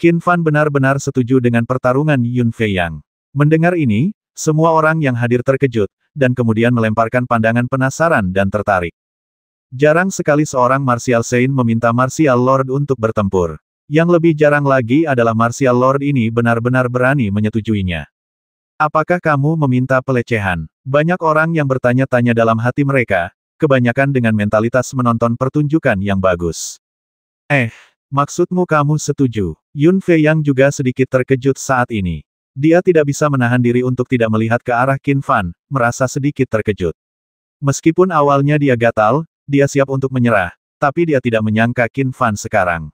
Qin Fan benar-benar setuju dengan pertarungan Yun Fei yang Mendengar ini, semua orang yang hadir terkejut, dan kemudian melemparkan pandangan penasaran dan tertarik. Jarang sekali seorang Martial Saint meminta Martial Lord untuk bertempur. Yang lebih jarang lagi adalah Martial Lord ini benar-benar berani menyetujuinya. Apakah kamu meminta pelecehan? Banyak orang yang bertanya-tanya dalam hati mereka, kebanyakan dengan mentalitas menonton pertunjukan yang bagus. Eh, Maksudmu kamu setuju? Yun Fei yang juga sedikit terkejut saat ini. Dia tidak bisa menahan diri untuk tidak melihat ke arah Qin Fan, merasa sedikit terkejut. Meskipun awalnya dia gatal, dia siap untuk menyerah, tapi dia tidak menyangka Qin Fan sekarang.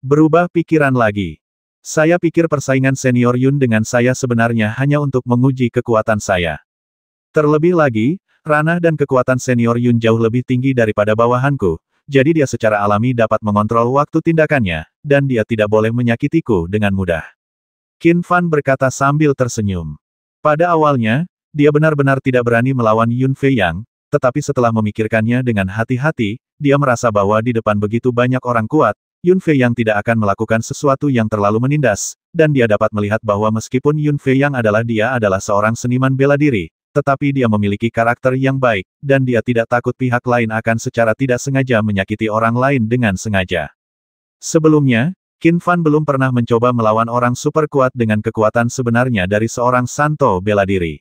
Berubah pikiran lagi. Saya pikir persaingan senior Yun dengan saya sebenarnya hanya untuk menguji kekuatan saya. Terlebih lagi, ranah dan kekuatan senior Yun jauh lebih tinggi daripada bawahanku, jadi dia secara alami dapat mengontrol waktu tindakannya, dan dia tidak boleh menyakitiku dengan mudah. Qin Fan berkata sambil tersenyum. Pada awalnya, dia benar-benar tidak berani melawan Yun Fei Yang, tetapi setelah memikirkannya dengan hati-hati, dia merasa bahwa di depan begitu banyak orang kuat, Yun Fei Yang tidak akan melakukan sesuatu yang terlalu menindas, dan dia dapat melihat bahwa meskipun Yun Fei Yang adalah dia adalah seorang seniman bela diri, tetapi dia memiliki karakter yang baik, dan dia tidak takut pihak lain akan secara tidak sengaja menyakiti orang lain dengan sengaja. Sebelumnya, Qin Fan belum pernah mencoba melawan orang super kuat dengan kekuatan sebenarnya dari seorang santo bela diri.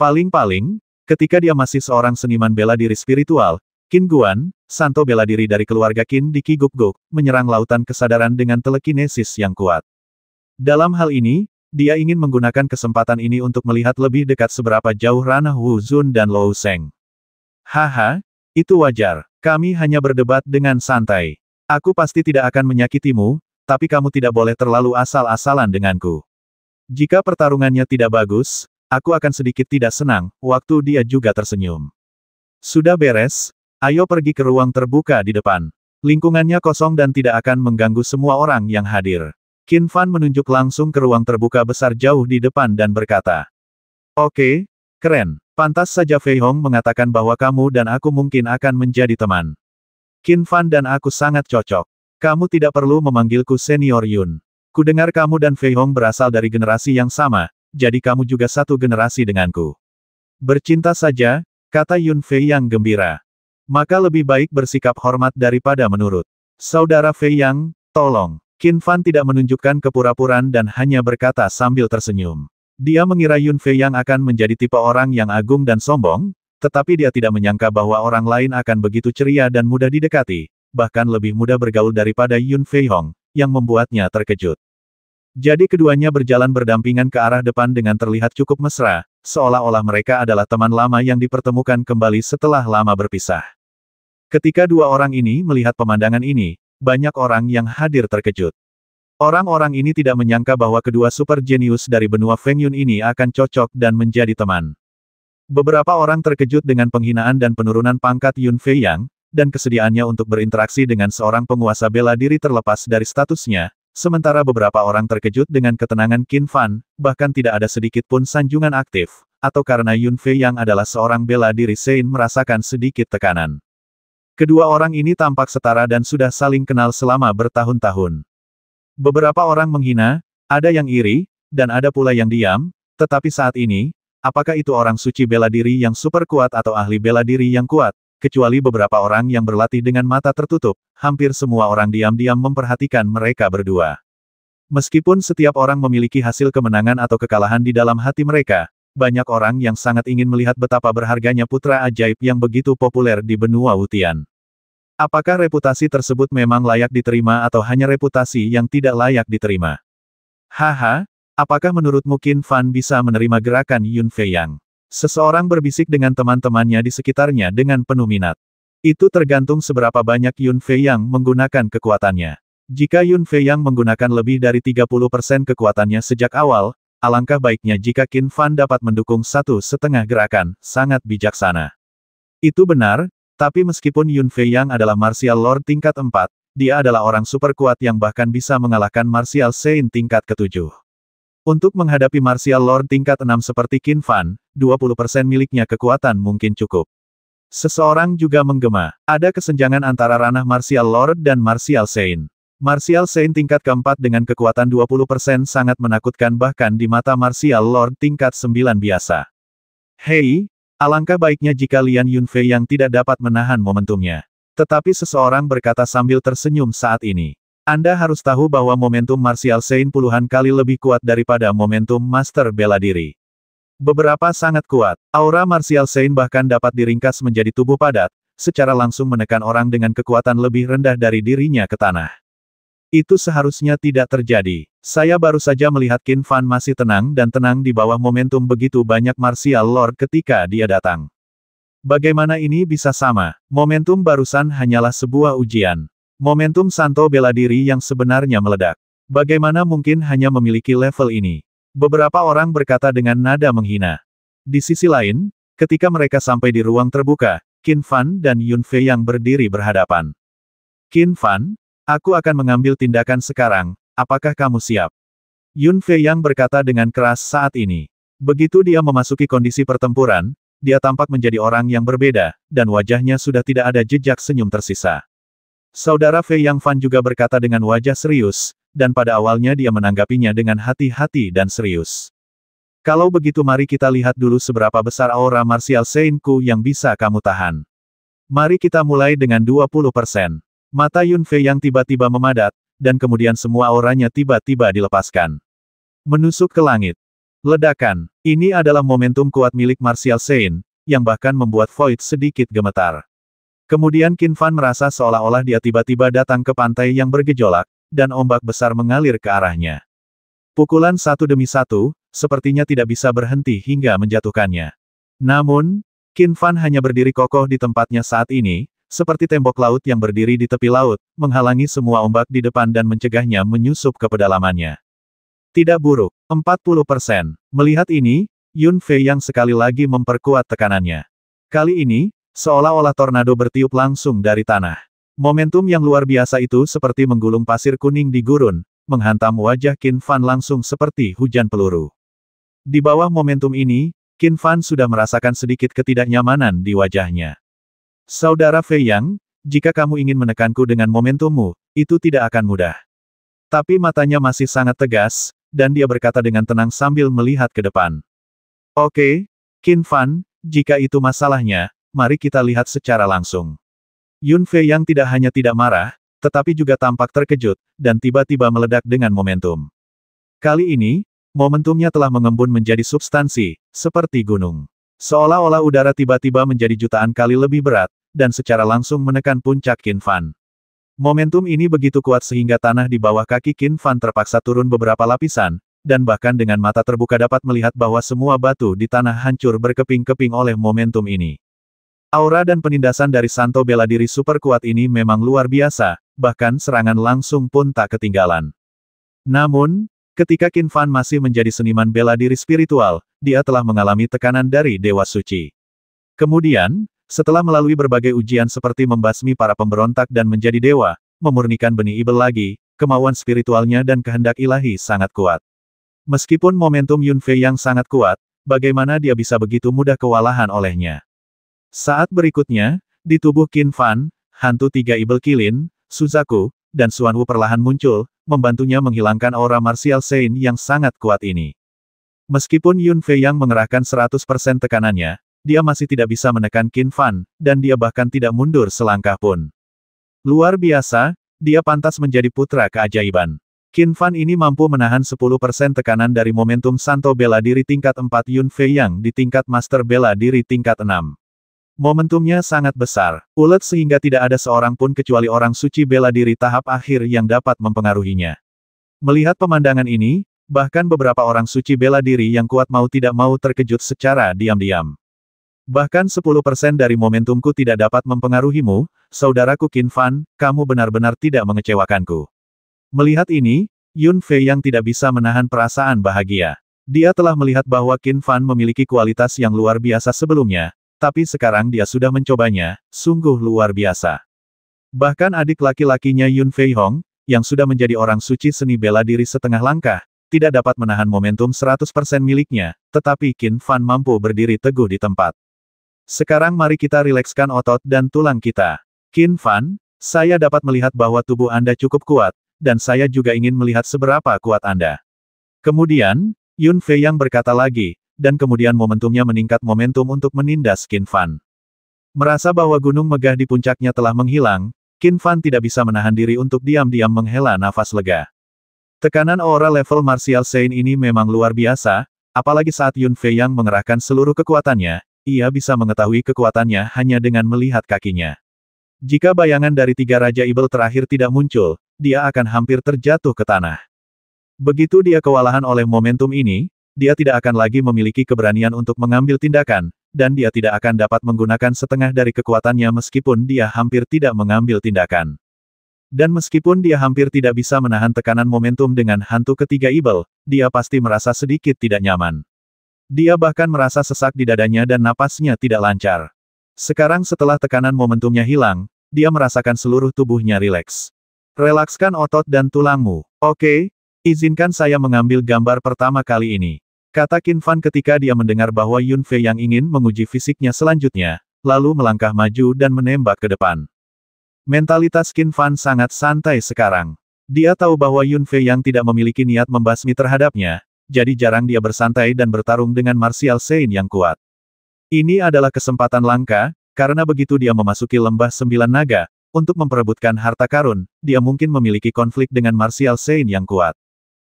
Paling-paling, ketika dia masih seorang seniman bela diri spiritual, Qin Guan, santo bela diri dari keluarga Qin di kiguk menyerang lautan kesadaran dengan telekinesis yang kuat. Dalam hal ini, dia ingin menggunakan kesempatan ini untuk melihat lebih dekat seberapa jauh ranah Wu Zun dan Lou Seng. Haha, itu wajar. Kami hanya berdebat dengan santai. Aku pasti tidak akan menyakitimu, tapi kamu tidak boleh terlalu asal-asalan denganku. Jika pertarungannya tidak bagus, aku akan sedikit tidak senang, waktu dia juga tersenyum. Sudah beres, ayo pergi ke ruang terbuka di depan. Lingkungannya kosong dan tidak akan mengganggu semua orang yang hadir. Qin Fan menunjuk langsung ke ruang terbuka besar jauh di depan dan berkata. Oke, keren. Pantas saja Fei Hong mengatakan bahwa kamu dan aku mungkin akan menjadi teman. Qin Fan dan aku sangat cocok. Kamu tidak perlu memanggilku Senior Yun. Kudengar kamu dan Fei Hong berasal dari generasi yang sama, jadi kamu juga satu generasi denganku. Bercinta saja, kata Yun Fei yang gembira. Maka lebih baik bersikap hormat daripada menurut. Saudara Fei Yang, tolong. Qin Fan tidak menunjukkan kepura-puraan dan hanya berkata sambil tersenyum. Dia mengira Yun Fei yang akan menjadi tipe orang yang agung dan sombong, tetapi dia tidak menyangka bahwa orang lain akan begitu ceria dan mudah didekati, bahkan lebih mudah bergaul daripada Yun Fei Hong, yang membuatnya terkejut. Jadi keduanya berjalan berdampingan ke arah depan dengan terlihat cukup mesra, seolah-olah mereka adalah teman lama yang dipertemukan kembali setelah lama berpisah. Ketika dua orang ini melihat pemandangan ini, banyak orang yang hadir terkejut. Orang-orang ini tidak menyangka bahwa kedua super jenius dari benua Feng Yun ini akan cocok dan menjadi teman. Beberapa orang terkejut dengan penghinaan dan penurunan pangkat Yun Fei Yang, dan kesediaannya untuk berinteraksi dengan seorang penguasa bela diri terlepas dari statusnya, sementara beberapa orang terkejut dengan ketenangan Qin Fan, bahkan tidak ada sedikit pun sanjungan aktif, atau karena Yun Fei Yang adalah seorang bela diri Sein merasakan sedikit tekanan. Kedua orang ini tampak setara dan sudah saling kenal selama bertahun-tahun. Beberapa orang menghina, ada yang iri, dan ada pula yang diam, tetapi saat ini, apakah itu orang suci bela diri yang super kuat atau ahli bela diri yang kuat? Kecuali beberapa orang yang berlatih dengan mata tertutup, hampir semua orang diam-diam memperhatikan mereka berdua. Meskipun setiap orang memiliki hasil kemenangan atau kekalahan di dalam hati mereka, banyak orang yang sangat ingin melihat betapa berharganya putra ajaib yang begitu populer di benua Wutian. Apakah reputasi tersebut memang layak diterima atau hanya reputasi yang tidak layak diterima? Haha, apakah menurutmu mungkin Fan bisa menerima gerakan Yun Feiyang? Seseorang berbisik dengan teman-temannya di sekitarnya dengan penuh minat. Itu tergantung seberapa banyak Yun Feiyang menggunakan kekuatannya. Jika Yun Feiyang menggunakan lebih dari 30% kekuatannya sejak awal, Alangkah baiknya jika Qin Fan dapat mendukung satu setengah gerakan, sangat bijaksana. Itu benar, tapi meskipun Yun Fei Yang adalah martial lord tingkat 4, dia adalah orang super kuat yang bahkan bisa mengalahkan martial sein tingkat ketujuh. Untuk menghadapi martial lord tingkat 6 seperti Qin Fan, 20% miliknya kekuatan mungkin cukup. Seseorang juga menggema, ada kesenjangan antara ranah martial lord dan martial sein. Martial Saint tingkat keempat dengan kekuatan 20% sangat menakutkan bahkan di mata Martial Lord tingkat 9 biasa. Hei, alangkah baiknya jika Lian Yunfei yang tidak dapat menahan momentumnya. Tetapi seseorang berkata sambil tersenyum saat ini. Anda harus tahu bahwa momentum Martial Saint puluhan kali lebih kuat daripada momentum Master Bela Diri. Beberapa sangat kuat, aura Martial Saint bahkan dapat diringkas menjadi tubuh padat, secara langsung menekan orang dengan kekuatan lebih rendah dari dirinya ke tanah. Itu seharusnya tidak terjadi. Saya baru saja melihat Qin Fan masih tenang dan tenang di bawah momentum begitu banyak Martial Lord ketika dia datang. Bagaimana ini bisa sama? Momentum barusan hanyalah sebuah ujian. Momentum Santo bela diri yang sebenarnya meledak. Bagaimana mungkin hanya memiliki level ini? Beberapa orang berkata dengan nada menghina. Di sisi lain, ketika mereka sampai di ruang terbuka, Qin Fan dan Yun Fei yang berdiri berhadapan. Qin Fan, Aku akan mengambil tindakan sekarang, apakah kamu siap? Yun Fei Yang berkata dengan keras saat ini. Begitu dia memasuki kondisi pertempuran, dia tampak menjadi orang yang berbeda, dan wajahnya sudah tidak ada jejak senyum tersisa. Saudara Fei Yang Fan juga berkata dengan wajah serius, dan pada awalnya dia menanggapinya dengan hati-hati dan serius. Kalau begitu mari kita lihat dulu seberapa besar aura martial Ku yang bisa kamu tahan. Mari kita mulai dengan 20 persen. Mata Yun Fei yang tiba-tiba memadat, dan kemudian semua auranya tiba-tiba dilepaskan. Menusuk ke langit. Ledakan. Ini adalah momentum kuat milik Martial Sein, yang bahkan membuat Void sedikit gemetar. Kemudian Qin Fan merasa seolah-olah dia tiba-tiba datang ke pantai yang bergejolak, dan ombak besar mengalir ke arahnya. Pukulan satu demi satu, sepertinya tidak bisa berhenti hingga menjatuhkannya. Namun, Qin Fan hanya berdiri kokoh di tempatnya saat ini, seperti tembok laut yang berdiri di tepi laut, menghalangi semua ombak di depan dan mencegahnya menyusup ke pedalamannya. Tidak buruk, 40%. Melihat ini, Yun Fei yang sekali lagi memperkuat tekanannya. Kali ini, seolah-olah tornado bertiup langsung dari tanah. Momentum yang luar biasa itu seperti menggulung pasir kuning di gurun, menghantam wajah Qin Fan langsung seperti hujan peluru. Di bawah momentum ini, Qin Fan sudah merasakan sedikit ketidaknyamanan di wajahnya. Saudara Fei Yang, jika kamu ingin menekanku dengan momentummu, itu tidak akan mudah. Tapi matanya masih sangat tegas, dan dia berkata dengan tenang sambil melihat ke depan. Oke, Qin Fan, jika itu masalahnya, mari kita lihat secara langsung. Yun Fei Yang tidak hanya tidak marah, tetapi juga tampak terkejut, dan tiba-tiba meledak dengan momentum. Kali ini, momentumnya telah mengembun menjadi substansi, seperti gunung. Seolah-olah udara tiba-tiba menjadi jutaan kali lebih berat, dan secara langsung menekan puncak Qin Fan. Momentum ini begitu kuat sehingga tanah di bawah kaki Qin Fan terpaksa turun beberapa lapisan, dan bahkan dengan mata terbuka dapat melihat bahwa semua batu di tanah hancur berkeping-keping oleh momentum ini. Aura dan penindasan dari Santo bela diri super kuat ini memang luar biasa, bahkan serangan langsung pun tak ketinggalan. Namun, ketika Qin Fan masih menjadi seniman bela diri spiritual, dia telah mengalami tekanan dari Dewa Suci. Kemudian, setelah melalui berbagai ujian seperti membasmi para pemberontak dan menjadi dewa, memurnikan benih ibel lagi, kemauan spiritualnya dan kehendak ilahi sangat kuat. Meskipun momentum Yunfei yang sangat kuat, bagaimana dia bisa begitu mudah kewalahan olehnya? Saat berikutnya, di tubuh Qin Fan, hantu tiga ibel kilin, Suzaku, dan Suanwu perlahan muncul, membantunya menghilangkan aura martial Sein yang sangat kuat ini. Meskipun Yun Fei yang mengerahkan 100% tekanannya, dia masih tidak bisa menekan Qin Fan, dan dia bahkan tidak mundur selangkah pun. Luar biasa, dia pantas menjadi putra keajaiban. Qin Fan ini mampu menahan 10% tekanan dari momentum Santo bela diri tingkat 4 Yun Fei Yang di tingkat Master bela diri tingkat 6. Momentumnya sangat besar, ulet sehingga tidak ada seorang pun kecuali orang suci bela diri tahap akhir yang dapat mempengaruhinya. Melihat pemandangan ini, bahkan beberapa orang suci bela diri yang kuat mau tidak mau terkejut secara diam-diam. Bahkan 10% dari momentumku tidak dapat mempengaruhimu, saudaraku Qin Fan, kamu benar-benar tidak mengecewakanku. Melihat ini, Yun Fei yang tidak bisa menahan perasaan bahagia. Dia telah melihat bahwa Qin Fan memiliki kualitas yang luar biasa sebelumnya, tapi sekarang dia sudah mencobanya, sungguh luar biasa. Bahkan adik laki-lakinya Yun Fei Hong, yang sudah menjadi orang suci seni bela diri setengah langkah, tidak dapat menahan momentum 100% miliknya, tetapi Qin Fan mampu berdiri teguh di tempat. Sekarang mari kita rilekskan otot dan tulang kita. Qin Fan, saya dapat melihat bahwa tubuh Anda cukup kuat, dan saya juga ingin melihat seberapa kuat Anda. Kemudian, Yun Fei yang berkata lagi, dan kemudian momentumnya meningkat momentum untuk menindas Qin Fan. Merasa bahwa gunung megah di puncaknya telah menghilang, Qin Fan tidak bisa menahan diri untuk diam-diam menghela nafas lega. Tekanan aura level martial Sein ini memang luar biasa, apalagi saat Yun Fei yang mengerahkan seluruh kekuatannya, ia bisa mengetahui kekuatannya hanya dengan melihat kakinya. Jika bayangan dari tiga Raja Ibel terakhir tidak muncul, dia akan hampir terjatuh ke tanah. Begitu dia kewalahan oleh momentum ini, dia tidak akan lagi memiliki keberanian untuk mengambil tindakan, dan dia tidak akan dapat menggunakan setengah dari kekuatannya meskipun dia hampir tidak mengambil tindakan. Dan meskipun dia hampir tidak bisa menahan tekanan momentum dengan hantu ketiga Ibel, dia pasti merasa sedikit tidak nyaman. Dia bahkan merasa sesak di dadanya dan napasnya tidak lancar. Sekarang setelah tekanan momentumnya hilang, dia merasakan seluruh tubuhnya rileks. Relakskan otot dan tulangmu. Oke, izinkan saya mengambil gambar pertama kali ini. Kata Qin Fan ketika dia mendengar bahwa Yun Fei yang ingin menguji fisiknya selanjutnya, lalu melangkah maju dan menembak ke depan. Mentalitas Qin Fan sangat santai sekarang. Dia tahu bahwa Yun Fei yang tidak memiliki niat membasmi terhadapnya, jadi jarang dia bersantai dan bertarung dengan Martial Sein yang kuat. Ini adalah kesempatan langka, karena begitu dia memasuki lembah sembilan naga, untuk memperebutkan harta karun, dia mungkin memiliki konflik dengan Martial Sein yang kuat.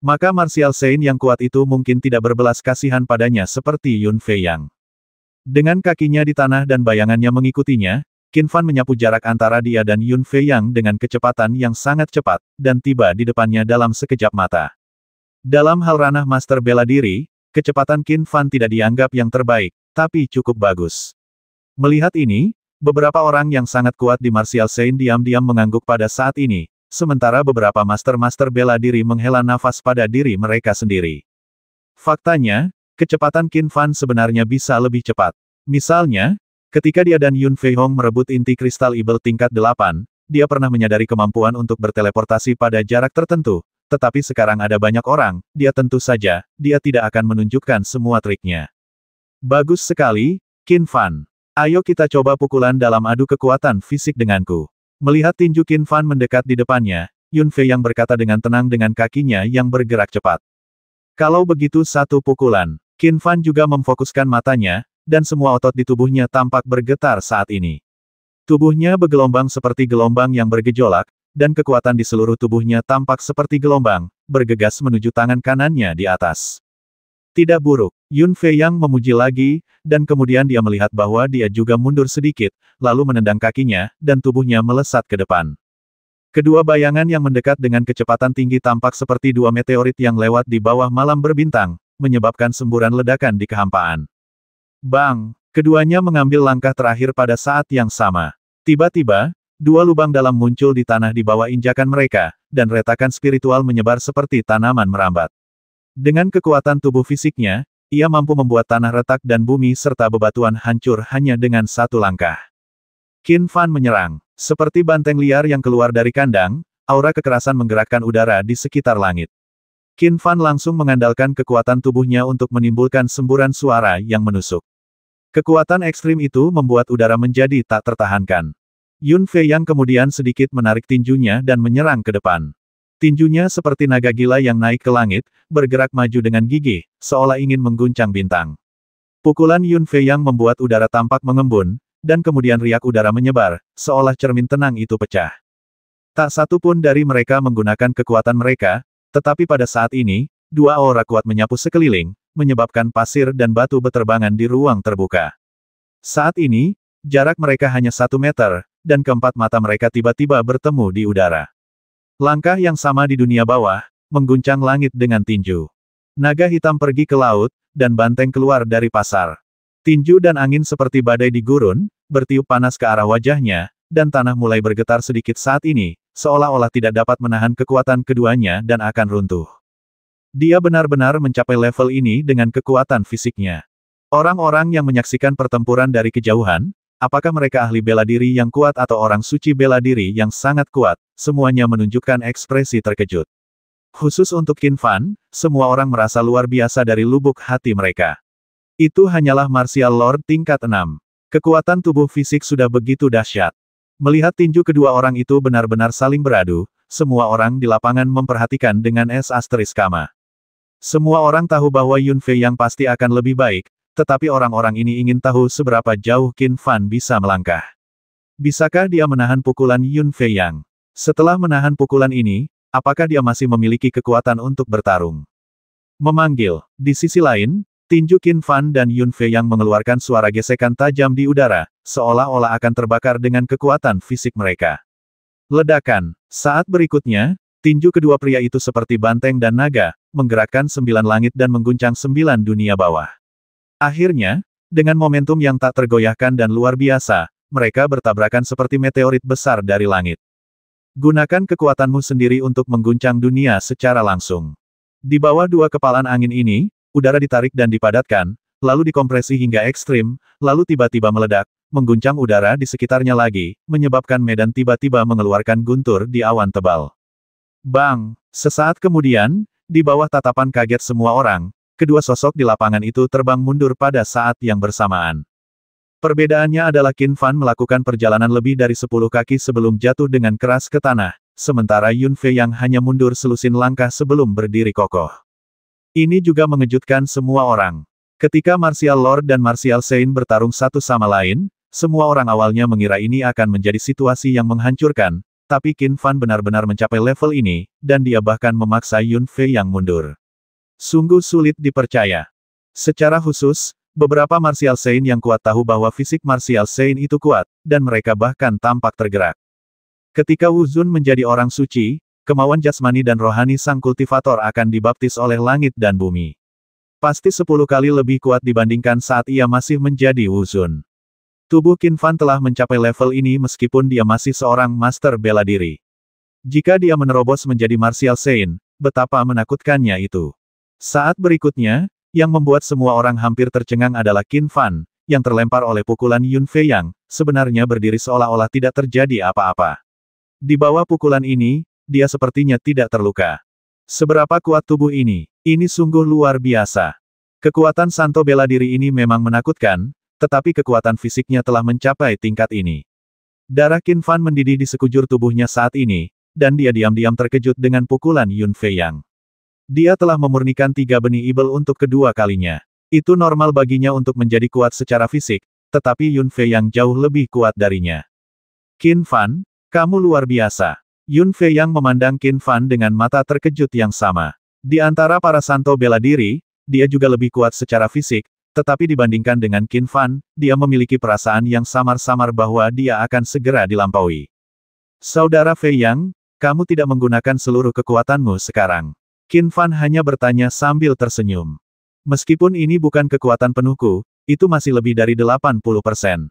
Maka Martial Sein yang kuat itu mungkin tidak berbelas kasihan padanya seperti Yun Fei yang Dengan kakinya di tanah dan bayangannya mengikutinya, Qin Fan menyapu jarak antara dia dan Yun Fei Yang dengan kecepatan yang sangat cepat, dan tiba di depannya dalam sekejap mata. Dalam hal ranah master bela diri, kecepatan Qin Fan tidak dianggap yang terbaik, tapi cukup bagus. Melihat ini, beberapa orang yang sangat kuat di Martial Saint diam-diam mengangguk pada saat ini, sementara beberapa master-master bela diri menghela nafas pada diri mereka sendiri. Faktanya, kecepatan Qin Fan sebenarnya bisa lebih cepat. Misalnya, ketika dia dan Yun Fei Hong merebut inti kristal Ibel tingkat 8, dia pernah menyadari kemampuan untuk berteleportasi pada jarak tertentu, tetapi sekarang ada banyak orang, dia tentu saja, dia tidak akan menunjukkan semua triknya. Bagus sekali, Qin Fan. Ayo kita coba pukulan dalam adu kekuatan fisik denganku. Melihat tinju Qin Fan mendekat di depannya, Yun Fei yang berkata dengan tenang dengan kakinya yang bergerak cepat. Kalau begitu satu pukulan, Qin Fan juga memfokuskan matanya, dan semua otot di tubuhnya tampak bergetar saat ini. Tubuhnya bergelombang seperti gelombang yang bergejolak, dan kekuatan di seluruh tubuhnya tampak seperti gelombang, bergegas menuju tangan kanannya di atas. Tidak buruk, Yun Fei Yang memuji lagi, dan kemudian dia melihat bahwa dia juga mundur sedikit, lalu menendang kakinya, dan tubuhnya melesat ke depan. Kedua bayangan yang mendekat dengan kecepatan tinggi tampak seperti dua meteorit yang lewat di bawah malam berbintang, menyebabkan semburan ledakan di kehampaan. Bang! Keduanya mengambil langkah terakhir pada saat yang sama. Tiba-tiba, Dua lubang dalam muncul di tanah di bawah injakan mereka, dan retakan spiritual menyebar seperti tanaman merambat. Dengan kekuatan tubuh fisiknya, ia mampu membuat tanah retak dan bumi serta bebatuan hancur hanya dengan satu langkah. Qin Fan menyerang. Seperti banteng liar yang keluar dari kandang, aura kekerasan menggerakkan udara di sekitar langit. Qin Fan langsung mengandalkan kekuatan tubuhnya untuk menimbulkan semburan suara yang menusuk. Kekuatan ekstrim itu membuat udara menjadi tak tertahankan. Yun Fei yang kemudian sedikit menarik tinjunya dan menyerang ke depan. Tinjunya seperti naga gila yang naik ke langit, bergerak maju dengan gigi, seolah ingin mengguncang bintang. Pukulan Yun Fei yang membuat udara tampak mengembun, dan kemudian riak udara menyebar, seolah cermin tenang itu pecah. Tak satu pun dari mereka menggunakan kekuatan mereka, tetapi pada saat ini, dua aura kuat menyapu sekeliling, menyebabkan pasir dan batu beterbangan di ruang terbuka. Saat ini, jarak mereka hanya satu meter, dan keempat mata mereka tiba-tiba bertemu di udara. Langkah yang sama di dunia bawah, mengguncang langit dengan tinju. Naga hitam pergi ke laut, dan banteng keluar dari pasar. Tinju dan angin seperti badai di gurun, bertiup panas ke arah wajahnya, dan tanah mulai bergetar sedikit saat ini, seolah-olah tidak dapat menahan kekuatan keduanya dan akan runtuh. Dia benar-benar mencapai level ini dengan kekuatan fisiknya. Orang-orang yang menyaksikan pertempuran dari kejauhan, Apakah mereka ahli bela diri yang kuat atau orang suci bela diri yang sangat kuat, semuanya menunjukkan ekspresi terkejut. Khusus untuk Qin Fan, semua orang merasa luar biasa dari lubuk hati mereka. Itu hanyalah Martial Lord tingkat 6. Kekuatan tubuh fisik sudah begitu dahsyat. Melihat tinju kedua orang itu benar-benar saling beradu, semua orang di lapangan memperhatikan dengan es asterisk kama. Semua orang tahu bahwa Yun Fei yang pasti akan lebih baik, tetapi orang-orang ini ingin tahu seberapa jauh Qin Fan bisa melangkah. Bisakah dia menahan pukulan Yun Fei Yang? Setelah menahan pukulan ini, apakah dia masih memiliki kekuatan untuk bertarung? Memanggil. Di sisi lain, Tinju Qin Fan dan Yun Fei Yang mengeluarkan suara gesekan tajam di udara, seolah-olah akan terbakar dengan kekuatan fisik mereka. Ledakan. Saat berikutnya, tinju kedua pria itu seperti banteng dan naga, menggerakkan sembilan langit dan mengguncang sembilan dunia bawah. Akhirnya, dengan momentum yang tak tergoyahkan dan luar biasa, mereka bertabrakan seperti meteorit besar dari langit. Gunakan kekuatanmu sendiri untuk mengguncang dunia secara langsung. Di bawah dua kepalan angin ini, udara ditarik dan dipadatkan, lalu dikompresi hingga ekstrim, lalu tiba-tiba meledak, mengguncang udara di sekitarnya lagi, menyebabkan medan tiba-tiba mengeluarkan guntur di awan tebal. Bang! Sesaat kemudian, di bawah tatapan kaget semua orang, kedua sosok di lapangan itu terbang mundur pada saat yang bersamaan. Perbedaannya adalah Qin Fan melakukan perjalanan lebih dari 10 kaki sebelum jatuh dengan keras ke tanah, sementara Yun Fei yang hanya mundur selusin langkah sebelum berdiri kokoh. Ini juga mengejutkan semua orang. Ketika Martial Lord dan Martial Saint bertarung satu sama lain, semua orang awalnya mengira ini akan menjadi situasi yang menghancurkan, tapi Qin Fan benar-benar mencapai level ini, dan dia bahkan memaksa Yun Fei yang mundur. Sungguh sulit dipercaya. Secara khusus, beberapa Martial Saint yang kuat tahu bahwa fisik Martial Saint itu kuat, dan mereka bahkan tampak tergerak. Ketika Wuzun menjadi orang suci, kemauan jasmani dan rohani sang kultivator akan dibaptis oleh langit dan bumi. Pasti sepuluh kali lebih kuat dibandingkan saat ia masih menjadi Wuzun. Tubuh Qin Fan telah mencapai level ini meskipun dia masih seorang master bela diri. Jika dia menerobos menjadi Martial Saint, betapa menakutkannya itu. Saat berikutnya, yang membuat semua orang hampir tercengang adalah Qin Fan, yang terlempar oleh pukulan Yun Fei Yang, sebenarnya berdiri seolah-olah tidak terjadi apa-apa. Di bawah pukulan ini, dia sepertinya tidak terluka. Seberapa kuat tubuh ini? Ini sungguh luar biasa. Kekuatan Santo bela diri ini memang menakutkan, tetapi kekuatan fisiknya telah mencapai tingkat ini. Darah Qin Fan mendidih di sekujur tubuhnya saat ini, dan dia diam-diam terkejut dengan pukulan Yun Fei Yang. Dia telah memurnikan tiga benih ibel untuk kedua kalinya. Itu normal baginya untuk menjadi kuat secara fisik, tetapi Yun Fei yang jauh lebih kuat darinya. Qin Fan, kamu luar biasa. Yun Fei yang memandang Qin Fan dengan mata terkejut yang sama. Di antara para santo bela diri, dia juga lebih kuat secara fisik, tetapi dibandingkan dengan Qin Fan, dia memiliki perasaan yang samar-samar bahwa dia akan segera dilampaui. Saudara Fei Yang, kamu tidak menggunakan seluruh kekuatanmu sekarang. Qin Fan hanya bertanya sambil tersenyum. Meskipun ini bukan kekuatan penuhku, itu masih lebih dari 80 persen.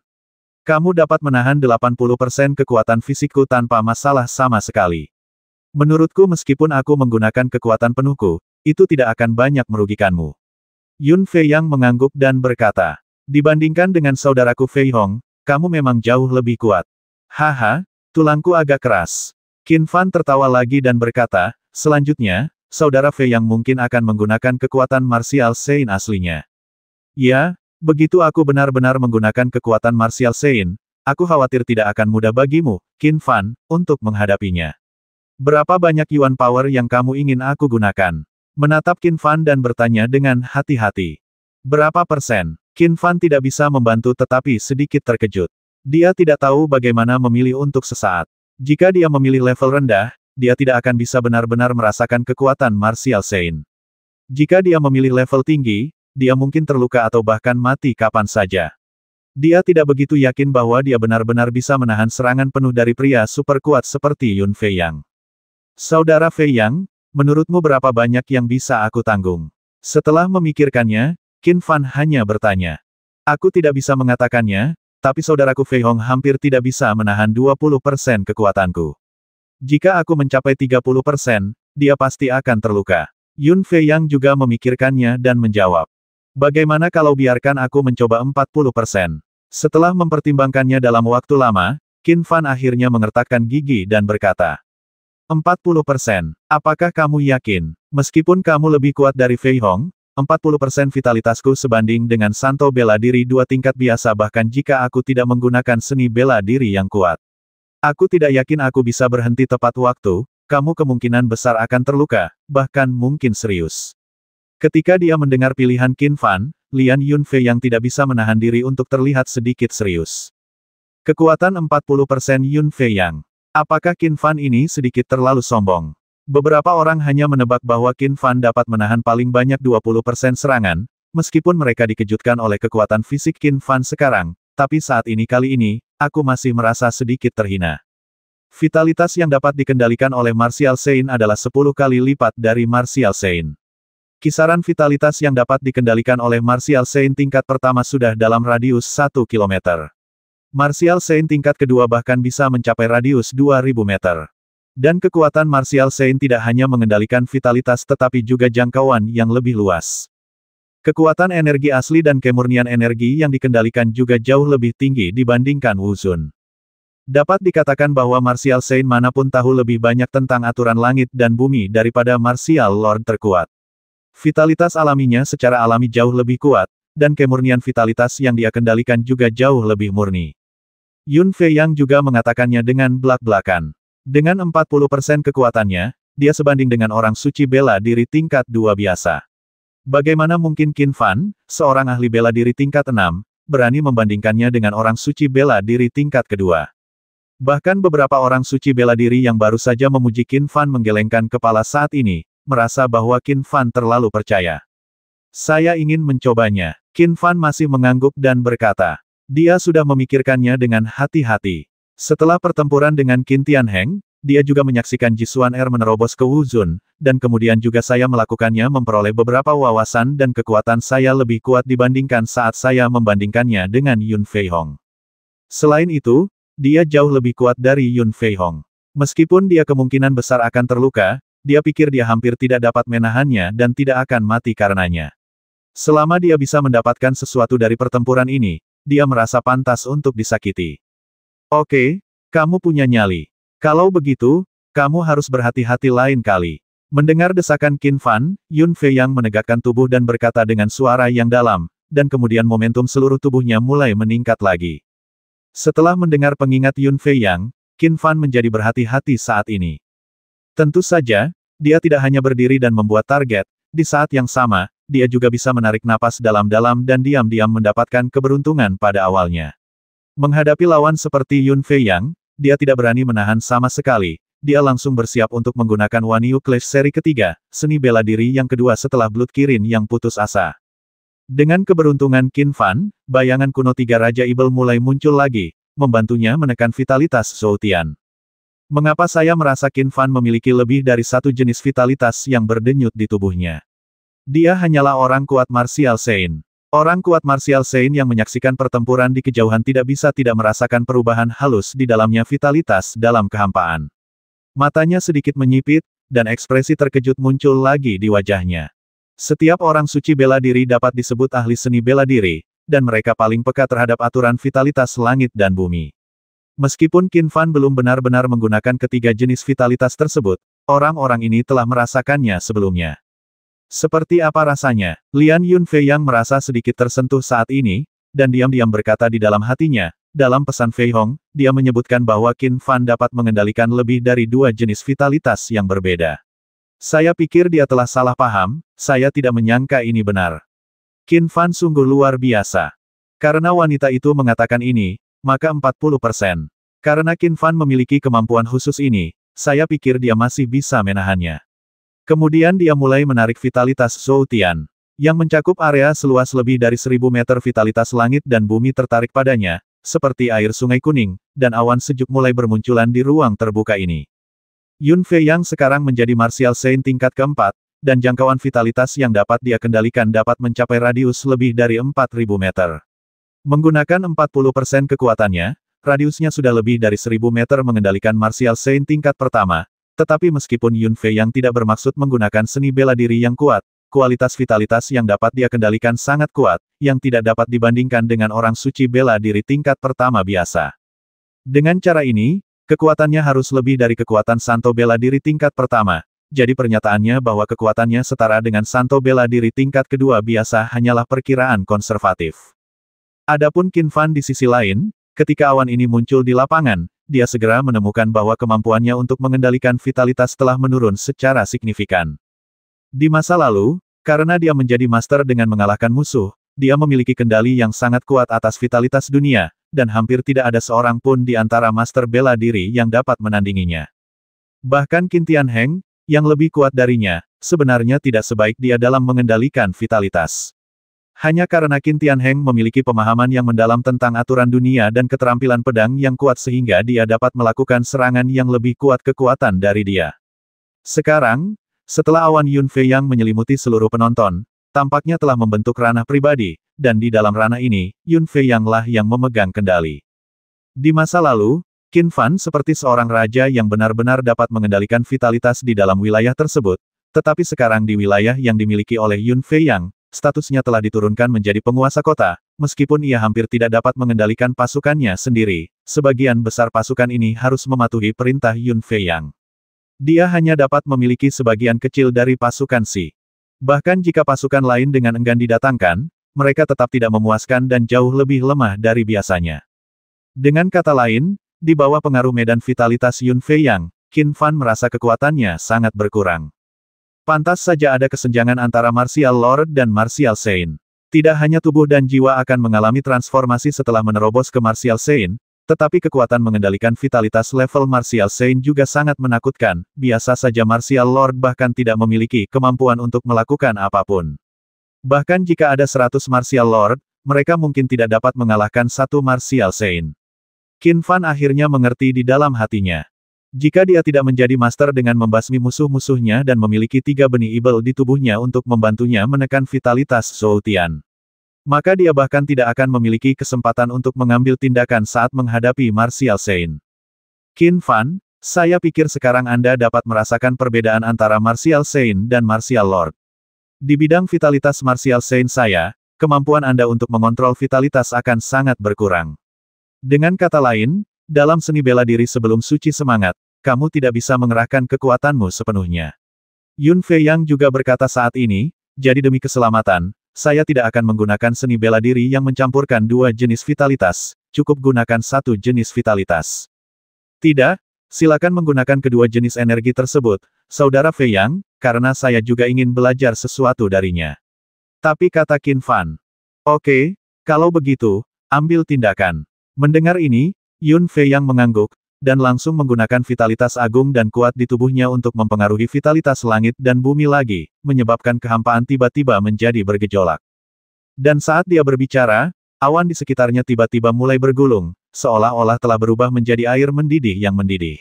Kamu dapat menahan 80 persen kekuatan fisikku tanpa masalah sama sekali. Menurutku meskipun aku menggunakan kekuatan penuhku, itu tidak akan banyak merugikanmu. Yun Fei Yang mengangguk dan berkata, dibandingkan dengan saudaraku Fei Hong, kamu memang jauh lebih kuat. Haha, tulangku agak keras. Qin Fan tertawa lagi dan berkata, selanjutnya, saudara Fei yang mungkin akan menggunakan kekuatan martial Sein aslinya. Ya, begitu aku benar-benar menggunakan kekuatan martial Sein, aku khawatir tidak akan mudah bagimu, Qin Fan, untuk menghadapinya. Berapa banyak Yuan Power yang kamu ingin aku gunakan? Menatap Qin Fan dan bertanya dengan hati-hati. Berapa persen? Qin Fan tidak bisa membantu tetapi sedikit terkejut. Dia tidak tahu bagaimana memilih untuk sesaat. Jika dia memilih level rendah, dia tidak akan bisa benar-benar merasakan kekuatan Martial Sein. Jika dia memilih level tinggi, dia mungkin terluka atau bahkan mati kapan saja. Dia tidak begitu yakin bahwa dia benar-benar bisa menahan serangan penuh dari pria super kuat seperti Yun Fei Yang. Saudara Fei Yang, menurutmu berapa banyak yang bisa aku tanggung? Setelah memikirkannya, Qin Fan hanya bertanya. Aku tidak bisa mengatakannya, tapi saudaraku Fei Hong hampir tidak bisa menahan 20% kekuatanku. Jika aku mencapai 30 persen, dia pasti akan terluka. Yun Fei Yang juga memikirkannya dan menjawab. Bagaimana kalau biarkan aku mencoba 40 persen? Setelah mempertimbangkannya dalam waktu lama, Qin Fan akhirnya mengertakkan gigi dan berkata. 40 persen. Apakah kamu yakin? Meskipun kamu lebih kuat dari Fei Hong, 40% vitalitasku sebanding dengan santo bela diri dua tingkat biasa bahkan jika aku tidak menggunakan seni bela diri yang kuat. Aku tidak yakin aku bisa berhenti tepat waktu, kamu kemungkinan besar akan terluka, bahkan mungkin serius. Ketika dia mendengar pilihan Qin Fan, Lian Yunfei yang tidak bisa menahan diri untuk terlihat sedikit serius. Kekuatan 40% Yunfei Yang. Apakah Qin Fan ini sedikit terlalu sombong? Beberapa orang hanya menebak bahwa Qin Fan dapat menahan paling banyak 20% serangan, meskipun mereka dikejutkan oleh kekuatan fisik Qin Fan sekarang, tapi saat ini kali ini, aku masih merasa sedikit terhina. Vitalitas yang dapat dikendalikan oleh Martial Sein adalah 10 kali lipat dari Martial Sein. Kisaran vitalitas yang dapat dikendalikan oleh Martial Sein tingkat pertama sudah dalam radius 1 km. Martial Sein tingkat kedua bahkan bisa mencapai radius 2000 meter. Dan kekuatan Martial Sein tidak hanya mengendalikan vitalitas tetapi juga jangkauan yang lebih luas. Kekuatan energi asli dan kemurnian energi yang dikendalikan juga jauh lebih tinggi dibandingkan Wuzun. Dapat dikatakan bahwa Martial Saint manapun tahu lebih banyak tentang aturan langit dan bumi daripada Martial Lord terkuat. Vitalitas alaminya secara alami jauh lebih kuat, dan kemurnian vitalitas yang dia kendalikan juga jauh lebih murni. Yun Fei Yang juga mengatakannya dengan belak-belakan. Dengan 40% kekuatannya, dia sebanding dengan orang suci bela diri tingkat dua biasa. Bagaimana mungkin Qin Fan, seorang ahli bela diri tingkat 6, berani membandingkannya dengan orang suci bela diri tingkat kedua? Bahkan beberapa orang suci bela diri yang baru saja memuji Qin Fan menggelengkan kepala saat ini, merasa bahwa Qin Fan terlalu percaya. Saya ingin mencobanya. Qin Fan masih mengangguk dan berkata, dia sudah memikirkannya dengan hati-hati. Setelah pertempuran dengan Qin Tianheng, dia juga menyaksikan Jisuan Er menerobos ke Wuzun, dan kemudian juga saya melakukannya memperoleh beberapa wawasan dan kekuatan saya lebih kuat dibandingkan saat saya membandingkannya dengan Yun Fei Hong. Selain itu, dia jauh lebih kuat dari Yun Fei Hong. Meskipun dia kemungkinan besar akan terluka, dia pikir dia hampir tidak dapat menahannya dan tidak akan mati karenanya. Selama dia bisa mendapatkan sesuatu dari pertempuran ini, dia merasa pantas untuk disakiti. Oke, kamu punya nyali. Kalau begitu, kamu harus berhati-hati lain kali. Mendengar desakan Qin Fan, Yun Fei yang menegakkan tubuh dan berkata dengan suara yang dalam, dan kemudian momentum seluruh tubuhnya mulai meningkat lagi. Setelah mendengar pengingat Yun Fei yang, Qin Fan menjadi berhati-hati saat ini. Tentu saja, dia tidak hanya berdiri dan membuat target, di saat yang sama, dia juga bisa menarik napas dalam-dalam dan diam-diam mendapatkan keberuntungan pada awalnya. Menghadapi lawan seperti Yun Fei Yang, dia tidak berani menahan sama sekali. Dia langsung bersiap untuk menggunakan Wanyu Clash seri ketiga, seni bela diri yang kedua setelah Blood Kirin yang putus asa. Dengan keberuntungan Qin Fan, bayangan kuno tiga Raja Ibel mulai muncul lagi, membantunya menekan vitalitas Zhou Tian. Mengapa saya merasa Qin Fan memiliki lebih dari satu jenis vitalitas yang berdenyut di tubuhnya? Dia hanyalah orang kuat Martial Sein. Orang kuat Martial Saint yang menyaksikan pertempuran di kejauhan tidak bisa tidak merasakan perubahan halus di dalamnya vitalitas dalam kehampaan. Matanya sedikit menyipit, dan ekspresi terkejut muncul lagi di wajahnya. Setiap orang suci bela diri dapat disebut ahli seni bela diri, dan mereka paling peka terhadap aturan vitalitas langit dan bumi. Meskipun Qin Fan belum benar-benar menggunakan ketiga jenis vitalitas tersebut, orang-orang ini telah merasakannya sebelumnya. Seperti apa rasanya? Lian Yunfei yang merasa sedikit tersentuh saat ini, dan diam-diam berkata di dalam hatinya, dalam pesan Fei Hong, dia menyebutkan bahwa Qin Fan dapat mengendalikan lebih dari dua jenis vitalitas yang berbeda. Saya pikir dia telah salah paham, saya tidak menyangka ini benar. Qin Fan sungguh luar biasa. Karena wanita itu mengatakan ini, maka 40 persen. Karena Qin Fan memiliki kemampuan khusus ini, saya pikir dia masih bisa menahannya. Kemudian dia mulai menarik vitalitas Zhou Tian. Yang mencakup area seluas lebih dari seribu meter vitalitas langit dan bumi tertarik padanya, seperti air sungai kuning, dan awan sejuk mulai bermunculan di ruang terbuka ini. Yun Fei yang sekarang menjadi Martial Saint tingkat keempat, dan jangkauan vitalitas yang dapat dia kendalikan dapat mencapai radius lebih dari 4.000 meter. Menggunakan 40% kekuatannya, radiusnya sudah lebih dari 1000 meter mengendalikan Martial Saint tingkat pertama, tetapi meskipun Yun Fei yang tidak bermaksud menggunakan seni bela diri yang kuat, kualitas vitalitas yang dapat dia kendalikan sangat kuat, yang tidak dapat dibandingkan dengan orang suci bela diri tingkat pertama biasa. Dengan cara ini, kekuatannya harus lebih dari kekuatan Santo bela diri tingkat pertama, jadi pernyataannya bahwa kekuatannya setara dengan Santo bela diri tingkat kedua biasa hanyalah perkiraan konservatif. Adapun Qin Fan di sisi lain, ketika awan ini muncul di lapangan, dia segera menemukan bahwa kemampuannya untuk mengendalikan vitalitas telah menurun secara signifikan. Di masa lalu, karena dia menjadi master dengan mengalahkan musuh, dia memiliki kendali yang sangat kuat atas vitalitas dunia, dan hampir tidak ada seorang pun di antara master bela diri yang dapat menandinginya. Bahkan Kintian Heng, yang lebih kuat darinya, sebenarnya tidak sebaik dia dalam mengendalikan vitalitas. Hanya karena Qin Tianheng memiliki pemahaman yang mendalam tentang aturan dunia dan keterampilan pedang yang kuat sehingga dia dapat melakukan serangan yang lebih kuat kekuatan dari dia. Sekarang, setelah awan Yunfei yang menyelimuti seluruh penonton, tampaknya telah membentuk ranah pribadi, dan di dalam ranah ini, Yunfei yang lah yang memegang kendali. Di masa lalu, Qin Fan seperti seorang raja yang benar-benar dapat mengendalikan vitalitas di dalam wilayah tersebut, tetapi sekarang di wilayah yang dimiliki oleh Yun Fei Yang, statusnya telah diturunkan menjadi penguasa kota, meskipun ia hampir tidak dapat mengendalikan pasukannya sendiri, sebagian besar pasukan ini harus mematuhi perintah Yun Yang. Dia hanya dapat memiliki sebagian kecil dari pasukan Si. Bahkan jika pasukan lain dengan enggan didatangkan, mereka tetap tidak memuaskan dan jauh lebih lemah dari biasanya. Dengan kata lain, di bawah pengaruh medan vitalitas Yun Feiyang, Qin Fan merasa kekuatannya sangat berkurang. Pantas saja ada kesenjangan antara Martial Lord dan Martial Saint. Tidak hanya tubuh dan jiwa akan mengalami transformasi setelah menerobos ke Martial Saint, tetapi kekuatan mengendalikan vitalitas level Martial Saint juga sangat menakutkan, biasa saja Martial Lord bahkan tidak memiliki kemampuan untuk melakukan apapun. Bahkan jika ada 100 Martial Lord, mereka mungkin tidak dapat mengalahkan satu Martial Saint. Qin Fan akhirnya mengerti di dalam hatinya. Jika dia tidak menjadi master dengan membasmi musuh-musuhnya dan memiliki tiga benih ibel di tubuhnya untuk membantunya menekan vitalitas Zhou Tian. Maka dia bahkan tidak akan memiliki kesempatan untuk mengambil tindakan saat menghadapi Martial Sein. Qin Fan, saya pikir sekarang Anda dapat merasakan perbedaan antara Martial Sein dan Martial Lord. Di bidang vitalitas Martial Sein saya, kemampuan Anda untuk mengontrol vitalitas akan sangat berkurang. Dengan kata lain, dalam seni bela diri sebelum suci semangat, kamu tidak bisa mengerahkan kekuatanmu sepenuhnya. Yun Fei Yang juga berkata saat ini, jadi demi keselamatan, saya tidak akan menggunakan seni bela diri yang mencampurkan dua jenis vitalitas, cukup gunakan satu jenis vitalitas. Tidak, silakan menggunakan kedua jenis energi tersebut, Saudara Fei Yang, karena saya juga ingin belajar sesuatu darinya. Tapi kata Qin Fan. Oke, kalau begitu, ambil tindakan. Mendengar ini, Yun Fei yang mengangguk, dan langsung menggunakan vitalitas agung dan kuat di tubuhnya untuk mempengaruhi vitalitas langit dan bumi lagi, menyebabkan kehampaan tiba-tiba menjadi bergejolak. Dan saat dia berbicara, awan di sekitarnya tiba-tiba mulai bergulung, seolah-olah telah berubah menjadi air mendidih yang mendidih.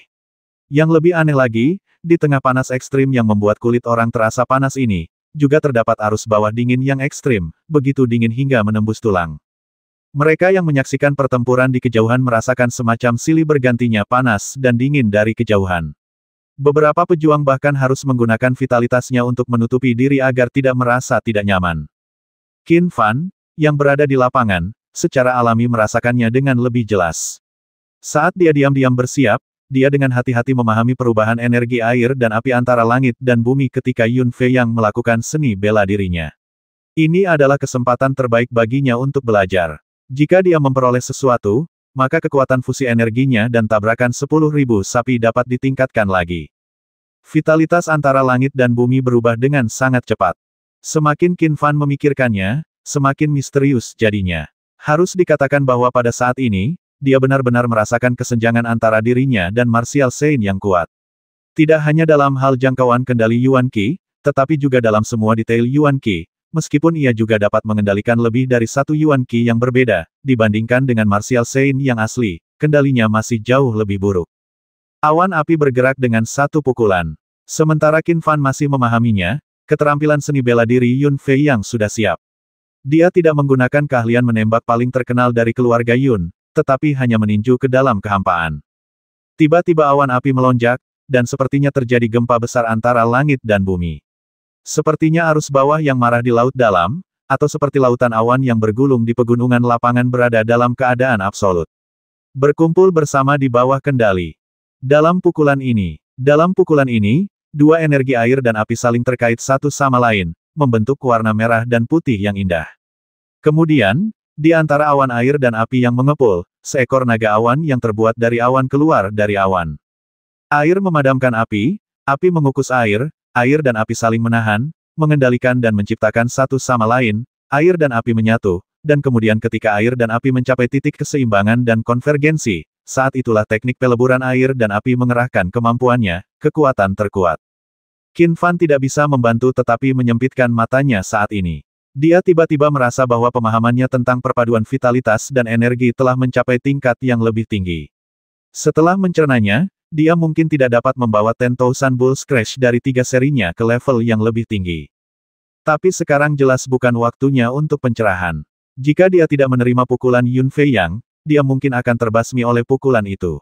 Yang lebih aneh lagi, di tengah panas ekstrim yang membuat kulit orang terasa panas ini, juga terdapat arus bawah dingin yang ekstrim, begitu dingin hingga menembus tulang. Mereka yang menyaksikan pertempuran di kejauhan merasakan semacam silih bergantinya panas dan dingin dari kejauhan. Beberapa pejuang bahkan harus menggunakan vitalitasnya untuk menutupi diri agar tidak merasa tidak nyaman. Qin Fan, yang berada di lapangan, secara alami merasakannya dengan lebih jelas. Saat dia diam-diam bersiap, dia dengan hati-hati memahami perubahan energi air dan api antara langit dan bumi ketika Yun Fei yang melakukan seni bela dirinya. Ini adalah kesempatan terbaik baginya untuk belajar. Jika dia memperoleh sesuatu, maka kekuatan fusi energinya dan tabrakan 10.000 sapi dapat ditingkatkan lagi. Vitalitas antara langit dan bumi berubah dengan sangat cepat. Semakin Qin Fan memikirkannya, semakin misterius jadinya. Harus dikatakan bahwa pada saat ini, dia benar-benar merasakan kesenjangan antara dirinya dan Martial Sein yang kuat. Tidak hanya dalam hal jangkauan kendali Yuan Qi, tetapi juga dalam semua detail Yuan Qi, meskipun ia juga dapat mengendalikan lebih dari satu Yuan Qi yang berbeda, dibandingkan dengan Martial Saint yang asli, kendalinya masih jauh lebih buruk. Awan api bergerak dengan satu pukulan. Sementara Qin Fan masih memahaminya, keterampilan seni bela diri Yun Fei yang sudah siap. Dia tidak menggunakan keahlian menembak paling terkenal dari keluarga Yun, tetapi hanya meninju ke dalam kehampaan. Tiba-tiba awan api melonjak, dan sepertinya terjadi gempa besar antara langit dan bumi. Sepertinya arus bawah yang marah di laut dalam, atau seperti lautan awan yang bergulung di pegunungan lapangan berada dalam keadaan absolut. Berkumpul bersama di bawah kendali. Dalam pukulan ini, dalam pukulan ini, dua energi air dan api saling terkait satu sama lain, membentuk warna merah dan putih yang indah. Kemudian, di antara awan air dan api yang mengepul, seekor naga awan yang terbuat dari awan keluar dari awan. Air memadamkan api, api mengukus air, air dan api saling menahan, mengendalikan dan menciptakan satu sama lain, air dan api menyatu, dan kemudian ketika air dan api mencapai titik keseimbangan dan konvergensi, saat itulah teknik peleburan air dan api mengerahkan kemampuannya, kekuatan terkuat. Qin Fan tidak bisa membantu tetapi menyempitkan matanya saat ini. Dia tiba-tiba merasa bahwa pemahamannya tentang perpaduan vitalitas dan energi telah mencapai tingkat yang lebih tinggi. Setelah mencernanya, dia mungkin tidak dapat membawa Thousand Bulls Crash dari tiga serinya ke level yang lebih tinggi. Tapi sekarang jelas bukan waktunya untuk pencerahan. Jika dia tidak menerima pukulan Yun Fei Yang, dia mungkin akan terbasmi oleh pukulan itu.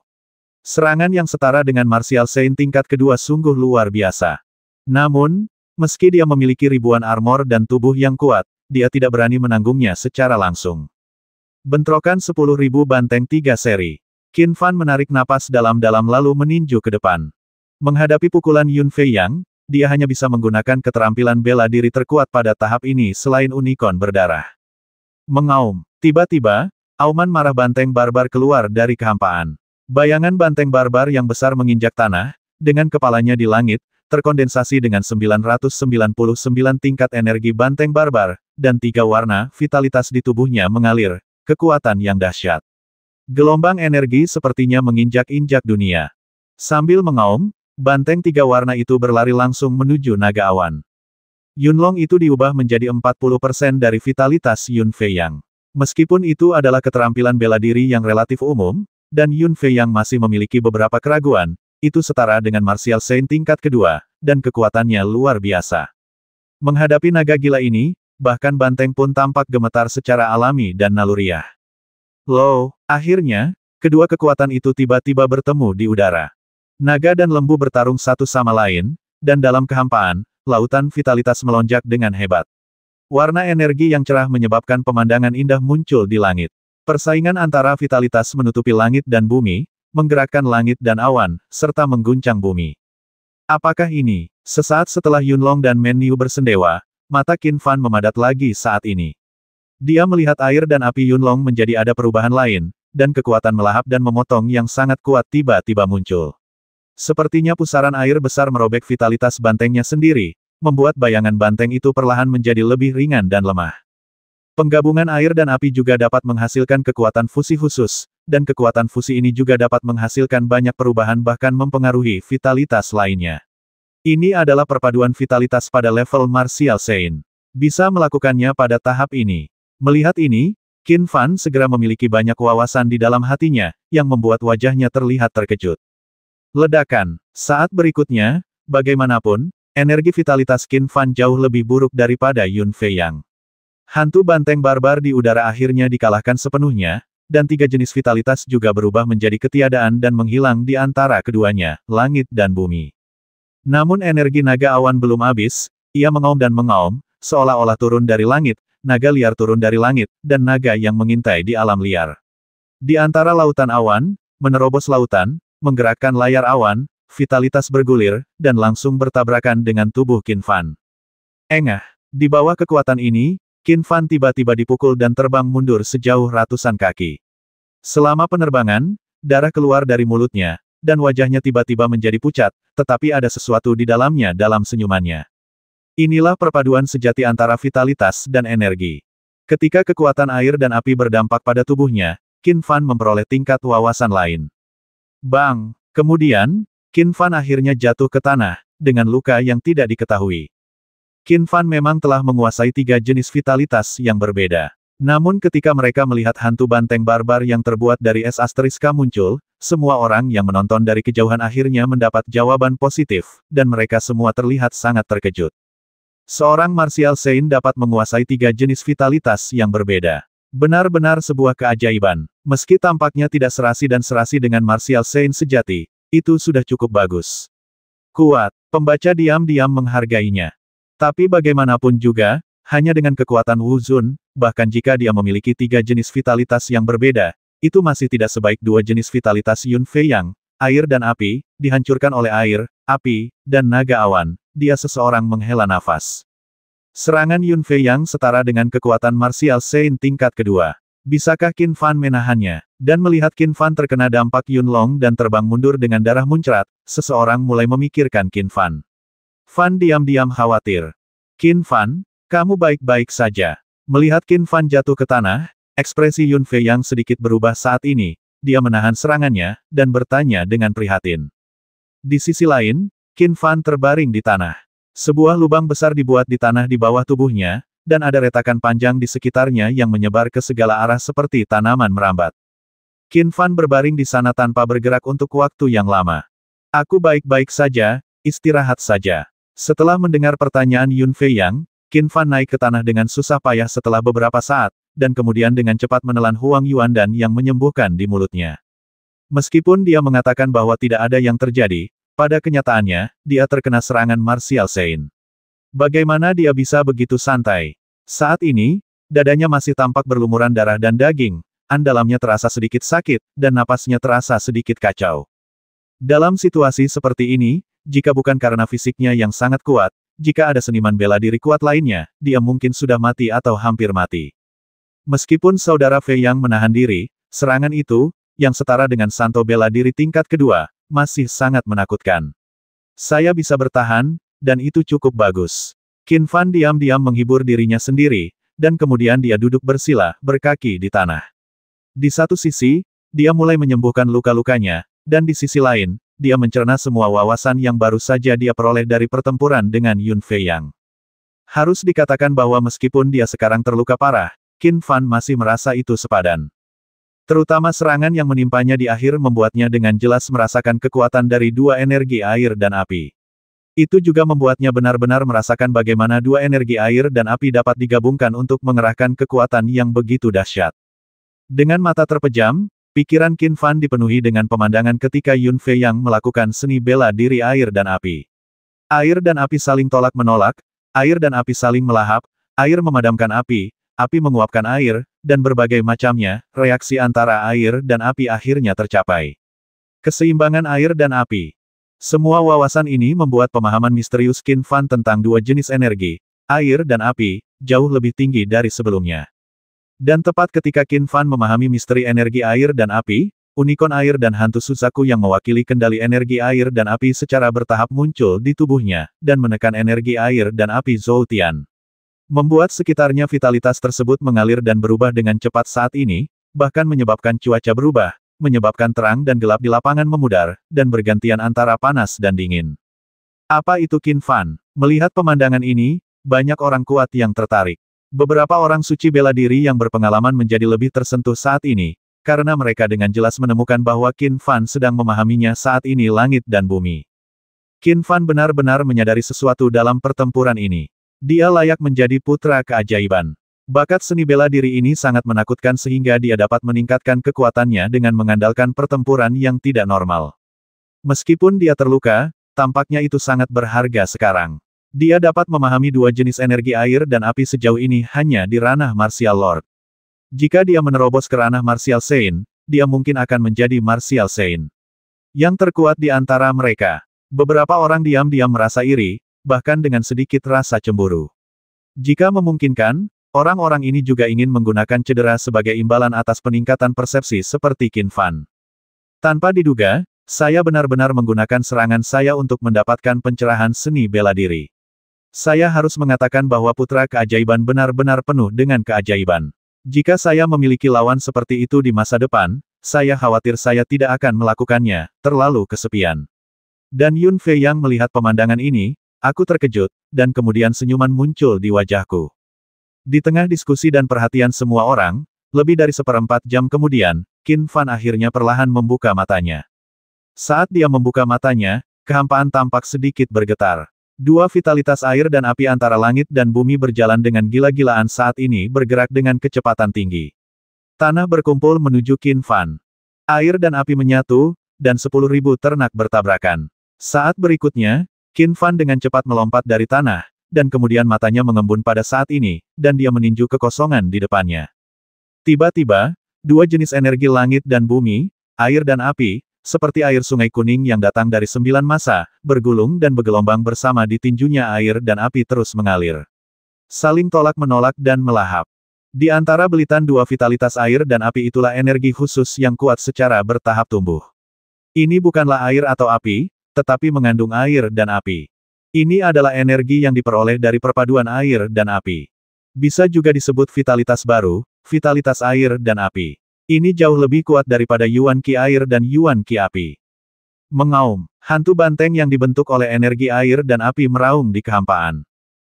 Serangan yang setara dengan Martial Saint tingkat kedua sungguh luar biasa. Namun, meski dia memiliki ribuan armor dan tubuh yang kuat, dia tidak berani menanggungnya secara langsung. Bentrokan 10.000 banteng tiga seri. Qin Fan menarik napas dalam-dalam lalu meninju ke depan. Menghadapi pukulan Yun Fei Yang, dia hanya bisa menggunakan keterampilan bela diri terkuat pada tahap ini selain unicorn berdarah. Mengaum. Tiba-tiba, auman marah banteng barbar keluar dari kehampaan. Bayangan banteng barbar yang besar menginjak tanah, dengan kepalanya di langit, terkondensasi dengan 999 tingkat energi banteng barbar, dan tiga warna vitalitas di tubuhnya mengalir, kekuatan yang dahsyat. Gelombang energi sepertinya menginjak-injak dunia. Sambil mengaum, banteng tiga warna itu berlari langsung menuju naga awan. Yunlong itu diubah menjadi 40% dari vitalitas Yun Yang. Meskipun itu adalah keterampilan bela diri yang relatif umum, dan Yun Feiyang masih memiliki beberapa keraguan, itu setara dengan Martial Saint tingkat kedua, dan kekuatannya luar biasa. Menghadapi naga gila ini, bahkan banteng pun tampak gemetar secara alami dan naluriah. Loh! Akhirnya, kedua kekuatan itu tiba-tiba bertemu di udara. Naga dan lembu bertarung satu sama lain, dan dalam kehampaan, lautan vitalitas melonjak dengan hebat. Warna energi yang cerah menyebabkan pemandangan indah muncul di langit. Persaingan antara vitalitas menutupi langit dan bumi, menggerakkan langit dan awan, serta mengguncang bumi. Apakah ini? Sesaat setelah Yunlong dan Menyu bersendewa, mata Qin Fan memadat lagi saat ini. Dia melihat air dan api Yunlong menjadi ada perubahan lain, dan kekuatan melahap dan memotong yang sangat kuat tiba-tiba muncul. Sepertinya pusaran air besar merobek vitalitas bantengnya sendiri, membuat bayangan banteng itu perlahan menjadi lebih ringan dan lemah. Penggabungan air dan api juga dapat menghasilkan kekuatan fusi khusus, dan kekuatan fusi ini juga dapat menghasilkan banyak perubahan bahkan mempengaruhi vitalitas lainnya. Ini adalah perpaduan vitalitas pada level Martial Sein. Bisa melakukannya pada tahap ini. Melihat ini, Qin Fan segera memiliki banyak wawasan di dalam hatinya, yang membuat wajahnya terlihat terkejut. Ledakan. Saat berikutnya, bagaimanapun, energi vitalitas Qin Fan jauh lebih buruk daripada Yun Fei yang Hantu banteng barbar di udara akhirnya dikalahkan sepenuhnya, dan tiga jenis vitalitas juga berubah menjadi ketiadaan dan menghilang di antara keduanya, langit dan bumi. Namun energi naga awan belum habis, ia mengaum dan mengaum, seolah-olah turun dari langit, naga liar turun dari langit, dan naga yang mengintai di alam liar. Di antara lautan awan, menerobos lautan, menggerakkan layar awan, vitalitas bergulir, dan langsung bertabrakan dengan tubuh Qin Fan. Engah, di bawah kekuatan ini, Qin Fan tiba-tiba dipukul dan terbang mundur sejauh ratusan kaki. Selama penerbangan, darah keluar dari mulutnya, dan wajahnya tiba-tiba menjadi pucat, tetapi ada sesuatu di dalamnya dalam senyumannya. Inilah perpaduan sejati antara vitalitas dan energi. Ketika kekuatan air dan api berdampak pada tubuhnya, Qin Fan memperoleh tingkat wawasan lain. Bang! Kemudian, Qin Fan akhirnya jatuh ke tanah, dengan luka yang tidak diketahui. Qin Fan memang telah menguasai tiga jenis vitalitas yang berbeda. Namun ketika mereka melihat hantu banteng barbar yang terbuat dari es asteriska muncul, semua orang yang menonton dari kejauhan akhirnya mendapat jawaban positif, dan mereka semua terlihat sangat terkejut. Seorang Martial Saint dapat menguasai tiga jenis vitalitas yang berbeda. Benar-benar sebuah keajaiban. Meski tampaknya tidak serasi dan serasi dengan Martial Saint sejati, itu sudah cukup bagus. Kuat, pembaca diam-diam menghargainya. Tapi bagaimanapun juga, hanya dengan kekuatan Wuzun, bahkan jika dia memiliki tiga jenis vitalitas yang berbeda, itu masih tidak sebaik dua jenis vitalitas Yun Fei Yang, air dan api, dihancurkan oleh air, api, dan naga awan, dia seseorang menghela nafas. Serangan Yun Fei yang setara dengan kekuatan martial saint tingkat kedua. Bisakah Qin Fan menahannya? Dan melihat Qin Fan terkena dampak Yun Long dan terbang mundur dengan darah muncrat, seseorang mulai memikirkan Qin Fan. Fan diam-diam khawatir. Qin Fan, kamu baik-baik saja. Melihat Qin Fan jatuh ke tanah, ekspresi Yun Fei yang sedikit berubah saat ini, dia menahan serangannya, dan bertanya dengan prihatin. Di sisi lain, Qin Fan terbaring di tanah. Sebuah lubang besar dibuat di tanah di bawah tubuhnya, dan ada retakan panjang di sekitarnya yang menyebar ke segala arah seperti tanaman merambat. Qin Fan berbaring di sana tanpa bergerak untuk waktu yang lama. Aku baik-baik saja, istirahat saja. Setelah mendengar pertanyaan Yun Fei Yang, Qin Fan naik ke tanah dengan susah payah setelah beberapa saat, dan kemudian dengan cepat menelan Huang Yuan dan yang menyembuhkan di mulutnya. Meskipun dia mengatakan bahwa tidak ada yang terjadi, pada kenyataannya, dia terkena serangan Martial Sein. Bagaimana dia bisa begitu santai? Saat ini, dadanya masih tampak berlumuran darah dan daging, andalamnya terasa sedikit sakit, dan napasnya terasa sedikit kacau. Dalam situasi seperti ini, jika bukan karena fisiknya yang sangat kuat, jika ada seniman bela diri kuat lainnya, dia mungkin sudah mati atau hampir mati. Meskipun saudara Fei Yang menahan diri, serangan itu, yang setara dengan santo bela diri tingkat kedua, masih sangat menakutkan. Saya bisa bertahan, dan itu cukup bagus. Qin Fan diam-diam menghibur dirinya sendiri, dan kemudian dia duduk bersila, berkaki di tanah. Di satu sisi, dia mulai menyembuhkan luka-lukanya, dan di sisi lain, dia mencerna semua wawasan yang baru saja dia peroleh dari pertempuran dengan Yun Fei Yang. Harus dikatakan bahwa meskipun dia sekarang terluka parah, Qin Fan masih merasa itu sepadan. Terutama serangan yang menimpanya di akhir membuatnya dengan jelas merasakan kekuatan dari dua energi air dan api. Itu juga membuatnya benar-benar merasakan bagaimana dua energi air dan api dapat digabungkan untuk mengerahkan kekuatan yang begitu dahsyat. Dengan mata terpejam, pikiran Qin Fan dipenuhi dengan pemandangan ketika Yun Fei yang melakukan seni bela diri air dan api. Air dan api saling tolak-menolak, air dan api saling melahap, air memadamkan api, api menguapkan air, dan berbagai macamnya, reaksi antara air dan api akhirnya tercapai. Keseimbangan air dan api. Semua wawasan ini membuat pemahaman misterius Qin Fan tentang dua jenis energi, air dan api, jauh lebih tinggi dari sebelumnya. Dan tepat ketika Qin Fan memahami misteri energi air dan api, unikon air dan hantu Suzaku yang mewakili kendali energi air dan api secara bertahap muncul di tubuhnya, dan menekan energi air dan api Zhou Tian. Membuat sekitarnya vitalitas tersebut mengalir dan berubah dengan cepat saat ini, bahkan menyebabkan cuaca berubah, menyebabkan terang dan gelap di lapangan memudar, dan bergantian antara panas dan dingin. Apa itu Qin Fan? Melihat pemandangan ini, banyak orang kuat yang tertarik. Beberapa orang suci bela diri yang berpengalaman menjadi lebih tersentuh saat ini, karena mereka dengan jelas menemukan bahwa Qin Fan sedang memahaminya saat ini langit dan bumi. Qin Fan benar-benar menyadari sesuatu dalam pertempuran ini. Dia layak menjadi putra keajaiban. Bakat seni bela diri ini sangat menakutkan sehingga dia dapat meningkatkan kekuatannya dengan mengandalkan pertempuran yang tidak normal. Meskipun dia terluka, tampaknya itu sangat berharga sekarang. Dia dapat memahami dua jenis energi air dan api sejauh ini hanya di ranah Martial Lord. Jika dia menerobos ke ranah Martial Saint, dia mungkin akan menjadi Martial Saint. Yang terkuat di antara mereka. Beberapa orang diam-diam merasa iri, bahkan dengan sedikit rasa cemburu. Jika memungkinkan, orang-orang ini juga ingin menggunakan cedera sebagai imbalan atas peningkatan persepsi seperti Qin Fan. Tanpa diduga, saya benar-benar menggunakan serangan saya untuk mendapatkan pencerahan seni bela diri. Saya harus mengatakan bahwa putra keajaiban benar-benar penuh dengan keajaiban. Jika saya memiliki lawan seperti itu di masa depan, saya khawatir saya tidak akan melakukannya, terlalu kesepian. Dan Yun Fei yang melihat pemandangan ini, Aku terkejut, dan kemudian senyuman muncul di wajahku. Di tengah diskusi dan perhatian semua orang, lebih dari seperempat jam kemudian, Qin Fan akhirnya perlahan membuka matanya. Saat dia membuka matanya, kehampaan tampak sedikit bergetar. Dua vitalitas air dan api antara langit dan bumi berjalan dengan gila-gilaan saat ini bergerak dengan kecepatan tinggi. Tanah berkumpul menuju Qin Fan. Air dan api menyatu, dan sepuluh ribu ternak bertabrakan. Saat berikutnya, Qin Fan dengan cepat melompat dari tanah, dan kemudian matanya mengembun pada saat ini, dan dia meninju kekosongan di depannya. Tiba-tiba, dua jenis energi langit dan bumi, air dan api, seperti air sungai kuning yang datang dari sembilan masa, bergulung dan bergelombang bersama di tinjunya air dan api terus mengalir. Saling tolak-menolak dan melahap. Di antara belitan dua vitalitas air dan api itulah energi khusus yang kuat secara bertahap tumbuh. Ini bukanlah air atau api, tetapi mengandung air dan api. Ini adalah energi yang diperoleh dari perpaduan air dan api. Bisa juga disebut vitalitas baru, vitalitas air dan api. Ini jauh lebih kuat daripada Yuan Qi air dan Yuan Qi api. Mengaum, hantu banteng yang dibentuk oleh energi air dan api meraung di kehampaan.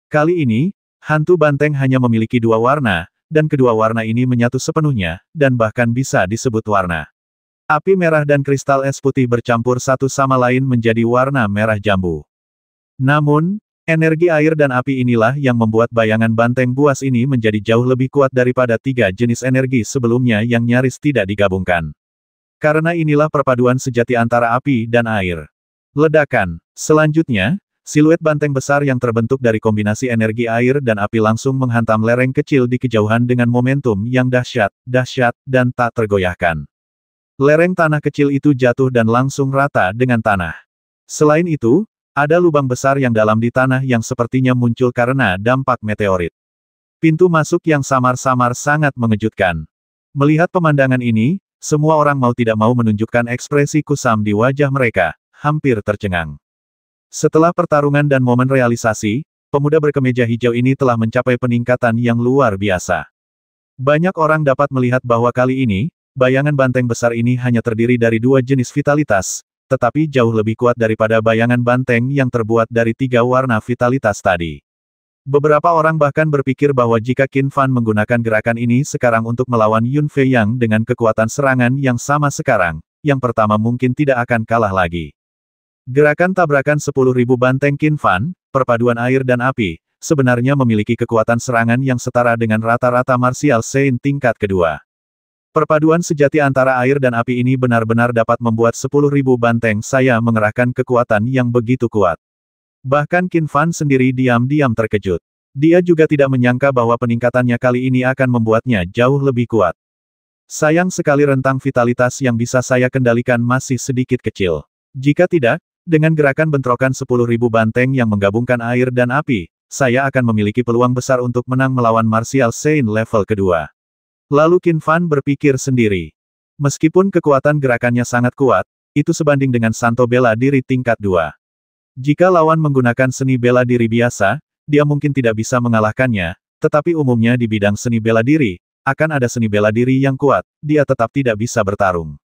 Kali ini, hantu banteng hanya memiliki dua warna, dan kedua warna ini menyatu sepenuhnya, dan bahkan bisa disebut warna. Api merah dan kristal es putih bercampur satu sama lain menjadi warna merah jambu. Namun, energi air dan api inilah yang membuat bayangan banteng buas ini menjadi jauh lebih kuat daripada tiga jenis energi sebelumnya yang nyaris tidak digabungkan. Karena inilah perpaduan sejati antara api dan air. Ledakan. Selanjutnya, siluet banteng besar yang terbentuk dari kombinasi energi air dan api langsung menghantam lereng kecil di kejauhan dengan momentum yang dahsyat, dahsyat, dan tak tergoyahkan. Lereng tanah kecil itu jatuh dan langsung rata dengan tanah. Selain itu, ada lubang besar yang dalam di tanah yang sepertinya muncul karena dampak meteorit. Pintu masuk yang samar-samar sangat mengejutkan. Melihat pemandangan ini, semua orang mau tidak mau menunjukkan ekspresi kusam di wajah mereka, hampir tercengang. Setelah pertarungan dan momen realisasi, pemuda berkemeja hijau ini telah mencapai peningkatan yang luar biasa. Banyak orang dapat melihat bahwa kali ini, Bayangan banteng besar ini hanya terdiri dari dua jenis vitalitas, tetapi jauh lebih kuat daripada bayangan banteng yang terbuat dari tiga warna vitalitas tadi. Beberapa orang bahkan berpikir bahwa jika Qin Fan menggunakan gerakan ini sekarang untuk melawan Yun Fei Yang dengan kekuatan serangan yang sama sekarang, yang pertama mungkin tidak akan kalah lagi. Gerakan tabrakan 10.000 banteng Qin Fan, perpaduan air dan api, sebenarnya memiliki kekuatan serangan yang setara dengan rata-rata martial saint tingkat kedua. Perpaduan sejati antara air dan api ini benar-benar dapat membuat 10.000 banteng saya mengerahkan kekuatan yang begitu kuat. Bahkan Qin Fan sendiri diam-diam terkejut. Dia juga tidak menyangka bahwa peningkatannya kali ini akan membuatnya jauh lebih kuat. Sayang sekali rentang vitalitas yang bisa saya kendalikan masih sedikit kecil. Jika tidak, dengan gerakan bentrokan 10.000 banteng yang menggabungkan air dan api, saya akan memiliki peluang besar untuk menang melawan Martial Saint level kedua. Lalu Qin Fan berpikir sendiri. Meskipun kekuatan gerakannya sangat kuat, itu sebanding dengan Santo Bela Diri tingkat 2. Jika lawan menggunakan seni bela diri biasa, dia mungkin tidak bisa mengalahkannya, tetapi umumnya di bidang seni bela diri, akan ada seni bela diri yang kuat, dia tetap tidak bisa bertarung.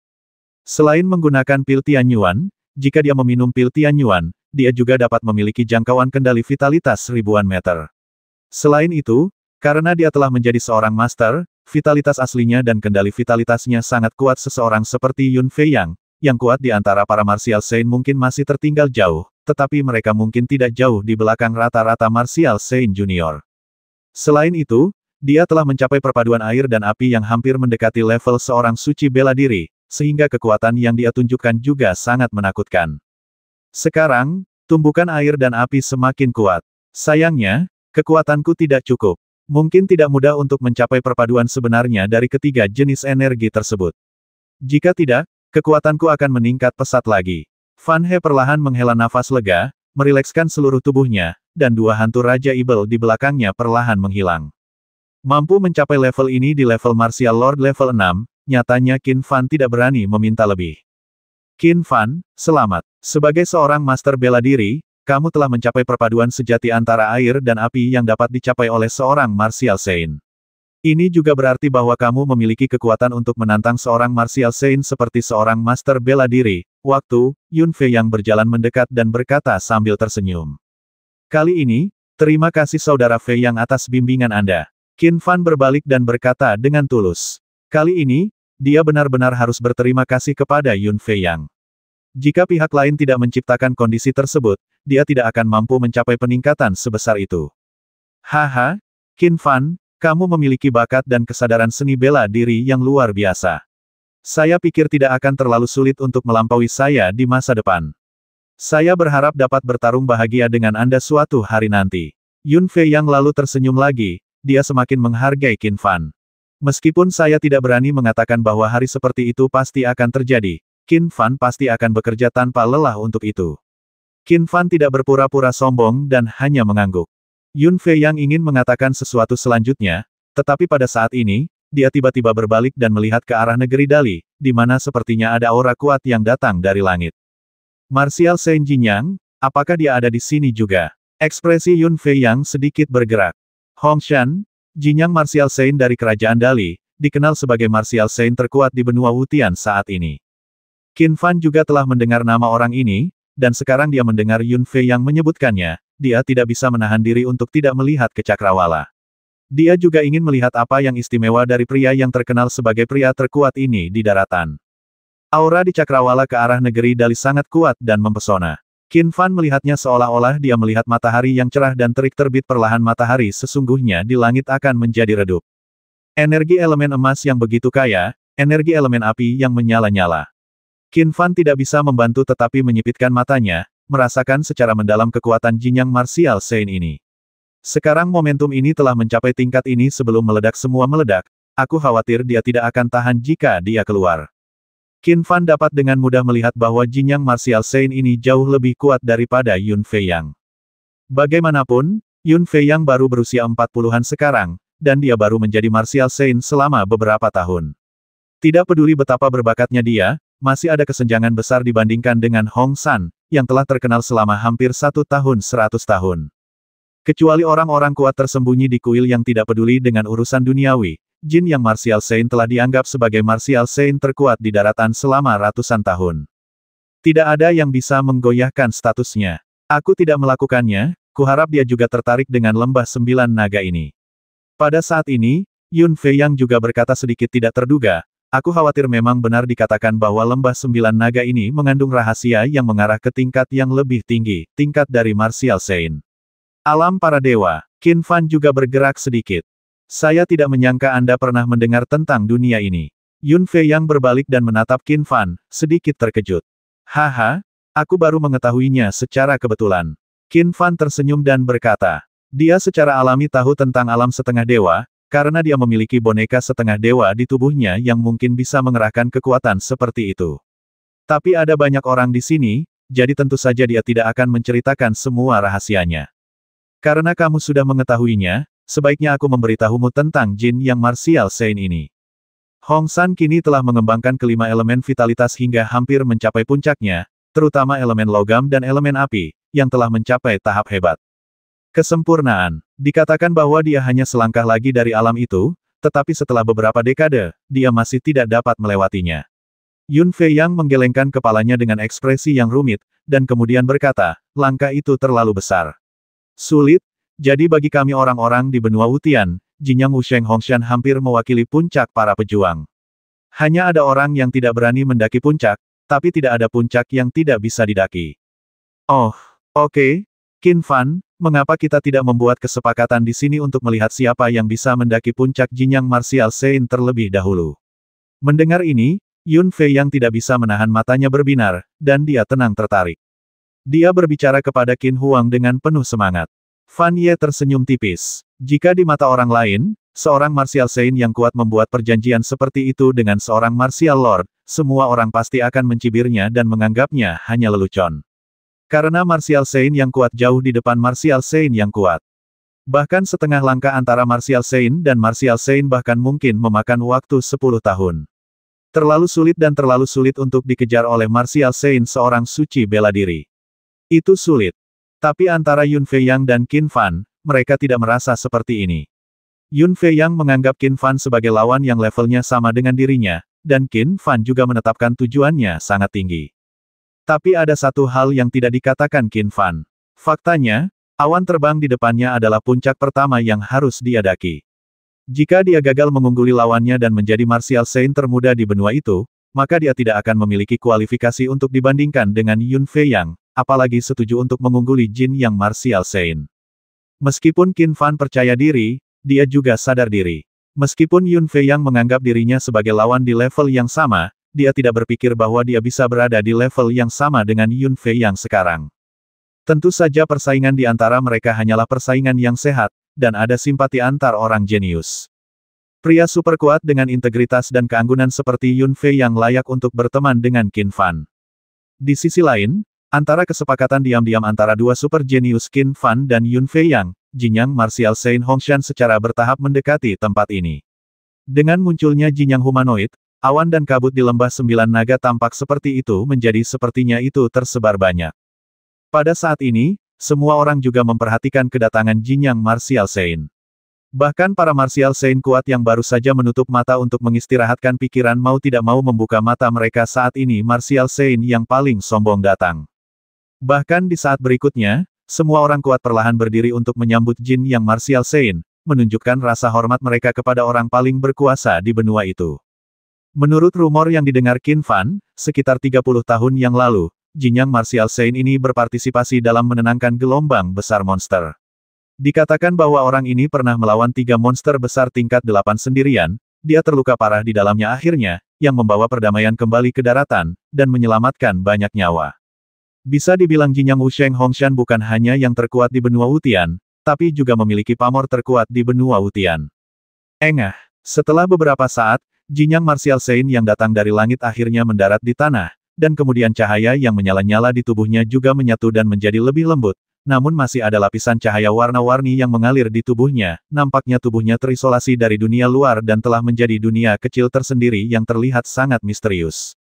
Selain menggunakan pil Tianyuan, jika dia meminum pil Tianyuan, dia juga dapat memiliki jangkauan kendali vitalitas ribuan meter. Selain itu, karena dia telah menjadi seorang master, vitalitas aslinya dan kendali vitalitasnya sangat kuat seseorang seperti Yun Fei Yang, yang kuat di antara para martial saint mungkin masih tertinggal jauh, tetapi mereka mungkin tidak jauh di belakang rata-rata martial saint junior. Selain itu, dia telah mencapai perpaduan air dan api yang hampir mendekati level seorang suci bela diri, sehingga kekuatan yang dia tunjukkan juga sangat menakutkan. Sekarang, tumbukan air dan api semakin kuat. Sayangnya, kekuatanku tidak cukup. Mungkin tidak mudah untuk mencapai perpaduan sebenarnya dari ketiga jenis energi tersebut. Jika tidak, kekuatanku akan meningkat pesat lagi. Fan He perlahan menghela nafas lega, merilekskan seluruh tubuhnya, dan dua hantu Raja Ibel di belakangnya perlahan menghilang. Mampu mencapai level ini di level Martial Lord level 6, nyatanya Qin Fan tidak berani meminta lebih. Qin Fan, selamat. Sebagai seorang master bela diri, kamu telah mencapai perpaduan sejati antara air dan api yang dapat dicapai oleh seorang Martial Saint. Ini juga berarti bahwa kamu memiliki kekuatan untuk menantang seorang Martial Saint seperti seorang master bela diri. Waktu, Yun Fei yang berjalan mendekat dan berkata sambil tersenyum. Kali ini, terima kasih saudara Fei yang atas bimbingan Anda. Qin Fan berbalik dan berkata dengan tulus. Kali ini, dia benar-benar harus berterima kasih kepada Yun Fei Yang. Jika pihak lain tidak menciptakan kondisi tersebut, dia tidak akan mampu mencapai peningkatan sebesar itu. Haha, Qin Fan, kamu memiliki bakat dan kesadaran seni bela diri yang luar biasa. Saya pikir tidak akan terlalu sulit untuk melampaui saya di masa depan. Saya berharap dapat bertarung bahagia dengan Anda suatu hari nanti. Yun Fei yang lalu tersenyum lagi, dia semakin menghargai Qin Fan. Meskipun saya tidak berani mengatakan bahwa hari seperti itu pasti akan terjadi, Qin Fan pasti akan bekerja tanpa lelah untuk itu. Qin Fan tidak berpura-pura sombong dan hanya mengangguk. Yun Fei yang ingin mengatakan sesuatu selanjutnya, tetapi pada saat ini, dia tiba-tiba berbalik dan melihat ke arah negeri Dali, di mana sepertinya ada aura kuat yang datang dari langit. Martial Shen Yang, apakah dia ada di sini juga? Ekspresi Yun Fei Yang sedikit bergerak. Hong Shan, Jin Yang Martial Shen dari Kerajaan Dali, dikenal sebagai Martial Shen terkuat di benua Wutian saat ini. Qin Fan juga telah mendengar nama orang ini, dan sekarang dia mendengar Yun Fei yang menyebutkannya, dia tidak bisa menahan diri untuk tidak melihat ke cakrawala. Dia juga ingin melihat apa yang istimewa dari pria yang terkenal sebagai pria terkuat ini di daratan. Aura di cakrawala ke arah negeri Dali sangat kuat dan mempesona. Qin Fan melihatnya seolah-olah dia melihat matahari yang cerah dan terik terbit perlahan matahari sesungguhnya di langit akan menjadi redup. Energi elemen emas yang begitu kaya, energi elemen api yang menyala-nyala. Qin Fan tidak bisa membantu tetapi menyipitkan matanya, merasakan secara mendalam kekuatan jin yang martial Sein ini. Sekarang momentum ini telah mencapai tingkat ini sebelum meledak semua meledak, aku khawatir dia tidak akan tahan jika dia keluar. Qin Fan dapat dengan mudah melihat bahwa jin yang martial Sein ini jauh lebih kuat daripada Yun Fei yang. Bagaimanapun, Yun Fei yang baru berusia 40-an sekarang, dan dia baru menjadi martial Sein selama beberapa tahun. Tidak peduli betapa berbakatnya dia, masih ada kesenjangan besar dibandingkan dengan Hong San, yang telah terkenal selama hampir satu tahun seratus tahun. Kecuali orang-orang kuat tersembunyi di kuil yang tidak peduli dengan urusan duniawi, Jin yang Martial Saint telah dianggap sebagai Martial Saint terkuat di daratan selama ratusan tahun. Tidak ada yang bisa menggoyahkan statusnya. Aku tidak melakukannya, kuharap dia juga tertarik dengan lembah sembilan naga ini. Pada saat ini, Yun Fei yang juga berkata sedikit tidak terduga, Aku khawatir memang benar dikatakan bahwa lembah sembilan naga ini mengandung rahasia yang mengarah ke tingkat yang lebih tinggi, tingkat dari Martial Sein. Alam para dewa, Qin Fan juga bergerak sedikit. Saya tidak menyangka Anda pernah mendengar tentang dunia ini. Yun Fei yang berbalik dan menatap Qin Fan, sedikit terkejut. Haha, aku baru mengetahuinya secara kebetulan. Qin Fan tersenyum dan berkata, dia secara alami tahu tentang alam setengah dewa, karena dia memiliki boneka setengah dewa di tubuhnya yang mungkin bisa mengerahkan kekuatan seperti itu. Tapi ada banyak orang di sini, jadi tentu saja dia tidak akan menceritakan semua rahasianya. Karena kamu sudah mengetahuinya, sebaiknya aku memberitahumu tentang jin yang martial Saint ini. Hong San kini telah mengembangkan kelima elemen vitalitas hingga hampir mencapai puncaknya, terutama elemen logam dan elemen api, yang telah mencapai tahap hebat. Kesempurnaan. Dikatakan bahwa dia hanya selangkah lagi dari alam itu, tetapi setelah beberapa dekade, dia masih tidak dapat melewatinya. Yun Fei Yang menggelengkan kepalanya dengan ekspresi yang rumit, dan kemudian berkata, langkah itu terlalu besar. Sulit, jadi bagi kami orang-orang di benua Wutian, Jinyang Wusheng Hongshan hampir mewakili puncak para pejuang. Hanya ada orang yang tidak berani mendaki puncak, tapi tidak ada puncak yang tidak bisa didaki. Oh, oke, okay, Qin Fan, mengapa kita tidak membuat kesepakatan di sini untuk melihat siapa yang bisa mendaki puncak Jinyang Martial Sein terlebih dahulu? Mendengar ini, Yun Fei yang tidak bisa menahan matanya berbinar, dan dia tenang tertarik. Dia berbicara kepada Qin Huang dengan penuh semangat. Fan Ye tersenyum tipis. Jika di mata orang lain, Seorang Martial Saint yang kuat membuat perjanjian seperti itu dengan seorang Martial Lord, semua orang pasti akan mencibirnya dan menganggapnya hanya lelucon. Karena Martial Saint yang kuat jauh di depan Martial Saint yang kuat. Bahkan setengah langkah antara Martial Saint dan Martial Saint bahkan mungkin memakan waktu 10 tahun. Terlalu sulit dan terlalu sulit untuk dikejar oleh Martial Saint seorang suci bela diri. Itu sulit. Tapi antara Yun Fei Yang dan Qin Fan, mereka tidak merasa seperti ini. Yun Fei Yang menganggap Qin Fan sebagai lawan yang levelnya sama dengan dirinya, dan Qin Fan juga menetapkan tujuannya sangat tinggi. Tapi ada satu hal yang tidak dikatakan Qin Fan. Faktanya, awan terbang di depannya adalah puncak pertama yang harus dia daki. Jika dia gagal mengungguli lawannya dan menjadi Martial Saint termuda di benua itu, maka dia tidak akan memiliki kualifikasi untuk dibandingkan dengan Yun Fei Yang, apalagi setuju untuk mengungguli Jin Yang Martial Saint. Meskipun Qin Fan percaya diri, dia juga sadar diri. Meskipun Yun Fei Yang menganggap dirinya sebagai lawan di level yang sama, dia tidak berpikir bahwa dia bisa berada di level yang sama dengan Yun Fei yang sekarang. Tentu saja persaingan di antara mereka hanyalah persaingan yang sehat, dan ada simpati antar orang jenius. Pria super kuat dengan integritas dan keanggunan seperti Yun Fei yang layak untuk berteman dengan Qin Fan. Di sisi lain, antara kesepakatan diam-diam antara dua super jenius Qin Fan dan Yun Fei Yang, Jinyang Martial Saint Hongshan secara bertahap mendekati tempat ini. Dengan munculnya Jinyang humanoid, Awan dan kabut di lembah sembilan naga tampak seperti itu menjadi sepertinya itu tersebar banyak. Pada saat ini, semua orang juga memperhatikan kedatangan jin yang Martial Sein. Bahkan para Martial Sein kuat yang baru saja menutup mata untuk mengistirahatkan pikiran mau tidak mau membuka mata mereka saat ini Martial Sein yang paling sombong datang. Bahkan di saat berikutnya, semua orang kuat perlahan berdiri untuk menyambut Jin yang Martial Sein, menunjukkan rasa hormat mereka kepada orang paling berkuasa di benua itu. Menurut rumor yang didengar Qin Fan, sekitar 30 tahun yang lalu, Jinyang Martial Saint ini berpartisipasi dalam menenangkan gelombang besar monster. Dikatakan bahwa orang ini pernah melawan tiga monster besar tingkat delapan sendirian, dia terluka parah di dalamnya akhirnya, yang membawa perdamaian kembali ke daratan, dan menyelamatkan banyak nyawa. Bisa dibilang Jinyang Wusheng Hongshan bukan hanya yang terkuat di benua Wutian, tapi juga memiliki pamor terkuat di benua Wutian. Engah. Setelah beberapa saat, Jinyang Martial Sein yang datang dari langit akhirnya mendarat di tanah, dan kemudian cahaya yang menyala-nyala di tubuhnya juga menyatu dan menjadi lebih lembut, namun masih ada lapisan cahaya warna-warni yang mengalir di tubuhnya, nampaknya tubuhnya terisolasi dari dunia luar dan telah menjadi dunia kecil tersendiri yang terlihat sangat misterius.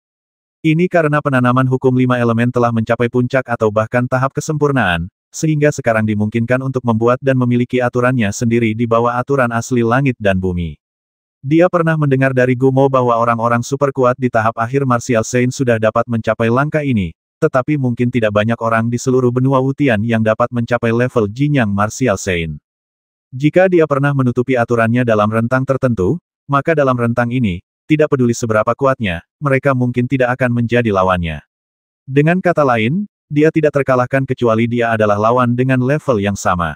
Ini karena penanaman hukum lima elemen telah mencapai puncak atau bahkan tahap kesempurnaan, sehingga sekarang dimungkinkan untuk membuat dan memiliki aturannya sendiri di bawah aturan asli langit dan bumi. Dia pernah mendengar dari Gumo bahwa orang-orang super kuat di tahap akhir Martial Saint sudah dapat mencapai langkah ini, tetapi mungkin tidak banyak orang di seluruh benua Wutian yang dapat mencapai level Jin Yang Martial Saint. Jika dia pernah menutupi aturannya dalam rentang tertentu, maka dalam rentang ini, tidak peduli seberapa kuatnya, mereka mungkin tidak akan menjadi lawannya. Dengan kata lain, dia tidak terkalahkan kecuali dia adalah lawan dengan level yang sama.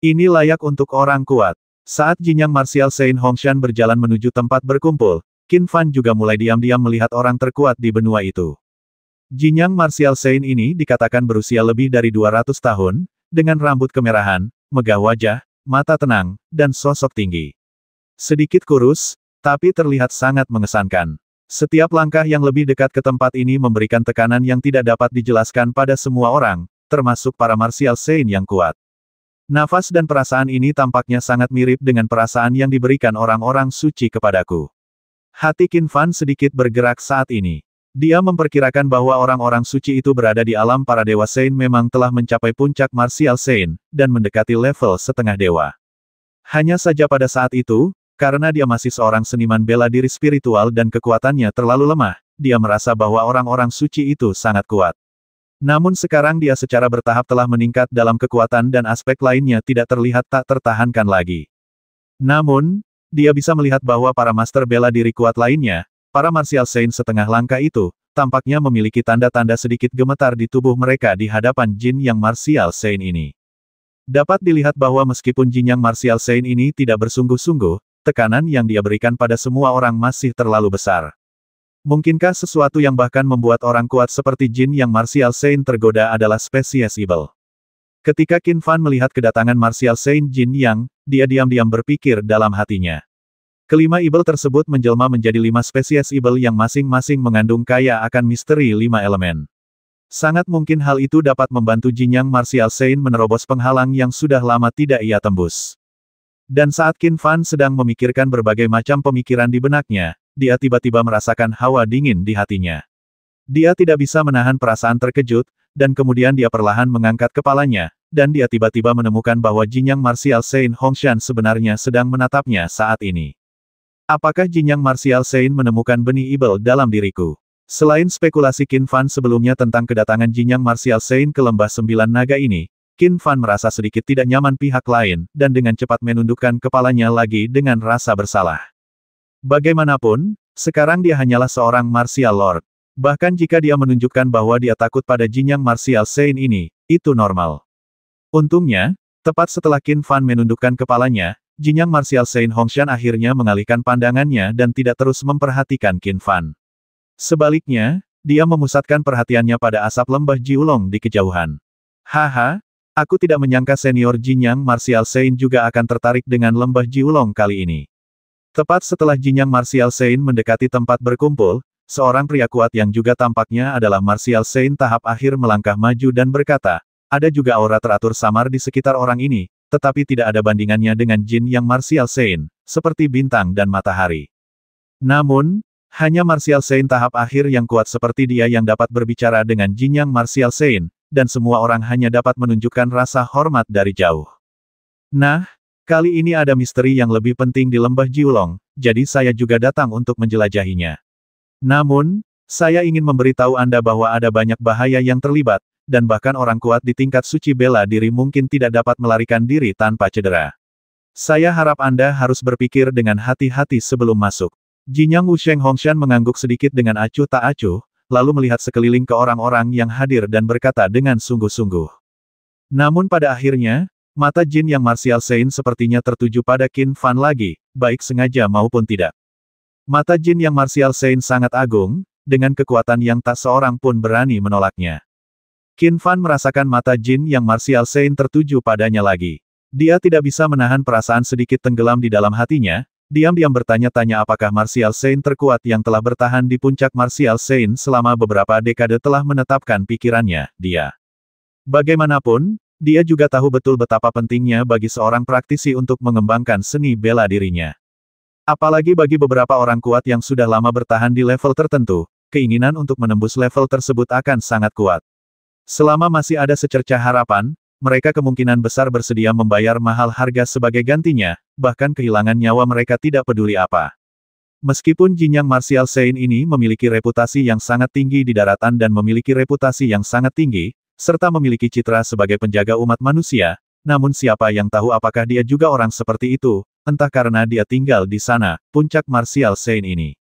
Ini layak untuk orang kuat. Saat Jinyang Martial Saint Hongshan berjalan menuju tempat berkumpul, Qin Fan juga mulai diam-diam melihat orang terkuat di benua itu. Jinyang Martial Saint ini dikatakan berusia lebih dari 200 tahun, dengan rambut kemerahan, megah wajah, mata tenang, dan sosok tinggi. Sedikit kurus, tapi terlihat sangat mengesankan. Setiap langkah yang lebih dekat ke tempat ini memberikan tekanan yang tidak dapat dijelaskan pada semua orang, termasuk para Martial Saint yang kuat. Nafas dan perasaan ini tampaknya sangat mirip dengan perasaan yang diberikan orang-orang suci kepadaku. Hati Qin Fan sedikit bergerak saat ini. Dia memperkirakan bahwa orang-orang suci itu berada di alam para dewa Sein memang telah mencapai puncak martial Sein, dan mendekati level setengah dewa. Hanya saja pada saat itu, karena dia masih seorang seniman bela diri spiritual dan kekuatannya terlalu lemah, dia merasa bahwa orang-orang suci itu sangat kuat. Namun sekarang dia secara bertahap telah meningkat dalam kekuatan dan aspek lainnya tidak terlihat tak tertahankan lagi. Namun, dia bisa melihat bahwa para master bela diri kuat lainnya, para martial saint setengah langkah itu, tampaknya memiliki tanda-tanda sedikit gemetar di tubuh mereka di hadapan jin yang martial saint ini. Dapat dilihat bahwa meskipun jin yang martial saint ini tidak bersungguh-sungguh, tekanan yang dia berikan pada semua orang masih terlalu besar. Mungkinkah sesuatu yang bahkan membuat orang kuat seperti Jin yang Martial Saint tergoda adalah spesies Evil? Ketika Qin Fan melihat kedatangan Martial Saint Jin Yang, dia diam-diam berpikir dalam hatinya. Kelima Evil tersebut menjelma menjadi lima spesies Evil yang masing-masing mengandung kaya akan misteri lima elemen. Sangat mungkin hal itu dapat membantu Jin Yang Martial Saint menerobos penghalang yang sudah lama tidak ia tembus. Dan saat Qin Fan sedang memikirkan berbagai macam pemikiran di benaknya, dia tiba-tiba merasakan hawa dingin di hatinya. Dia tidak bisa menahan perasaan terkejut, dan kemudian dia perlahan mengangkat kepalanya, dan dia tiba-tiba menemukan bahwa Jinyang Martial Sein Hongshan sebenarnya sedang menatapnya saat ini. Apakah Jinyang Martial Sein menemukan benih ibel dalam diriku? Selain spekulasi Qin Fan sebelumnya tentang kedatangan Jinyang Martial Sein ke Lembah Sembilan Naga ini, Qin Fan merasa sedikit tidak nyaman pihak lain, dan dengan cepat menundukkan kepalanya lagi dengan rasa bersalah. Bagaimanapun, sekarang dia hanyalah seorang martial lord. Bahkan jika dia menunjukkan bahwa dia takut pada Jin Yang martial saint ini, itu normal. Untungnya, tepat setelah Qin Fan menundukkan kepalanya, Jin Yang martial saint Hongshan akhirnya mengalihkan pandangannya dan tidak terus memperhatikan Qin Fan. Sebaliknya, dia memusatkan perhatiannya pada asap lembah Jiulong di kejauhan. Haha, Aku tidak menyangka senior Jinyang Martial Sein juga akan tertarik dengan lembah Jiulong kali ini. Tepat setelah Jinyang Martial Sein mendekati tempat berkumpul, seorang pria kuat yang juga tampaknya adalah Martial Sein tahap akhir melangkah maju dan berkata, ada juga aura teratur samar di sekitar orang ini, tetapi tidak ada bandingannya dengan Jin yang Martial Sein, seperti bintang dan matahari. Namun, hanya Martial Sein tahap akhir yang kuat seperti dia yang dapat berbicara dengan Jin yang Martial Sein, dan semua orang hanya dapat menunjukkan rasa hormat dari jauh. Nah, kali ini ada misteri yang lebih penting di lembah Jiulong, jadi saya juga datang untuk menjelajahinya. Namun, saya ingin memberitahu Anda bahwa ada banyak bahaya yang terlibat, dan bahkan orang kuat di tingkat suci bela diri mungkin tidak dapat melarikan diri tanpa cedera. Saya harap Anda harus berpikir dengan hati-hati sebelum masuk. Jinyang Wusheng Hongshan mengangguk sedikit dengan acuh tak acuh, lalu melihat sekeliling ke orang-orang yang hadir dan berkata dengan sungguh-sungguh. Namun pada akhirnya, mata Jin yang Martial Sein sepertinya tertuju pada Qin Fan lagi, baik sengaja maupun tidak. Mata Jin yang Martial Sein sangat agung, dengan kekuatan yang tak seorang pun berani menolaknya. Qin Fan merasakan mata Jin yang Martial Sein tertuju padanya lagi. Dia tidak bisa menahan perasaan sedikit tenggelam di dalam hatinya, diam-diam bertanya-tanya apakah Martial Saint terkuat yang telah bertahan di puncak Martial Saint selama beberapa dekade telah menetapkan pikirannya, dia. Bagaimanapun, dia juga tahu betul betapa pentingnya bagi seorang praktisi untuk mengembangkan seni bela dirinya. Apalagi bagi beberapa orang kuat yang sudah lama bertahan di level tertentu, keinginan untuk menembus level tersebut akan sangat kuat. Selama masih ada secerca harapan, mereka kemungkinan besar bersedia membayar mahal harga sebagai gantinya, bahkan kehilangan nyawa mereka tidak peduli apa. Meskipun Jinyang Martial Sein ini memiliki reputasi yang sangat tinggi di daratan dan memiliki reputasi yang sangat tinggi, serta memiliki citra sebagai penjaga umat manusia, namun siapa yang tahu apakah dia juga orang seperti itu, entah karena dia tinggal di sana, puncak Martial Sein ini.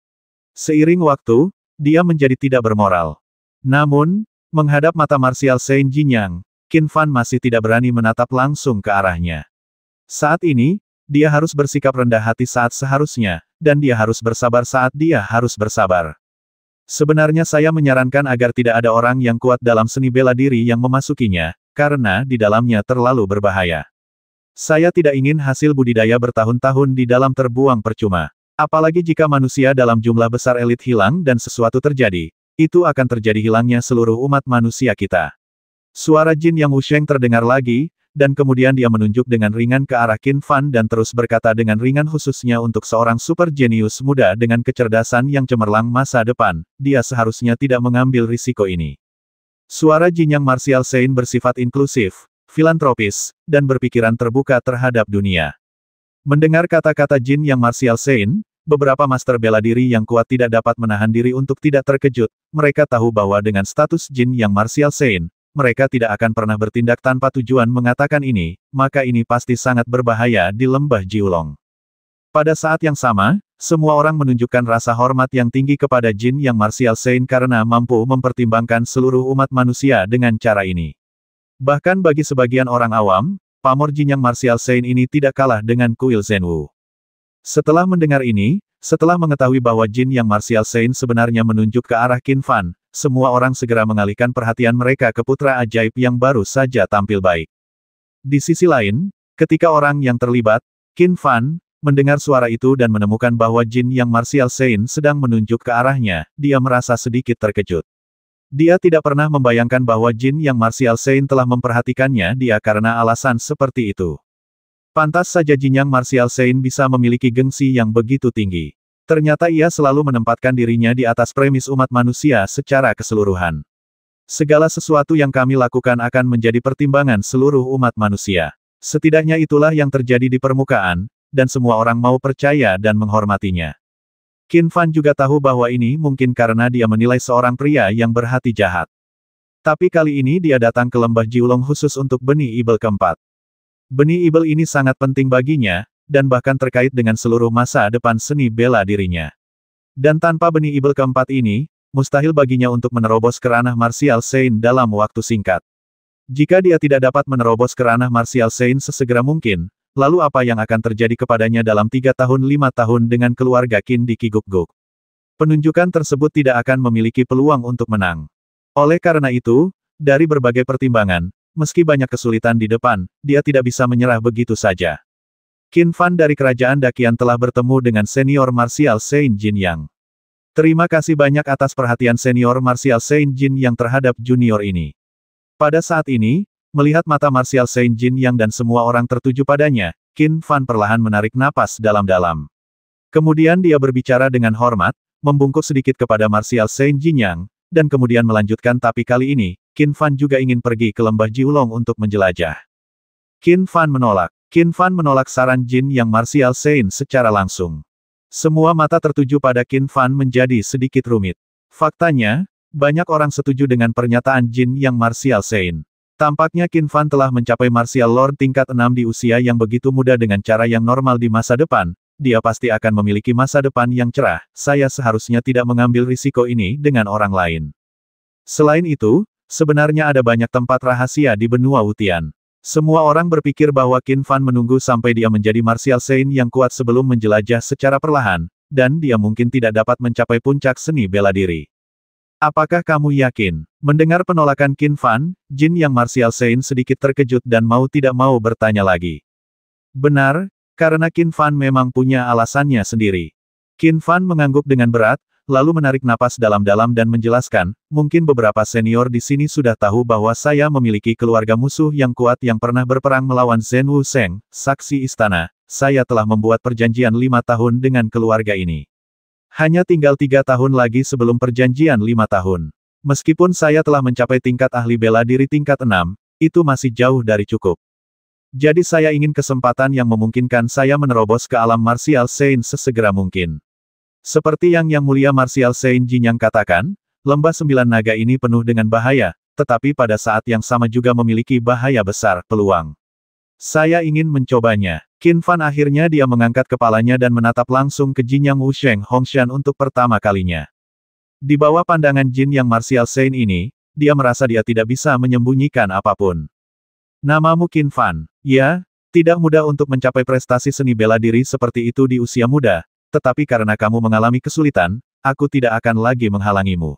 Seiring waktu, dia menjadi tidak bermoral. Namun, menghadap mata Martial Sein Jinyang, Qin Fan masih tidak berani menatap langsung ke arahnya. Saat ini, dia harus bersikap rendah hati saat seharusnya, dan dia harus bersabar saat dia harus bersabar. Sebenarnya saya menyarankan agar tidak ada orang yang kuat dalam seni bela diri yang memasukinya, karena di dalamnya terlalu berbahaya. Saya tidak ingin hasil budidaya bertahun-tahun di dalam terbuang percuma. Apalagi jika manusia dalam jumlah besar elit hilang dan sesuatu terjadi, itu akan terjadi hilangnya seluruh umat manusia kita. Suara Jin Yang Wusheng terdengar lagi, dan kemudian dia menunjuk dengan ringan ke arah Qin Fan dan terus berkata dengan ringan khususnya untuk seorang super jenius muda dengan kecerdasan yang cemerlang masa depan, dia seharusnya tidak mengambil risiko ini. Suara Jin Yang Martial Sein bersifat inklusif, filantropis, dan berpikiran terbuka terhadap dunia. Mendengar kata-kata Jin Yang Martial Sein, beberapa master bela diri yang kuat tidak dapat menahan diri untuk tidak terkejut, mereka tahu bahwa dengan status Jin Yang Martial Sein, mereka tidak akan pernah bertindak tanpa tujuan mengatakan ini, maka ini pasti sangat berbahaya di lembah Jiulong. Pada saat yang sama, semua orang menunjukkan rasa hormat yang tinggi kepada Jin yang Martial Saint karena mampu mempertimbangkan seluruh umat manusia dengan cara ini. Bahkan bagi sebagian orang awam, pamor Jin yang Martial Saint ini tidak kalah dengan kuil Zenwu. Setelah mendengar ini, setelah mengetahui bahwa Jin yang Martial Saint sebenarnya menunjuk ke arah Qin Fan, semua orang segera mengalihkan perhatian mereka ke putra ajaib yang baru saja tampil baik. Di sisi lain, ketika orang yang terlibat, Qin Fan, mendengar suara itu dan menemukan bahwa Jin yang Martial Sein sedang menunjuk ke arahnya, dia merasa sedikit terkejut. Dia tidak pernah membayangkan bahwa Jin yang Martial Sein telah memperhatikannya dia karena alasan seperti itu. Pantas saja Jin yang Martial Sein bisa memiliki gengsi yang begitu tinggi. Ternyata ia selalu menempatkan dirinya di atas premis umat manusia secara keseluruhan. Segala sesuatu yang kami lakukan akan menjadi pertimbangan seluruh umat manusia. Setidaknya itulah yang terjadi di permukaan, dan semua orang mau percaya dan menghormatinya. Qin Fan juga tahu bahwa ini mungkin karena dia menilai seorang pria yang berhati jahat. Tapi kali ini dia datang ke lembah Jiulong khusus untuk benih ibel keempat. Benih ibel ini sangat penting baginya, dan bahkan terkait dengan seluruh masa depan seni bela dirinya. Dan tanpa benih ibel keempat ini, mustahil baginya untuk menerobos ke ranah Martial Sein dalam waktu singkat. Jika dia tidak dapat menerobos ke ranah Martial Sein sesegera mungkin, lalu apa yang akan terjadi kepadanya dalam tiga tahun lima tahun dengan keluarga Qin di Kiguk-guk? Penunjukan tersebut tidak akan memiliki peluang untuk menang. Oleh karena itu, dari berbagai pertimbangan, meski banyak kesulitan di depan, dia tidak bisa menyerah begitu saja. Qin Fan dari Kerajaan Dakian telah bertemu dengan senior Martial Saint Jin Yang. Terima kasih banyak atas perhatian senior Martial Saint Jin Yang terhadap junior ini. Pada saat ini, melihat mata Martial Saint Jin Yang dan semua orang tertuju padanya, Qin Fan perlahan menarik napas dalam-dalam. Kemudian dia berbicara dengan hormat, membungkuk sedikit kepada Martial Saint Jin Yang, dan kemudian melanjutkan tapi kali ini, Qin Fan juga ingin pergi ke lembah Jiulong untuk menjelajah. Qin Fan menolak. Qin Fan menolak saran Jin yang Martial Sein secara langsung. Semua mata tertuju pada Qin Fan menjadi sedikit rumit. Faktanya, banyak orang setuju dengan pernyataan Jin yang Martial Sein. Tampaknya Qin Fan telah mencapai Martial Lord tingkat 6 di usia yang begitu muda dengan cara yang normal di masa depan, dia pasti akan memiliki masa depan yang cerah, saya seharusnya tidak mengambil risiko ini dengan orang lain. Selain itu, sebenarnya ada banyak tempat rahasia di benua Utian. Semua orang berpikir bahwa Qin Fan menunggu sampai dia menjadi Martial Saint yang kuat sebelum menjelajah secara perlahan, dan dia mungkin tidak dapat mencapai puncak seni bela diri. Apakah kamu yakin? Mendengar penolakan Qin Fan, Jin yang Martial Saint sedikit terkejut dan mau tidak mau bertanya lagi. Benar, karena Qin Fan memang punya alasannya sendiri. Qin Fan mengangguk dengan berat, lalu menarik napas dalam-dalam dan menjelaskan, mungkin beberapa senior di sini sudah tahu bahwa saya memiliki keluarga musuh yang kuat yang pernah berperang melawan Zhen Wu Seng, saksi istana, saya telah membuat perjanjian lima tahun dengan keluarga ini. Hanya tinggal tiga tahun lagi sebelum perjanjian lima tahun. Meskipun saya telah mencapai tingkat ahli bela diri tingkat enam, itu masih jauh dari cukup. Jadi saya ingin kesempatan yang memungkinkan saya menerobos ke alam marsial Saint sesegera mungkin. Seperti yang Yang Mulia Martial Saint Jin Yang katakan, lembah sembilan naga ini penuh dengan bahaya, tetapi pada saat yang sama juga memiliki bahaya besar, peluang. Saya ingin mencobanya. Qin Fan akhirnya dia mengangkat kepalanya dan menatap langsung ke Jin Yang Wusheng Hongshan untuk pertama kalinya. Di bawah pandangan Jin Yang Martial Saint ini, dia merasa dia tidak bisa menyembunyikan apapun. Namamu Qin Fan. Ya, tidak mudah untuk mencapai prestasi seni bela diri seperti itu di usia muda, tetapi karena kamu mengalami kesulitan, aku tidak akan lagi menghalangimu.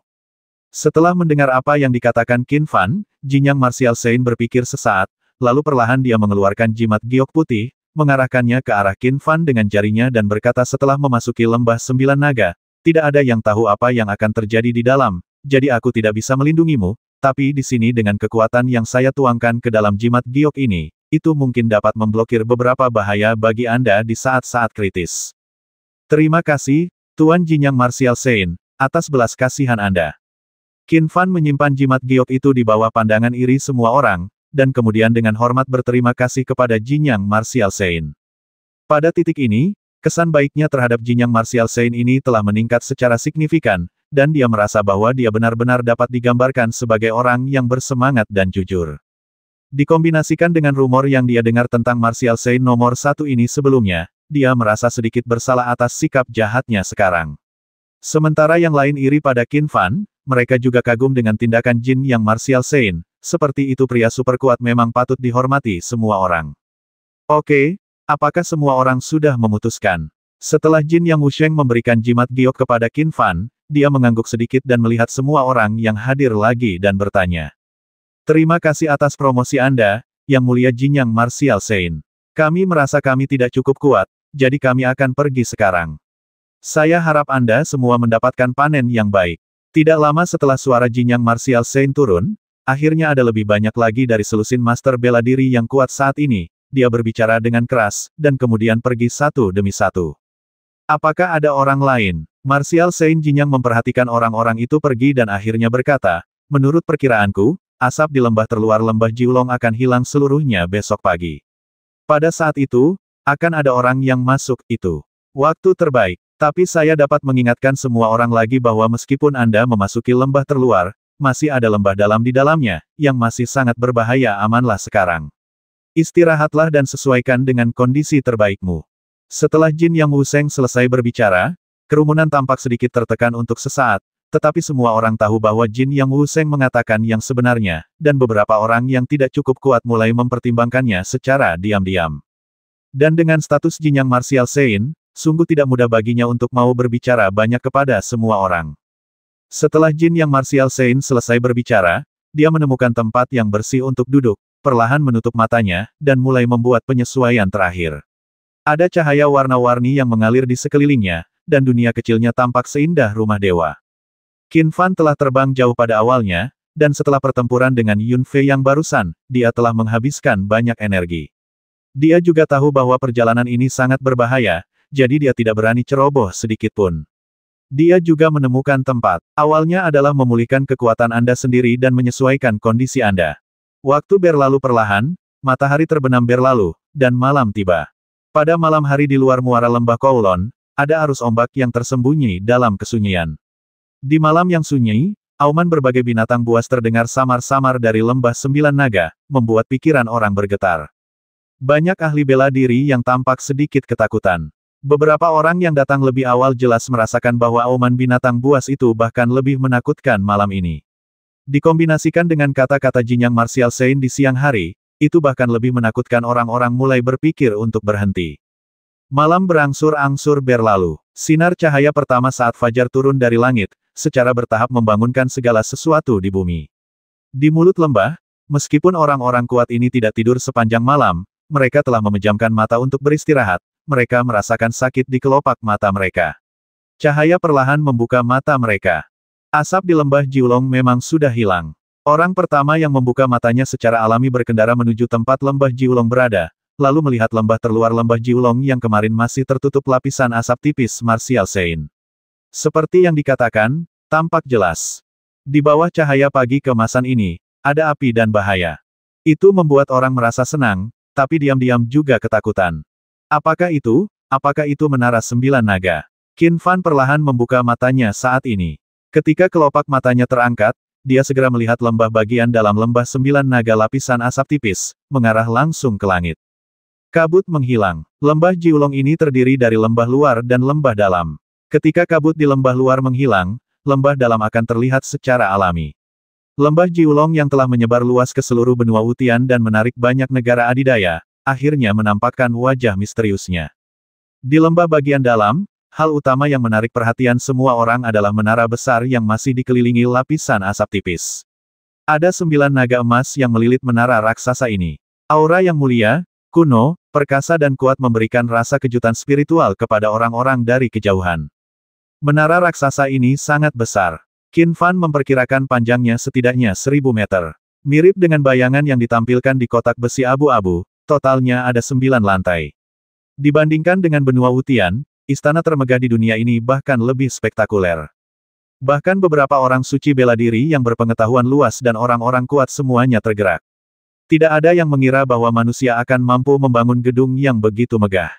Setelah mendengar apa yang dikatakan Qin Fan, Jinyang Martial Sein berpikir sesaat, lalu perlahan dia mengeluarkan jimat giok putih, mengarahkannya ke arah Qin Fan dengan jarinya dan berkata setelah memasuki lembah sembilan naga, tidak ada yang tahu apa yang akan terjadi di dalam, jadi aku tidak bisa melindungimu, tapi di sini dengan kekuatan yang saya tuangkan ke dalam jimat giok ini, itu mungkin dapat memblokir beberapa bahaya bagi Anda di saat-saat kritis. Terima kasih, Tuan Jinyang Martial Sein, atas belas kasihan Anda. Qin Fan menyimpan jimat giok itu di bawah pandangan iri semua orang, dan kemudian dengan hormat berterima kasih kepada Jinyang Martial Sein. Pada titik ini, kesan baiknya terhadap Jinyang Martial Sein ini telah meningkat secara signifikan, dan dia merasa bahwa dia benar-benar dapat digambarkan sebagai orang yang bersemangat dan jujur. Dikombinasikan dengan rumor yang dia dengar tentang Martial Sein nomor satu ini sebelumnya, dia merasa sedikit bersalah atas sikap jahatnya sekarang. Sementara yang lain iri pada Qin Fan, mereka juga kagum dengan tindakan Jin yang Martial Sein, seperti itu pria super kuat memang patut dihormati semua orang. Oke, apakah semua orang sudah memutuskan? Setelah Jin Yang Wusheng memberikan jimat giok kepada Qin Fan, dia mengangguk sedikit dan melihat semua orang yang hadir lagi dan bertanya. Terima kasih atas promosi Anda, Yang Mulia Jin Yang Martial Sein. Kami merasa kami tidak cukup kuat, jadi kami akan pergi sekarang. Saya harap Anda semua mendapatkan panen yang baik. Tidak lama setelah suara Jinyang Martial Saint turun, akhirnya ada lebih banyak lagi dari selusin master bela diri yang kuat saat ini, dia berbicara dengan keras, dan kemudian pergi satu demi satu. Apakah ada orang lain? Martial Saint Jinyang memperhatikan orang-orang itu pergi dan akhirnya berkata, menurut perkiraanku, asap di lembah terluar lembah Jiulong akan hilang seluruhnya besok pagi. Pada saat itu, akan ada orang yang masuk, itu. Waktu terbaik. Tapi saya dapat mengingatkan semua orang lagi bahwa meskipun Anda memasuki lembah terluar, masih ada lembah dalam di dalamnya, yang masih sangat berbahaya amanlah sekarang. Istirahatlah dan sesuaikan dengan kondisi terbaikmu. Setelah Jin Yang Wuseng selesai berbicara, kerumunan tampak sedikit tertekan untuk sesaat, tetapi semua orang tahu bahwa Jin Yang Wuseng mengatakan yang sebenarnya, dan beberapa orang yang tidak cukup kuat mulai mempertimbangkannya secara diam-diam. Dan dengan status Jin yang Martial Sein, sungguh tidak mudah baginya untuk mau berbicara banyak kepada semua orang. Setelah Jin Yang Martial Sein selesai berbicara, dia menemukan tempat yang bersih untuk duduk, perlahan menutup matanya, dan mulai membuat penyesuaian terakhir. Ada cahaya warna-warni yang mengalir di sekelilingnya, dan dunia kecilnya tampak seindah rumah dewa. Qin Fan telah terbang jauh pada awalnya, dan setelah pertempuran dengan Yun Fei yang barusan, dia telah menghabiskan banyak energi. Dia juga tahu bahwa perjalanan ini sangat berbahaya, jadi dia tidak berani ceroboh sedikitpun. Dia juga menemukan tempat. Awalnya adalah memulihkan kekuatan Anda sendiri dan menyesuaikan kondisi Anda. Waktu berlalu perlahan, matahari terbenam berlalu, dan malam tiba. Pada malam hari di luar muara lembah Kowlon, ada arus ombak yang tersembunyi dalam kesunyian. Di malam yang sunyi, auman berbagai binatang buas terdengar samar-samar dari lembah sembilan naga, membuat pikiran orang bergetar. Banyak ahli bela diri yang tampak sedikit ketakutan. Beberapa orang yang datang lebih awal jelas merasakan bahwa auman binatang buas itu bahkan lebih menakutkan malam ini. Dikombinasikan dengan kata-kata Jinyang Martial Sein di siang hari, itu bahkan lebih menakutkan orang-orang mulai berpikir untuk berhenti. Malam berangsur-angsur berlalu. Sinar cahaya pertama saat fajar turun dari langit, secara bertahap membangunkan segala sesuatu di bumi. Di mulut lembah, meskipun orang-orang kuat ini tidak tidur sepanjang malam, mereka telah memejamkan mata untuk beristirahat, mereka merasakan sakit di kelopak mata mereka. Cahaya perlahan membuka mata mereka. Asap di lembah Jiulong memang sudah hilang. Orang pertama yang membuka matanya secara alami berkendara menuju tempat lembah Jiulong berada, lalu melihat lembah terluar lembah Jiulong yang kemarin masih tertutup lapisan asap tipis Martial Sein. Seperti yang dikatakan, tampak jelas. Di bawah cahaya pagi kemasan ini, ada api dan bahaya. Itu membuat orang merasa senang, tapi diam-diam juga ketakutan. Apakah itu? Apakah itu menara sembilan naga? Qin Fan perlahan membuka matanya saat ini. Ketika kelopak matanya terangkat, dia segera melihat lembah bagian dalam lembah sembilan naga lapisan asap tipis, mengarah langsung ke langit. Kabut menghilang. Lembah Jiulong ini terdiri dari lembah luar dan lembah dalam. Ketika kabut di lembah luar menghilang, lembah dalam akan terlihat secara alami. Lembah Jiulong yang telah menyebar luas ke seluruh benua Utian dan menarik banyak negara adidaya, akhirnya menampakkan wajah misteriusnya. Di lembah bagian dalam, hal utama yang menarik perhatian semua orang adalah menara besar yang masih dikelilingi lapisan asap tipis. Ada sembilan naga emas yang melilit menara raksasa ini. Aura yang mulia, kuno, perkasa dan kuat memberikan rasa kejutan spiritual kepada orang-orang dari kejauhan. Menara raksasa ini sangat besar. Qin Fan memperkirakan panjangnya setidaknya seribu meter. Mirip dengan bayangan yang ditampilkan di kotak besi abu-abu, totalnya ada sembilan lantai. Dibandingkan dengan benua Utian, istana termegah di dunia ini bahkan lebih spektakuler. Bahkan beberapa orang suci bela diri yang berpengetahuan luas dan orang-orang kuat semuanya tergerak. Tidak ada yang mengira bahwa manusia akan mampu membangun gedung yang begitu megah.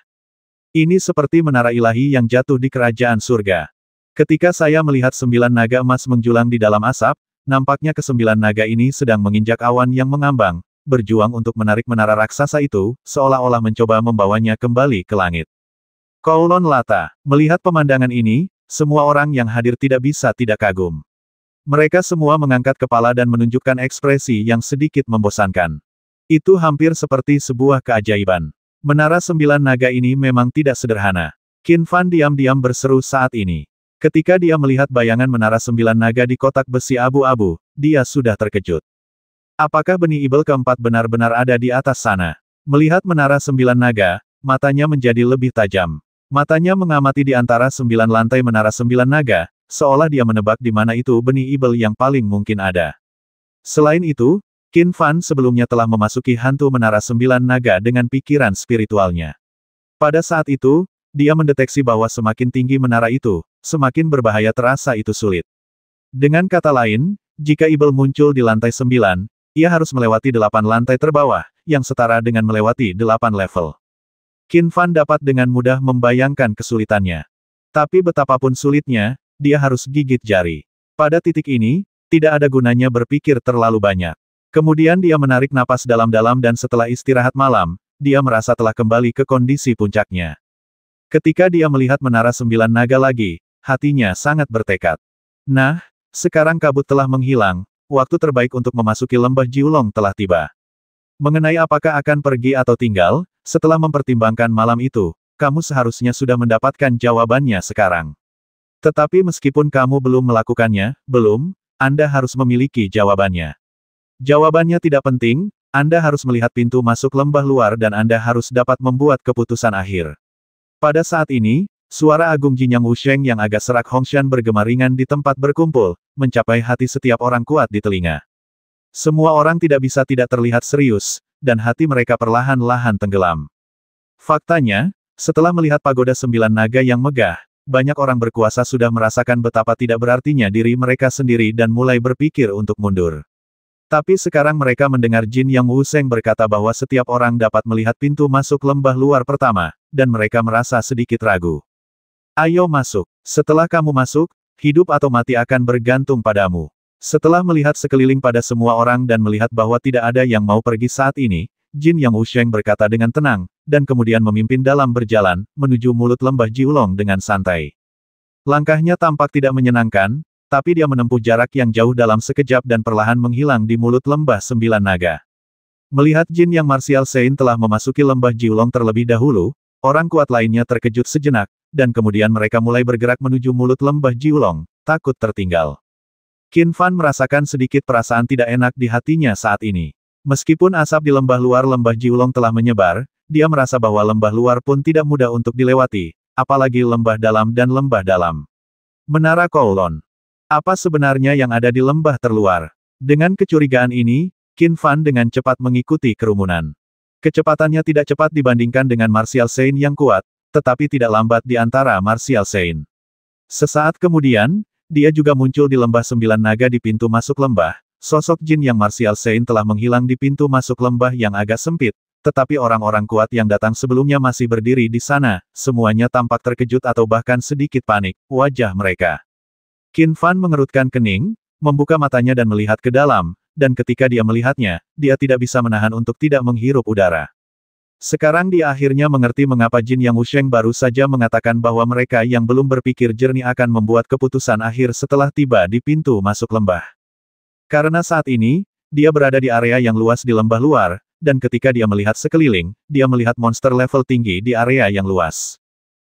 Ini seperti menara ilahi yang jatuh di kerajaan surga. Ketika saya melihat sembilan naga emas menjulang di dalam asap, nampaknya kesembilan naga ini sedang menginjak awan yang mengambang, berjuang untuk menarik menara raksasa itu, seolah-olah mencoba membawanya kembali ke langit. Kolon Lata, melihat pemandangan ini, semua orang yang hadir tidak bisa tidak kagum. Mereka semua mengangkat kepala dan menunjukkan ekspresi yang sedikit membosankan. Itu hampir seperti sebuah keajaiban. Menara sembilan naga ini memang tidak sederhana. Kin Fan diam-diam berseru saat ini. Ketika dia melihat bayangan menara sembilan naga di kotak besi abu-abu, dia sudah terkejut. Apakah benih ibel keempat benar-benar ada di atas sana? Melihat menara sembilan naga, matanya menjadi lebih tajam. Matanya mengamati di antara sembilan lantai menara sembilan naga, seolah dia menebak di mana itu benih ibel yang paling mungkin ada. Selain itu, Qin Fan sebelumnya telah memasuki hantu menara sembilan naga dengan pikiran spiritualnya. Pada saat itu, dia mendeteksi bahwa semakin tinggi menara itu, semakin berbahaya terasa itu sulit. Dengan kata lain, jika Ibel muncul di lantai sembilan, ia harus melewati delapan lantai terbawah, yang setara dengan melewati delapan level. Qin Fan dapat dengan mudah membayangkan kesulitannya. Tapi betapapun sulitnya, dia harus gigit jari. Pada titik ini, tidak ada gunanya berpikir terlalu banyak. Kemudian dia menarik napas dalam-dalam dan setelah istirahat malam, dia merasa telah kembali ke kondisi puncaknya. Ketika dia melihat menara sembilan naga lagi, hatinya sangat bertekad. Nah, sekarang kabut telah menghilang, waktu terbaik untuk memasuki lembah Jiulong telah tiba. Mengenai apakah akan pergi atau tinggal, setelah mempertimbangkan malam itu, kamu seharusnya sudah mendapatkan jawabannya sekarang. Tetapi meskipun kamu belum melakukannya, belum, Anda harus memiliki jawabannya. Jawabannya tidak penting, Anda harus melihat pintu masuk lembah luar dan Anda harus dapat membuat keputusan akhir. Pada saat ini, Suara agung Jinyang Wusheng yang agak serak Hongshan bergema ringan di tempat berkumpul, mencapai hati setiap orang kuat di telinga. Semua orang tidak bisa tidak terlihat serius, dan hati mereka perlahan-lahan tenggelam. Faktanya, setelah melihat pagoda sembilan naga yang megah, banyak orang berkuasa sudah merasakan betapa tidak berartinya diri mereka sendiri dan mulai berpikir untuk mundur. Tapi sekarang mereka mendengar Jin Yang Wuseng berkata bahwa setiap orang dapat melihat pintu masuk lembah luar pertama, dan mereka merasa sedikit ragu. Ayo masuk. Setelah kamu masuk, hidup atau mati akan bergantung padamu. Setelah melihat sekeliling pada semua orang dan melihat bahwa tidak ada yang mau pergi saat ini, Jin Yang Wusheng berkata dengan tenang, dan kemudian memimpin dalam berjalan, menuju mulut lembah Jiulong dengan santai. Langkahnya tampak tidak menyenangkan, tapi dia menempuh jarak yang jauh dalam sekejap dan perlahan menghilang di mulut lembah sembilan naga. Melihat Jin Yang Martial Sein telah memasuki lembah Jiulong terlebih dahulu, Orang kuat lainnya terkejut sejenak, dan kemudian mereka mulai bergerak menuju mulut lembah Jiulong, takut tertinggal. Qin Fan merasakan sedikit perasaan tidak enak di hatinya saat ini. Meskipun asap di lembah luar lembah Jiulong telah menyebar, dia merasa bahwa lembah luar pun tidak mudah untuk dilewati, apalagi lembah dalam dan lembah dalam. Menara Kowlon. Apa sebenarnya yang ada di lembah terluar? Dengan kecurigaan ini, Qin Fan dengan cepat mengikuti kerumunan. Kecepatannya tidak cepat dibandingkan dengan Martial Saint yang kuat, tetapi tidak lambat di antara Martial Saint. Sesaat kemudian, dia juga muncul di lembah sembilan naga di pintu masuk lembah, sosok jin yang Martial Saint telah menghilang di pintu masuk lembah yang agak sempit, tetapi orang-orang kuat yang datang sebelumnya masih berdiri di sana, semuanya tampak terkejut atau bahkan sedikit panik, wajah mereka. Qin Fan mengerutkan kening, membuka matanya dan melihat ke dalam, dan ketika dia melihatnya, dia tidak bisa menahan untuk tidak menghirup udara. Sekarang dia akhirnya mengerti mengapa Jin Yang Wusheng baru saja mengatakan bahwa mereka yang belum berpikir jernih akan membuat keputusan akhir setelah tiba di pintu masuk lembah. Karena saat ini, dia berada di area yang luas di lembah luar, dan ketika dia melihat sekeliling, dia melihat monster level tinggi di area yang luas.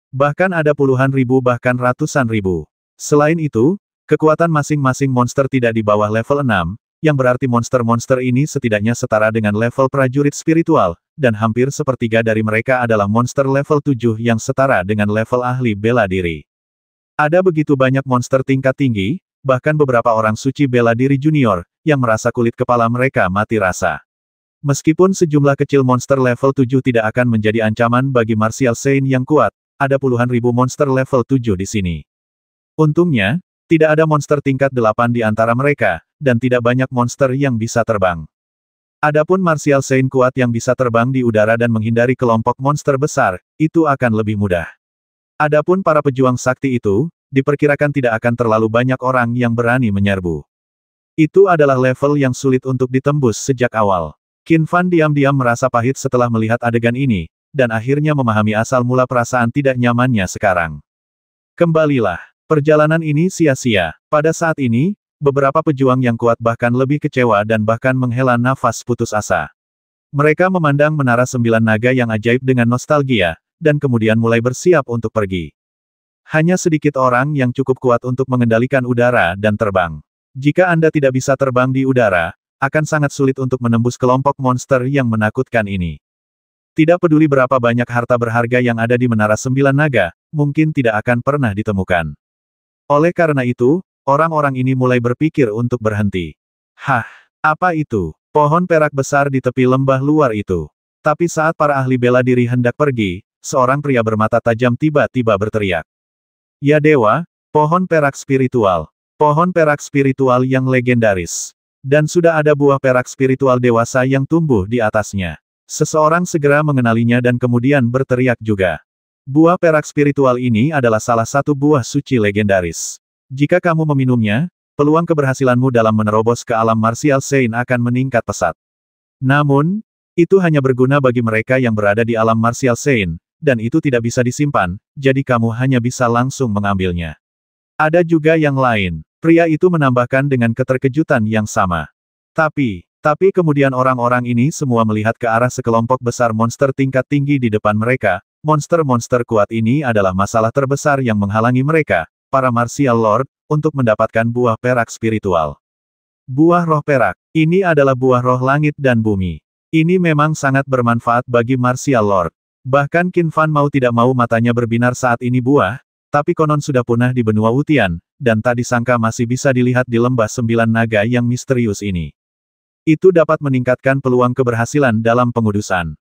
Bahkan ada puluhan ribu bahkan ratusan ribu. Selain itu, kekuatan masing-masing monster tidak di bawah level 6, yang berarti monster-monster ini setidaknya setara dengan level prajurit spiritual, dan hampir sepertiga dari mereka adalah monster level 7 yang setara dengan level ahli bela diri. Ada begitu banyak monster tingkat tinggi, bahkan beberapa orang suci bela diri junior, yang merasa kulit kepala mereka mati rasa. Meskipun sejumlah kecil monster level 7 tidak akan menjadi ancaman bagi Martial Saint yang kuat, ada puluhan ribu monster level 7 di sini. Untungnya, tidak ada monster tingkat 8 di antara mereka, dan tidak banyak monster yang bisa terbang. Adapun Martial Saint kuat yang bisa terbang di udara dan menghindari kelompok monster besar, itu akan lebih mudah. Adapun para pejuang sakti itu, diperkirakan tidak akan terlalu banyak orang yang berani menyerbu. Itu adalah level yang sulit untuk ditembus sejak awal. Qin Fan diam-diam merasa pahit setelah melihat adegan ini, dan akhirnya memahami asal mula perasaan tidak nyamannya sekarang. Kembalilah, perjalanan ini sia-sia. Pada saat ini, beberapa pejuang yang kuat bahkan lebih kecewa dan bahkan menghela nafas putus asa. Mereka memandang menara sembilan naga yang ajaib dengan nostalgia, dan kemudian mulai bersiap untuk pergi. Hanya sedikit orang yang cukup kuat untuk mengendalikan udara dan terbang. Jika Anda tidak bisa terbang di udara, akan sangat sulit untuk menembus kelompok monster yang menakutkan ini. Tidak peduli berapa banyak harta berharga yang ada di Menara Sembilan Naga, mungkin tidak akan pernah ditemukan. Oleh karena itu, Orang-orang ini mulai berpikir untuk berhenti. Hah, apa itu? Pohon perak besar di tepi lembah luar itu. Tapi saat para ahli bela diri hendak pergi, seorang pria bermata tajam tiba-tiba berteriak. Ya dewa, pohon perak spiritual. Pohon perak spiritual yang legendaris. Dan sudah ada buah perak spiritual dewasa yang tumbuh di atasnya. Seseorang segera mengenalinya dan kemudian berteriak juga. Buah perak spiritual ini adalah salah satu buah suci legendaris. Jika kamu meminumnya, peluang keberhasilanmu dalam menerobos ke alam martial Sein akan meningkat pesat. Namun, itu hanya berguna bagi mereka yang berada di alam martial Sein, dan itu tidak bisa disimpan, jadi kamu hanya bisa langsung mengambilnya. Ada juga yang lain. Pria itu menambahkan dengan keterkejutan yang sama. Tapi, tapi kemudian orang-orang ini semua melihat ke arah sekelompok besar monster tingkat tinggi di depan mereka. Monster-monster kuat ini adalah masalah terbesar yang menghalangi mereka, para Martial Lord, untuk mendapatkan buah perak spiritual. Buah roh perak, ini adalah buah roh langit dan bumi. Ini memang sangat bermanfaat bagi Martial Lord. Bahkan Qin Fan mau tidak mau matanya berbinar saat ini buah, tapi konon sudah punah di benua Utian, dan tak disangka masih bisa dilihat di lembah sembilan naga yang misterius ini. Itu dapat meningkatkan peluang keberhasilan dalam pengudusan.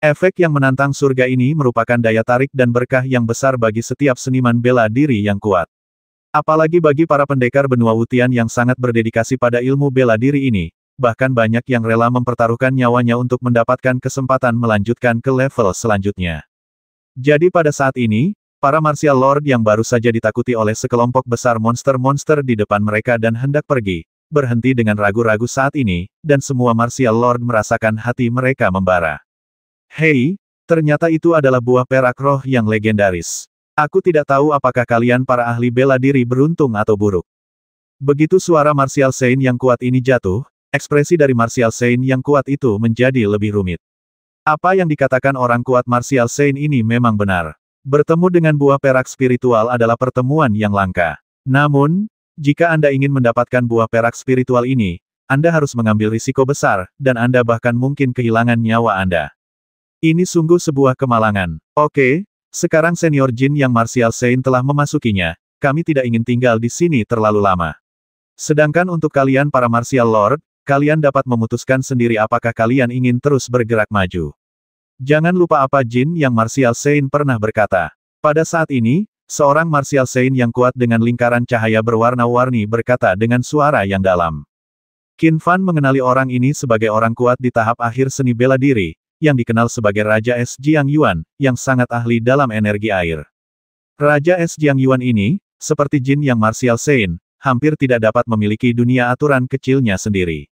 Efek yang menantang surga ini merupakan daya tarik dan berkah yang besar bagi setiap seniman bela diri yang kuat. Apalagi bagi para pendekar benua Wutian yang sangat berdedikasi pada ilmu bela diri ini, bahkan banyak yang rela mempertaruhkan nyawanya untuk mendapatkan kesempatan melanjutkan ke level selanjutnya. Jadi pada saat ini, para martial lord yang baru saja ditakuti oleh sekelompok besar monster-monster di depan mereka dan hendak pergi, berhenti dengan ragu-ragu saat ini, dan semua martial lord merasakan hati mereka membara. Hei, ternyata itu adalah buah perak roh yang legendaris. Aku tidak tahu apakah kalian para ahli bela diri beruntung atau buruk. Begitu suara Martial Saint yang kuat ini jatuh, ekspresi dari Martial Saint yang kuat itu menjadi lebih rumit. Apa yang dikatakan orang kuat Martial Saint ini memang benar. Bertemu dengan buah perak spiritual adalah pertemuan yang langka. Namun, jika Anda ingin mendapatkan buah perak spiritual ini, Anda harus mengambil risiko besar, dan Anda bahkan mungkin kehilangan nyawa Anda. Ini sungguh sebuah kemalangan. Oke, sekarang senior Jin yang Martial Saint telah memasukinya, kami tidak ingin tinggal di sini terlalu lama. Sedangkan untuk kalian para Martial Lord, kalian dapat memutuskan sendiri apakah kalian ingin terus bergerak maju. Jangan lupa apa Jin yang Martial Saint pernah berkata. Pada saat ini, seorang Martial Saint yang kuat dengan lingkaran cahaya berwarna-warni berkata dengan suara yang dalam. Qin Fan mengenali orang ini sebagai orang kuat di tahap akhir seni bela diri, yang dikenal sebagai Raja Es Jiang Yuan, yang sangat ahli dalam energi air. Raja Es Jiang Yuan ini, seperti jin yang Martial Sein, hampir tidak dapat memiliki dunia aturan kecilnya sendiri.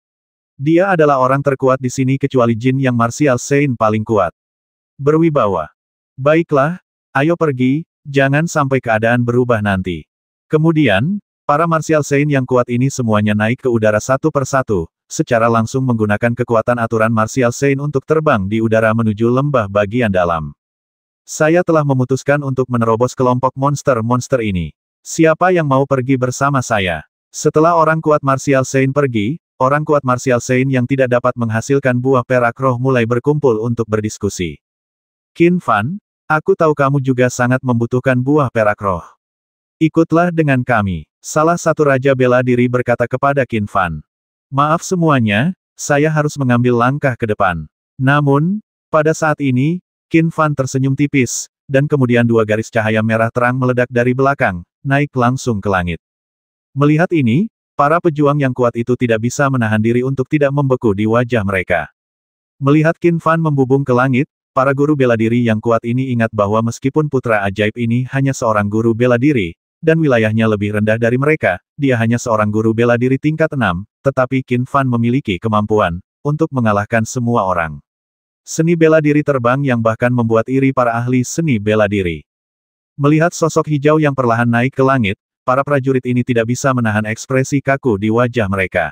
Dia adalah orang terkuat di sini kecuali jin yang Martial Sein paling kuat. Berwibawa. Baiklah, ayo pergi, jangan sampai keadaan berubah nanti. Kemudian, para Martial Sein yang kuat ini semuanya naik ke udara satu persatu, secara langsung menggunakan kekuatan aturan Martial Saint untuk terbang di udara menuju lembah bagian dalam. Saya telah memutuskan untuk menerobos kelompok monster-monster ini. Siapa yang mau pergi bersama saya? Setelah orang kuat Martial Saint pergi, orang kuat Martial Saint yang tidak dapat menghasilkan buah perak roh mulai berkumpul untuk berdiskusi. Qin Fan, aku tahu kamu juga sangat membutuhkan buah perak roh. Ikutlah dengan kami. Salah satu Raja Bela Diri berkata kepada Qin Fan. Maaf semuanya, saya harus mengambil langkah ke depan. Namun, pada saat ini, Qin Fan tersenyum tipis, dan kemudian dua garis cahaya merah terang meledak dari belakang, naik langsung ke langit. Melihat ini, para pejuang yang kuat itu tidak bisa menahan diri untuk tidak membeku di wajah mereka. Melihat Qin Fan membubung ke langit, para guru bela diri yang kuat ini ingat bahwa meskipun putra ajaib ini hanya seorang guru bela diri, dan wilayahnya lebih rendah dari mereka, dia hanya seorang guru bela diri tingkat 6, tetapi Qin Fan memiliki kemampuan untuk mengalahkan semua orang. Seni bela diri terbang yang bahkan membuat iri para ahli seni bela diri. Melihat sosok hijau yang perlahan naik ke langit, para prajurit ini tidak bisa menahan ekspresi kaku di wajah mereka.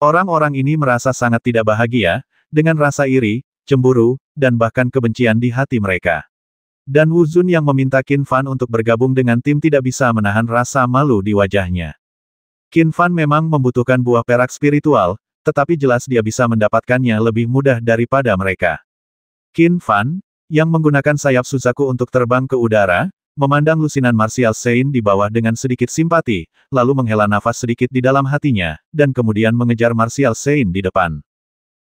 Orang-orang ini merasa sangat tidak bahagia, dengan rasa iri, cemburu, dan bahkan kebencian di hati mereka. Dan Wu Wuzun yang meminta Qin Fan untuk bergabung dengan tim tidak bisa menahan rasa malu di wajahnya. Qin Fan memang membutuhkan buah perak spiritual, tetapi jelas dia bisa mendapatkannya lebih mudah daripada mereka. Qin Fan, yang menggunakan sayap Suzaku untuk terbang ke udara, memandang lusinan Martial Sein di bawah dengan sedikit simpati, lalu menghela nafas sedikit di dalam hatinya, dan kemudian mengejar Martial Sein di depan.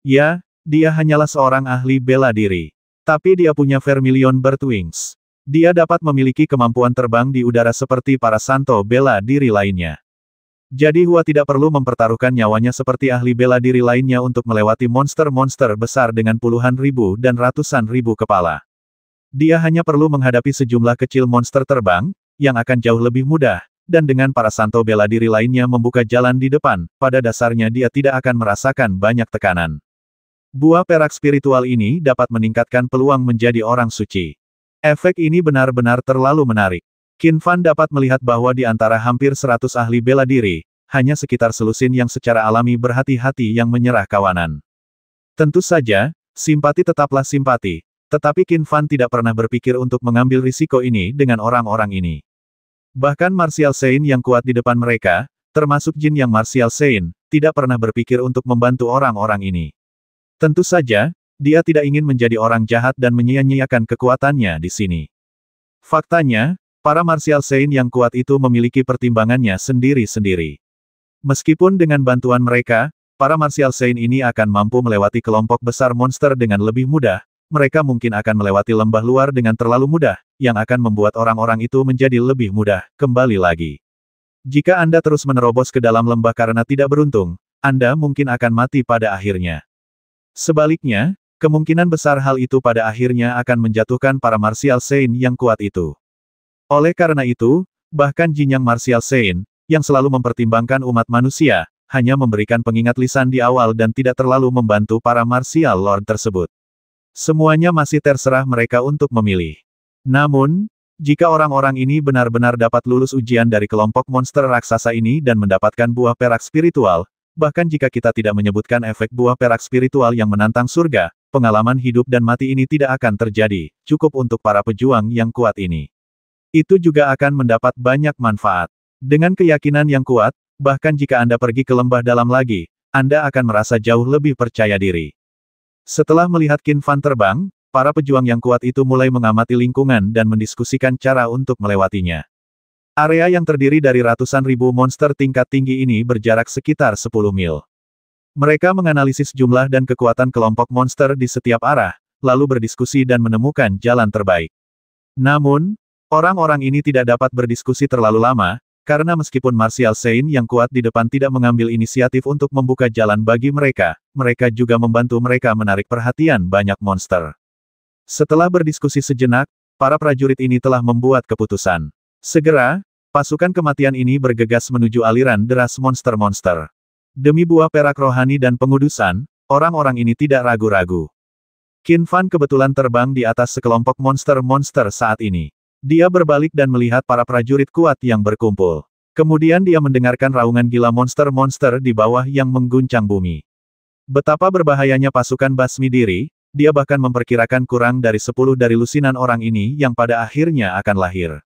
Ya, dia hanyalah seorang ahli bela diri. Tapi dia punya Vermilion Bird Dia dapat memiliki kemampuan terbang di udara seperti para santo bela diri lainnya. Jadi Hua tidak perlu mempertaruhkan nyawanya seperti ahli bela diri lainnya untuk melewati monster-monster besar dengan puluhan ribu dan ratusan ribu kepala. Dia hanya perlu menghadapi sejumlah kecil monster terbang, yang akan jauh lebih mudah, dan dengan para santo bela diri lainnya membuka jalan di depan, pada dasarnya dia tidak akan merasakan banyak tekanan. Buah perak spiritual ini dapat meningkatkan peluang menjadi orang suci. Efek ini benar-benar terlalu menarik. Qin Fan dapat melihat bahwa di antara hampir 100 ahli bela diri, hanya sekitar selusin yang secara alami berhati-hati yang menyerah kawanan. Tentu saja, simpati tetaplah simpati, tetapi Qin Fan tidak pernah berpikir untuk mengambil risiko ini dengan orang-orang ini. Bahkan Martial Sein yang kuat di depan mereka, termasuk Jin yang Martial Sein, tidak pernah berpikir untuk membantu orang-orang ini. Tentu saja, dia tidak ingin menjadi orang jahat dan menyia-nyiakan kekuatannya di sini. Faktanya, para Martial Saint yang kuat itu memiliki pertimbangannya sendiri-sendiri. Meskipun dengan bantuan mereka, para Martial Saint ini akan mampu melewati kelompok besar monster dengan lebih mudah, mereka mungkin akan melewati lembah luar dengan terlalu mudah, yang akan membuat orang-orang itu menjadi lebih mudah, kembali lagi. Jika Anda terus menerobos ke dalam lembah karena tidak beruntung, Anda mungkin akan mati pada akhirnya. Sebaliknya, kemungkinan besar hal itu pada akhirnya akan menjatuhkan para Martial Saint yang kuat itu. Oleh karena itu, bahkan Jin Yang Martial Saint, yang selalu mempertimbangkan umat manusia, hanya memberikan pengingat lisan di awal dan tidak terlalu membantu para Martial Lord tersebut. Semuanya masih terserah mereka untuk memilih. Namun, jika orang-orang ini benar-benar dapat lulus ujian dari kelompok monster raksasa ini dan mendapatkan buah perak spiritual, Bahkan jika kita tidak menyebutkan efek buah perak spiritual yang menantang surga, pengalaman hidup dan mati ini tidak akan terjadi, cukup untuk para pejuang yang kuat ini. Itu juga akan mendapat banyak manfaat. Dengan keyakinan yang kuat, bahkan jika Anda pergi ke lembah dalam lagi, Anda akan merasa jauh lebih percaya diri. Setelah melihat Qin Fan terbang, para pejuang yang kuat itu mulai mengamati lingkungan dan mendiskusikan cara untuk melewatinya. Area yang terdiri dari ratusan ribu monster tingkat tinggi ini berjarak sekitar 10 mil. Mereka menganalisis jumlah dan kekuatan kelompok monster di setiap arah, lalu berdiskusi dan menemukan jalan terbaik. Namun, orang-orang ini tidak dapat berdiskusi terlalu lama, karena meskipun Martial Saint yang kuat di depan tidak mengambil inisiatif untuk membuka jalan bagi mereka, mereka juga membantu mereka menarik perhatian banyak monster. Setelah berdiskusi sejenak, para prajurit ini telah membuat keputusan. Segera, pasukan kematian ini bergegas menuju aliran deras monster-monster. Demi buah perak rohani dan pengudusan, orang-orang ini tidak ragu-ragu. Qin Fan kebetulan terbang di atas sekelompok monster-monster saat ini. Dia berbalik dan melihat para prajurit kuat yang berkumpul. Kemudian dia mendengarkan raungan gila monster-monster di bawah yang mengguncang bumi. Betapa berbahayanya pasukan basmi diri, dia bahkan memperkirakan kurang dari sepuluh dari lusinan orang ini yang pada akhirnya akan lahir.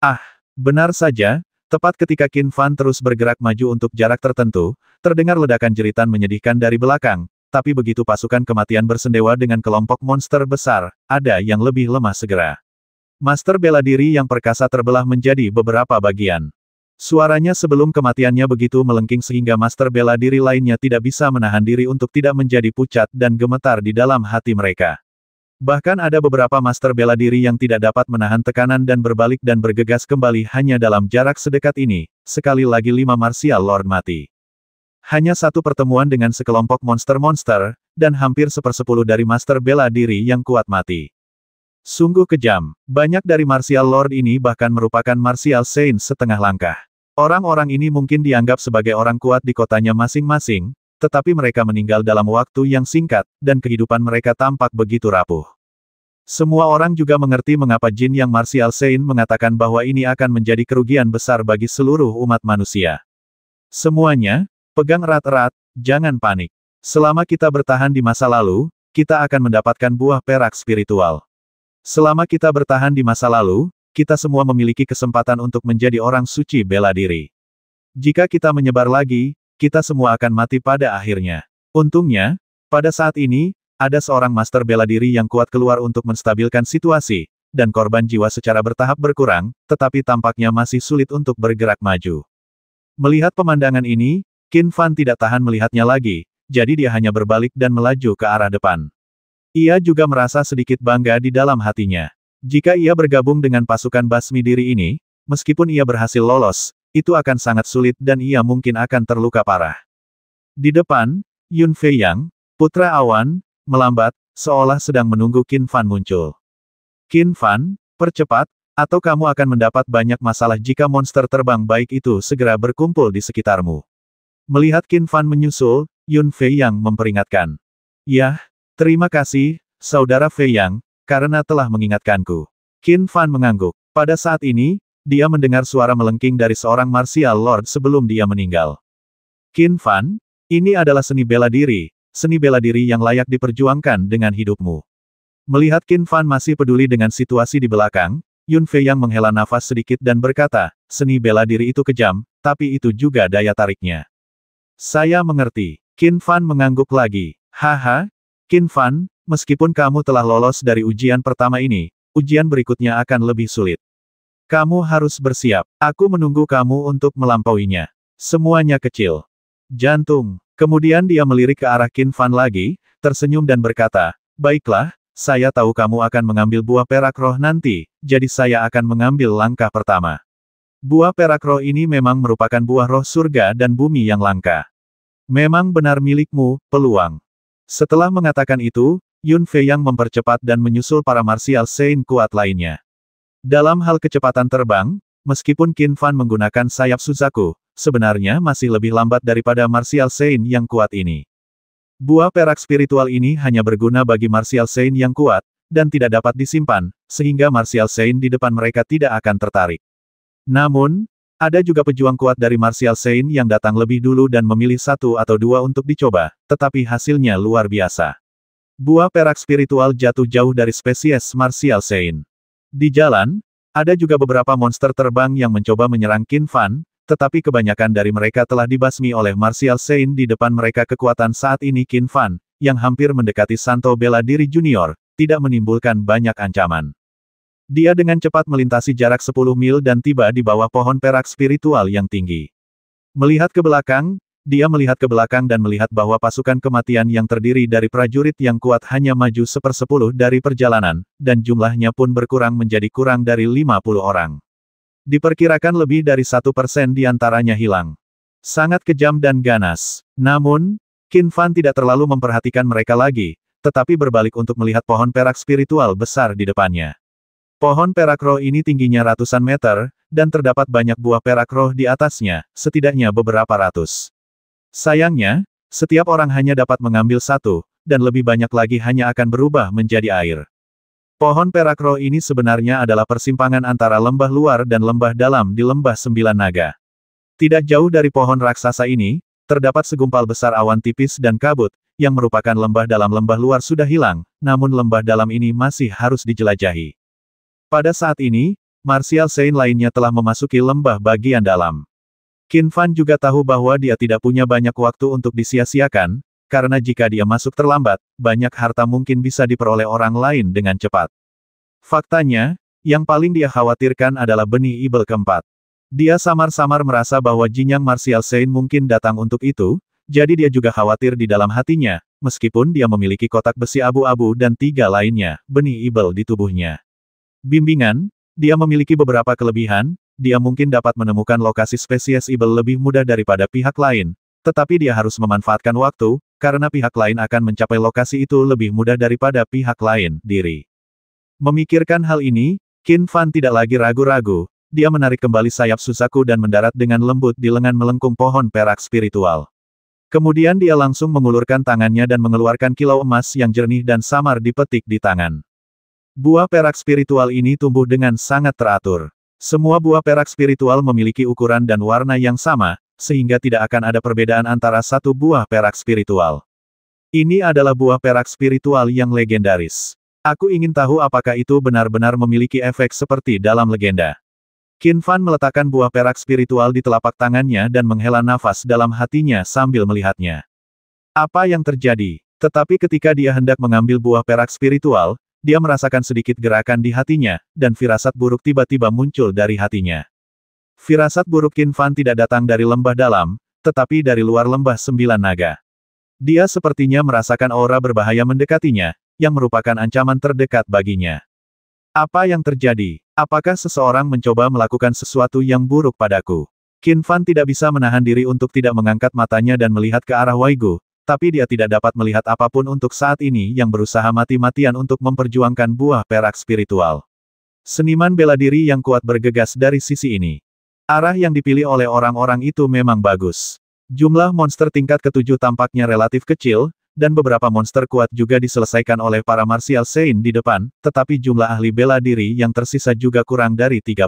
Ah, benar saja, tepat ketika Qin Fan terus bergerak maju untuk jarak tertentu, terdengar ledakan jeritan menyedihkan dari belakang, tapi begitu pasukan kematian bersendewa dengan kelompok monster besar, ada yang lebih lemah segera. Master bela diri yang perkasa terbelah menjadi beberapa bagian. Suaranya sebelum kematiannya begitu melengking sehingga master bela diri lainnya tidak bisa menahan diri untuk tidak menjadi pucat dan gemetar di dalam hati mereka. Bahkan ada beberapa master bela diri yang tidak dapat menahan tekanan dan berbalik dan bergegas kembali hanya dalam jarak sedekat ini, sekali lagi lima martial lord mati. Hanya satu pertemuan dengan sekelompok monster-monster, dan hampir sepersepuluh dari master bela diri yang kuat mati. Sungguh kejam, banyak dari martial lord ini bahkan merupakan martial saint setengah langkah. Orang-orang ini mungkin dianggap sebagai orang kuat di kotanya masing-masing, tetapi mereka meninggal dalam waktu yang singkat, dan kehidupan mereka tampak begitu rapuh. Semua orang juga mengerti mengapa Jin yang Martial Sein mengatakan bahwa ini akan menjadi kerugian besar bagi seluruh umat manusia. Semuanya, pegang erat-erat, jangan panik. Selama kita bertahan di masa lalu, kita akan mendapatkan buah perak spiritual. Selama kita bertahan di masa lalu, kita semua memiliki kesempatan untuk menjadi orang suci bela diri. Jika kita menyebar lagi, kita semua akan mati pada akhirnya. Untungnya, pada saat ini, ada seorang master bela diri yang kuat keluar untuk menstabilkan situasi, dan korban jiwa secara bertahap berkurang, tetapi tampaknya masih sulit untuk bergerak maju. Melihat pemandangan ini, Qin Fan tidak tahan melihatnya lagi, jadi dia hanya berbalik dan melaju ke arah depan. Ia juga merasa sedikit bangga di dalam hatinya. Jika ia bergabung dengan pasukan basmi diri ini, meskipun ia berhasil lolos, itu akan sangat sulit dan ia mungkin akan terluka parah. Di depan, Yun Fei Yang, putra awan, melambat, seolah sedang menunggu Qin Fan muncul. Qin Fan, percepat, atau kamu akan mendapat banyak masalah jika monster terbang baik itu segera berkumpul di sekitarmu. Melihat Qin Fan menyusul, Yun Fei Yang memperingatkan. Yah, terima kasih, saudara Fei Yang, karena telah mengingatkanku. Qin Fan mengangguk. Pada saat ini, dia mendengar suara melengking dari seorang martial lord sebelum dia meninggal. Qin Fan, ini adalah seni bela diri, seni bela diri yang layak diperjuangkan dengan hidupmu. Melihat Qin Fan masih peduli dengan situasi di belakang, Yun Fei yang menghela nafas sedikit dan berkata, seni bela diri itu kejam, tapi itu juga daya tariknya. Saya mengerti. Qin Fan mengangguk lagi. Haha, Qin Fan, meskipun kamu telah lolos dari ujian pertama ini, ujian berikutnya akan lebih sulit. Kamu harus bersiap. Aku menunggu kamu untuk melampauinya. Semuanya kecil. Jantung. Kemudian dia melirik ke arah Qin Fan lagi, tersenyum dan berkata, Baiklah, saya tahu kamu akan mengambil buah perak roh nanti, jadi saya akan mengambil langkah pertama. Buah perak roh ini memang merupakan buah roh surga dan bumi yang langka. Memang benar milikmu, peluang. Setelah mengatakan itu, Yun Fei yang mempercepat dan menyusul para Martial Saint kuat lainnya. Dalam hal kecepatan terbang, meskipun Qin Fan menggunakan sayap Suzaku, sebenarnya masih lebih lambat daripada Martial Sein yang kuat ini. Buah perak spiritual ini hanya berguna bagi Martial Sein yang kuat, dan tidak dapat disimpan, sehingga Martial Sein di depan mereka tidak akan tertarik. Namun, ada juga pejuang kuat dari Martial Sein yang datang lebih dulu dan memilih satu atau dua untuk dicoba, tetapi hasilnya luar biasa. Buah perak spiritual jatuh jauh dari spesies Martial Sein. Di jalan, ada juga beberapa monster terbang yang mencoba menyerang Qin Fan, tetapi kebanyakan dari mereka telah dibasmi oleh Martial Saint di depan mereka kekuatan saat ini Qin Fan, yang hampir mendekati Santo bela diri junior, tidak menimbulkan banyak ancaman. Dia dengan cepat melintasi jarak 10 mil dan tiba di bawah pohon perak spiritual yang tinggi. Melihat ke belakang, dia melihat ke belakang dan melihat bahwa pasukan kematian yang terdiri dari prajurit yang kuat hanya maju sepersepuluh dari perjalanan, dan jumlahnya pun berkurang menjadi kurang dari 50 orang. Diperkirakan lebih dari satu persen di antaranya hilang. Sangat kejam dan ganas. Namun, Qin Fan tidak terlalu memperhatikan mereka lagi, tetapi berbalik untuk melihat pohon perak spiritual besar di depannya. Pohon perak roh ini tingginya ratusan meter, dan terdapat banyak buah perak roh di atasnya, setidaknya beberapa ratus. Sayangnya, setiap orang hanya dapat mengambil satu, dan lebih banyak lagi hanya akan berubah menjadi air. Pohon perak perakro ini sebenarnya adalah persimpangan antara lembah luar dan lembah dalam di lembah sembilan naga. Tidak jauh dari pohon raksasa ini, terdapat segumpal besar awan tipis dan kabut, yang merupakan lembah dalam lembah luar sudah hilang, namun lembah dalam ini masih harus dijelajahi. Pada saat ini, Martial Saint lainnya telah memasuki lembah bagian dalam. Qin Fan juga tahu bahwa dia tidak punya banyak waktu untuk disia-siakan, karena jika dia masuk terlambat, banyak harta mungkin bisa diperoleh orang lain dengan cepat. Faktanya, yang paling dia khawatirkan adalah benih ibel keempat. Dia samar-samar merasa bahwa Jinyang Martial Sein mungkin datang untuk itu, jadi dia juga khawatir di dalam hatinya, meskipun dia memiliki kotak besi abu-abu dan tiga lainnya, benih ibel di tubuhnya. Bimbingan, dia memiliki beberapa kelebihan, dia mungkin dapat menemukan lokasi spesies ibel lebih mudah daripada pihak lain, tetapi dia harus memanfaatkan waktu, karena pihak lain akan mencapai lokasi itu lebih mudah daripada pihak lain diri. Memikirkan hal ini, Qin Fan tidak lagi ragu-ragu, dia menarik kembali sayap Susaku dan mendarat dengan lembut di lengan melengkung pohon perak spiritual. Kemudian dia langsung mengulurkan tangannya dan mengeluarkan kilau emas yang jernih dan samar dipetik di tangan. Buah perak spiritual ini tumbuh dengan sangat teratur. Semua buah perak spiritual memiliki ukuran dan warna yang sama, sehingga tidak akan ada perbedaan antara satu buah perak spiritual. Ini adalah buah perak spiritual yang legendaris. Aku ingin tahu apakah itu benar-benar memiliki efek seperti dalam legenda. Qin Fan meletakkan buah perak spiritual di telapak tangannya dan menghela nafas dalam hatinya sambil melihatnya. Apa yang terjadi? Tetapi ketika dia hendak mengambil buah perak spiritual, dia merasakan sedikit gerakan di hatinya, dan firasat buruk tiba-tiba muncul dari hatinya. Firasat buruk Qin Fan tidak datang dari lembah dalam, tetapi dari luar lembah sembilan naga. Dia sepertinya merasakan aura berbahaya mendekatinya, yang merupakan ancaman terdekat baginya. Apa yang terjadi? Apakah seseorang mencoba melakukan sesuatu yang buruk padaku? Qin Fan tidak bisa menahan diri untuk tidak mengangkat matanya dan melihat ke arah Waigu, tapi dia tidak dapat melihat apapun untuk saat ini yang berusaha mati-matian untuk memperjuangkan buah perak spiritual. Seniman bela diri yang kuat bergegas dari sisi ini. Arah yang dipilih oleh orang-orang itu memang bagus. Jumlah monster tingkat ketujuh tampaknya relatif kecil, dan beberapa monster kuat juga diselesaikan oleh para Martial Saint di depan, tetapi jumlah ahli bela diri yang tersisa juga kurang dari 30.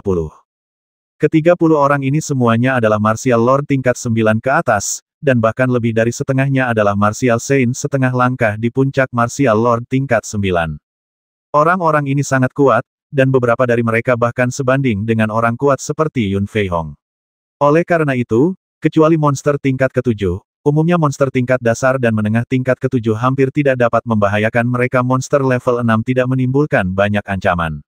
Ketiga puluh orang ini semuanya adalah Martial Lord tingkat sembilan ke atas, dan bahkan lebih dari setengahnya adalah Martial Saint setengah langkah di puncak Martial Lord tingkat 9. Orang-orang ini sangat kuat, dan beberapa dari mereka bahkan sebanding dengan orang kuat seperti Yun Fei Hong. Oleh karena itu, kecuali monster tingkat ketujuh, umumnya monster tingkat dasar dan menengah tingkat ketujuh hampir tidak dapat membahayakan mereka monster level 6 tidak menimbulkan banyak ancaman.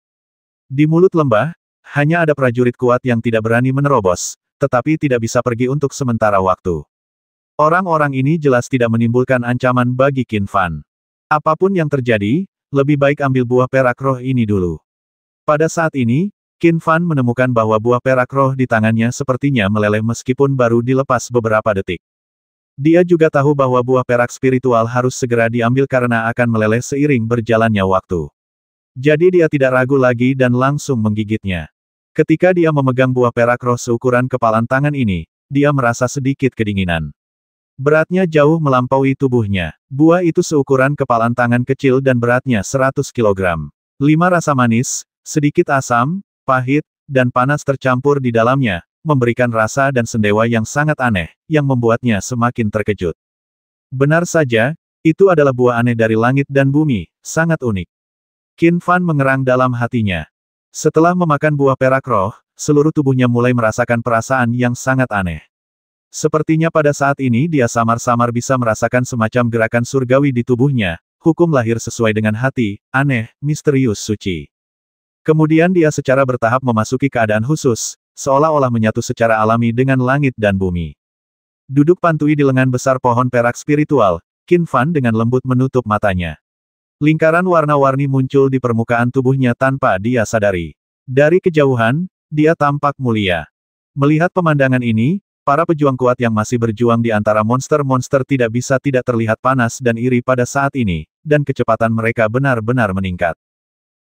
Di mulut lembah, hanya ada prajurit kuat yang tidak berani menerobos, tetapi tidak bisa pergi untuk sementara waktu. Orang-orang ini jelas tidak menimbulkan ancaman bagi Qin Fan. Apapun yang terjadi, lebih baik ambil buah perak roh ini dulu. Pada saat ini, Qin Fan menemukan bahwa buah perak roh di tangannya sepertinya meleleh meskipun baru dilepas beberapa detik. Dia juga tahu bahwa buah perak spiritual harus segera diambil karena akan meleleh seiring berjalannya waktu. Jadi dia tidak ragu lagi dan langsung menggigitnya. Ketika dia memegang buah perak roh seukuran kepalan tangan ini, dia merasa sedikit kedinginan. Beratnya jauh melampaui tubuhnya. Buah itu seukuran kepalan tangan kecil dan beratnya 100 kg. Lima rasa manis, sedikit asam, pahit, dan panas tercampur di dalamnya, memberikan rasa dan sendewa yang sangat aneh, yang membuatnya semakin terkejut. Benar saja, itu adalah buah aneh dari langit dan bumi, sangat unik. Qin Fan mengerang dalam hatinya. Setelah memakan buah perak roh, seluruh tubuhnya mulai merasakan perasaan yang sangat aneh. Sepertinya pada saat ini dia samar-samar bisa merasakan semacam gerakan surgawi di tubuhnya, hukum lahir sesuai dengan hati, aneh, misterius suci. Kemudian dia secara bertahap memasuki keadaan khusus, seolah-olah menyatu secara alami dengan langit dan bumi. Duduk pantui di lengan besar pohon perak spiritual, Qin Fan dengan lembut menutup matanya. Lingkaran warna-warni muncul di permukaan tubuhnya tanpa dia sadari. Dari kejauhan, dia tampak mulia. Melihat pemandangan ini, Para pejuang kuat yang masih berjuang di antara monster-monster tidak bisa tidak terlihat panas dan iri pada saat ini, dan kecepatan mereka benar-benar meningkat.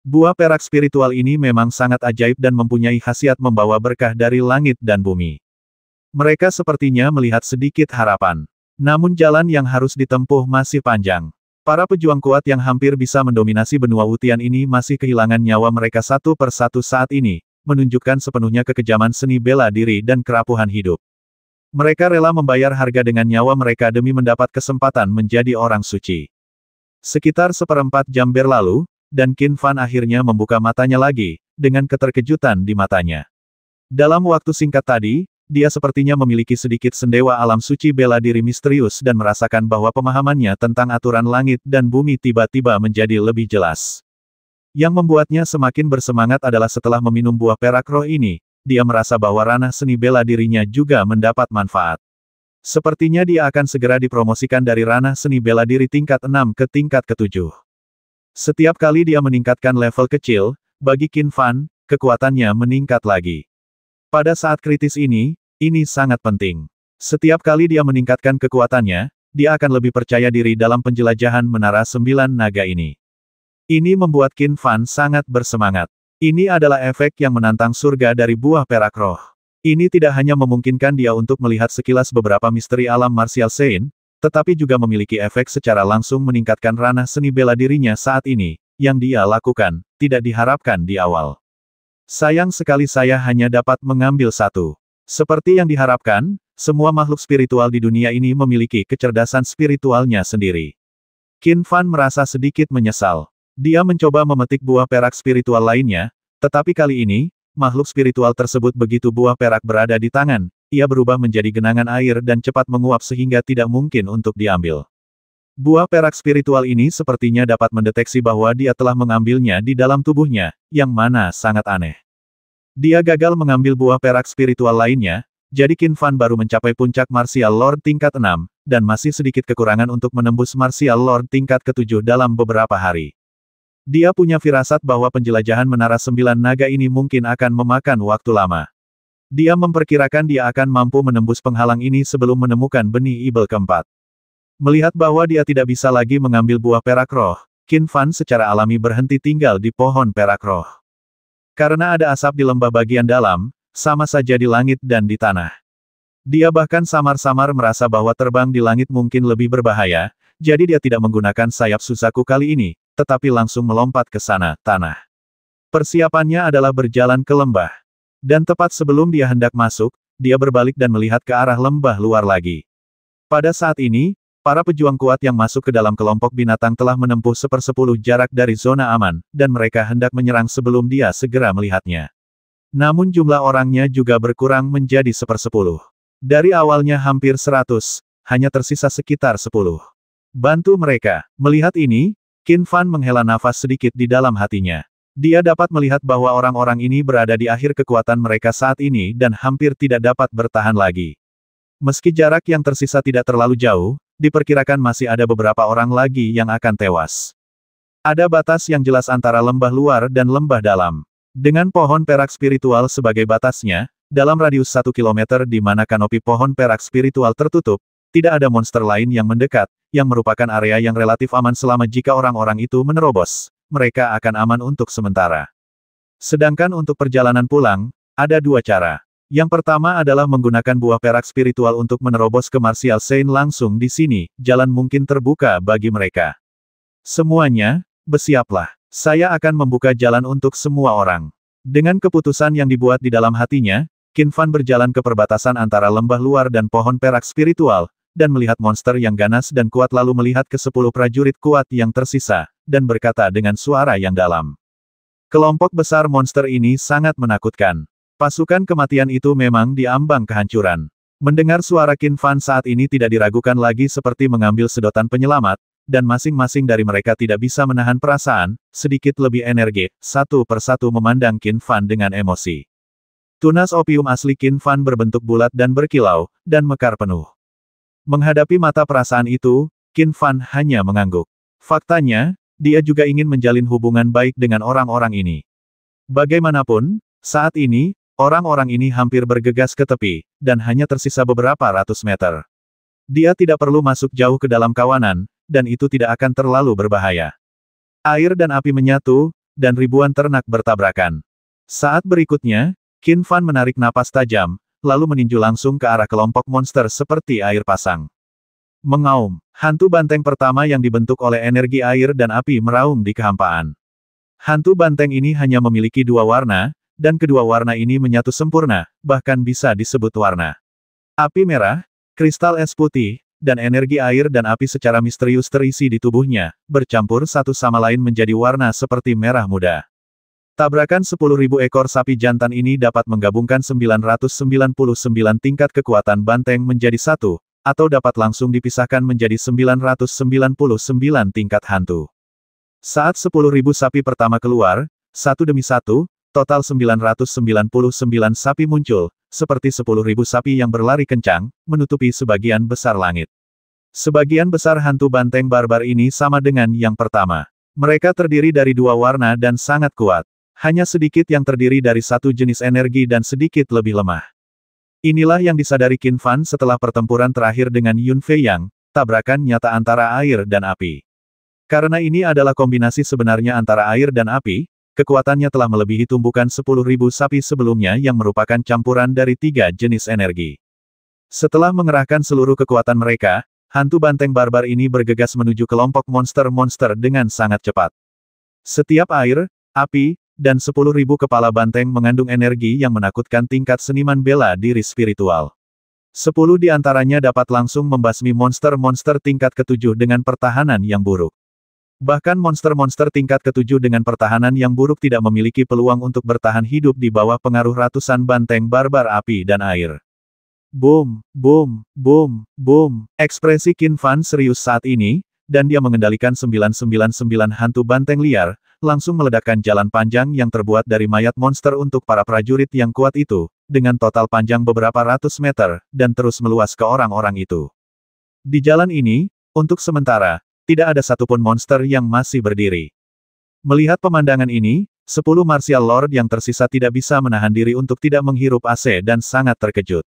Buah perak spiritual ini memang sangat ajaib dan mempunyai khasiat membawa berkah dari langit dan bumi. Mereka sepertinya melihat sedikit harapan. Namun jalan yang harus ditempuh masih panjang. Para pejuang kuat yang hampir bisa mendominasi benua utian ini masih kehilangan nyawa mereka satu persatu saat ini, menunjukkan sepenuhnya kekejaman seni bela diri dan kerapuhan hidup. Mereka rela membayar harga dengan nyawa mereka demi mendapat kesempatan menjadi orang suci. Sekitar seperempat jam berlalu, dan Qin Fan akhirnya membuka matanya lagi, dengan keterkejutan di matanya. Dalam waktu singkat tadi, dia sepertinya memiliki sedikit sendewa alam suci bela diri misterius dan merasakan bahwa pemahamannya tentang aturan langit dan bumi tiba-tiba menjadi lebih jelas. Yang membuatnya semakin bersemangat adalah setelah meminum buah perak roh ini, dia merasa bahwa ranah seni bela dirinya juga mendapat manfaat. Sepertinya dia akan segera dipromosikan dari ranah seni bela diri tingkat 6 ke tingkat ke Setiap kali dia meningkatkan level kecil, bagi Qin Fan, kekuatannya meningkat lagi. Pada saat kritis ini, ini sangat penting. Setiap kali dia meningkatkan kekuatannya, dia akan lebih percaya diri dalam penjelajahan Menara Sembilan Naga ini. Ini membuat Qin Fan sangat bersemangat. Ini adalah efek yang menantang surga dari buah perak roh. Ini tidak hanya memungkinkan dia untuk melihat sekilas beberapa misteri alam Martial Sein, tetapi juga memiliki efek secara langsung meningkatkan ranah seni bela dirinya saat ini, yang dia lakukan, tidak diharapkan di awal. Sayang sekali saya hanya dapat mengambil satu. Seperti yang diharapkan, semua makhluk spiritual di dunia ini memiliki kecerdasan spiritualnya sendiri. Qin Fan merasa sedikit menyesal. Dia mencoba memetik buah perak spiritual lainnya, tetapi kali ini, makhluk spiritual tersebut begitu buah perak berada di tangan, ia berubah menjadi genangan air dan cepat menguap sehingga tidak mungkin untuk diambil. Buah perak spiritual ini sepertinya dapat mendeteksi bahwa dia telah mengambilnya di dalam tubuhnya, yang mana sangat aneh. Dia gagal mengambil buah perak spiritual lainnya, jadi Qin Fan baru mencapai puncak Martial Lord tingkat 6, dan masih sedikit kekurangan untuk menembus Martial Lord tingkat ke-7 dalam beberapa hari. Dia punya firasat bahwa penjelajahan Menara Sembilan Naga ini mungkin akan memakan waktu lama. Dia memperkirakan dia akan mampu menembus penghalang ini sebelum menemukan benih ibel keempat. Melihat bahwa dia tidak bisa lagi mengambil buah perak roh, Qin Fan secara alami berhenti tinggal di pohon perak roh. Karena ada asap di lembah bagian dalam, sama saja di langit dan di tanah. Dia bahkan samar-samar merasa bahwa terbang di langit mungkin lebih berbahaya, jadi dia tidak menggunakan sayap susaku kali ini, tetapi langsung melompat ke sana, tanah. Persiapannya adalah berjalan ke lembah. Dan tepat sebelum dia hendak masuk, dia berbalik dan melihat ke arah lembah luar lagi. Pada saat ini, para pejuang kuat yang masuk ke dalam kelompok binatang telah menempuh sepersepuluh jarak dari zona aman, dan mereka hendak menyerang sebelum dia segera melihatnya. Namun jumlah orangnya juga berkurang menjadi sepersepuluh. Dari awalnya hampir seratus, hanya tersisa sekitar sepuluh. Bantu mereka. Melihat ini, Qin Fan menghela nafas sedikit di dalam hatinya. Dia dapat melihat bahwa orang-orang ini berada di akhir kekuatan mereka saat ini dan hampir tidak dapat bertahan lagi. Meski jarak yang tersisa tidak terlalu jauh, diperkirakan masih ada beberapa orang lagi yang akan tewas. Ada batas yang jelas antara lembah luar dan lembah dalam. Dengan pohon perak spiritual sebagai batasnya, dalam radius 1 km di mana kanopi pohon perak spiritual tertutup, tidak ada monster lain yang mendekat, yang merupakan area yang relatif aman selama jika orang-orang itu menerobos. Mereka akan aman untuk sementara. Sedangkan untuk perjalanan pulang, ada dua cara. Yang pertama adalah menggunakan buah perak spiritual untuk menerobos ke Martial Saint langsung di sini, jalan mungkin terbuka bagi mereka. Semuanya, bersiaplah. Saya akan membuka jalan untuk semua orang. Dengan keputusan yang dibuat di dalam hatinya, Kinfan berjalan ke perbatasan antara lembah luar dan pohon perak spiritual, dan melihat monster yang ganas dan kuat lalu melihat ke sepuluh prajurit kuat yang tersisa, dan berkata dengan suara yang dalam. Kelompok besar monster ini sangat menakutkan. Pasukan kematian itu memang diambang kehancuran. Mendengar suara Qin Fan saat ini tidak diragukan lagi seperti mengambil sedotan penyelamat, dan masing-masing dari mereka tidak bisa menahan perasaan, sedikit lebih energi, satu persatu memandang Qin Fan dengan emosi. Tunas opium asli Qin Fan berbentuk bulat dan berkilau, dan mekar penuh. Menghadapi mata perasaan itu, Qin Fan hanya mengangguk. Faktanya, dia juga ingin menjalin hubungan baik dengan orang-orang ini. Bagaimanapun, saat ini, orang-orang ini hampir bergegas ke tepi, dan hanya tersisa beberapa ratus meter. Dia tidak perlu masuk jauh ke dalam kawanan, dan itu tidak akan terlalu berbahaya. Air dan api menyatu, dan ribuan ternak bertabrakan. Saat berikutnya, Qin Fan menarik napas tajam, lalu meninju langsung ke arah kelompok monster seperti air pasang. Mengaum, hantu banteng pertama yang dibentuk oleh energi air dan api meraung di kehampaan. Hantu banteng ini hanya memiliki dua warna, dan kedua warna ini menyatu sempurna, bahkan bisa disebut warna. Api merah, kristal es putih, dan energi air dan api secara misterius terisi di tubuhnya, bercampur satu sama lain menjadi warna seperti merah muda. Tabrakan 10.000 ekor sapi jantan ini dapat menggabungkan 999 tingkat kekuatan banteng menjadi satu, atau dapat langsung dipisahkan menjadi 999 tingkat hantu. Saat 10.000 sapi pertama keluar, satu demi satu, total 999 sapi muncul, seperti 10.000 sapi yang berlari kencang, menutupi sebagian besar langit. Sebagian besar hantu banteng barbar ini sama dengan yang pertama. Mereka terdiri dari dua warna dan sangat kuat. Hanya sedikit yang terdiri dari satu jenis energi dan sedikit lebih lemah. Inilah yang disadari Qin Fan setelah pertempuran terakhir dengan Yun Fei Yang, tabrakan nyata antara air dan api. Karena ini adalah kombinasi sebenarnya antara air dan api, kekuatannya telah melebihi tumbukan 10.000 sapi sebelumnya yang merupakan campuran dari tiga jenis energi. Setelah mengerahkan seluruh kekuatan mereka, hantu banteng barbar ini bergegas menuju kelompok monster-monster dengan sangat cepat. Setiap air, api, dan 10.000 kepala banteng mengandung energi yang menakutkan tingkat seniman bela diri spiritual. Sepuluh di antaranya dapat langsung membasmi monster-monster tingkat ketujuh dengan pertahanan yang buruk. Bahkan monster-monster tingkat ketujuh dengan pertahanan yang buruk tidak memiliki peluang untuk bertahan hidup di bawah pengaruh ratusan banteng barbar api dan air. Boom, boom, boom, boom, ekspresi Kin Fan serius saat ini, dan dia mengendalikan 999 hantu banteng liar, langsung meledakkan jalan panjang yang terbuat dari mayat monster untuk para prajurit yang kuat itu, dengan total panjang beberapa ratus meter, dan terus meluas ke orang-orang itu. Di jalan ini, untuk sementara, tidak ada satupun monster yang masih berdiri. Melihat pemandangan ini, sepuluh martial lord yang tersisa tidak bisa menahan diri untuk tidak menghirup AC dan sangat terkejut.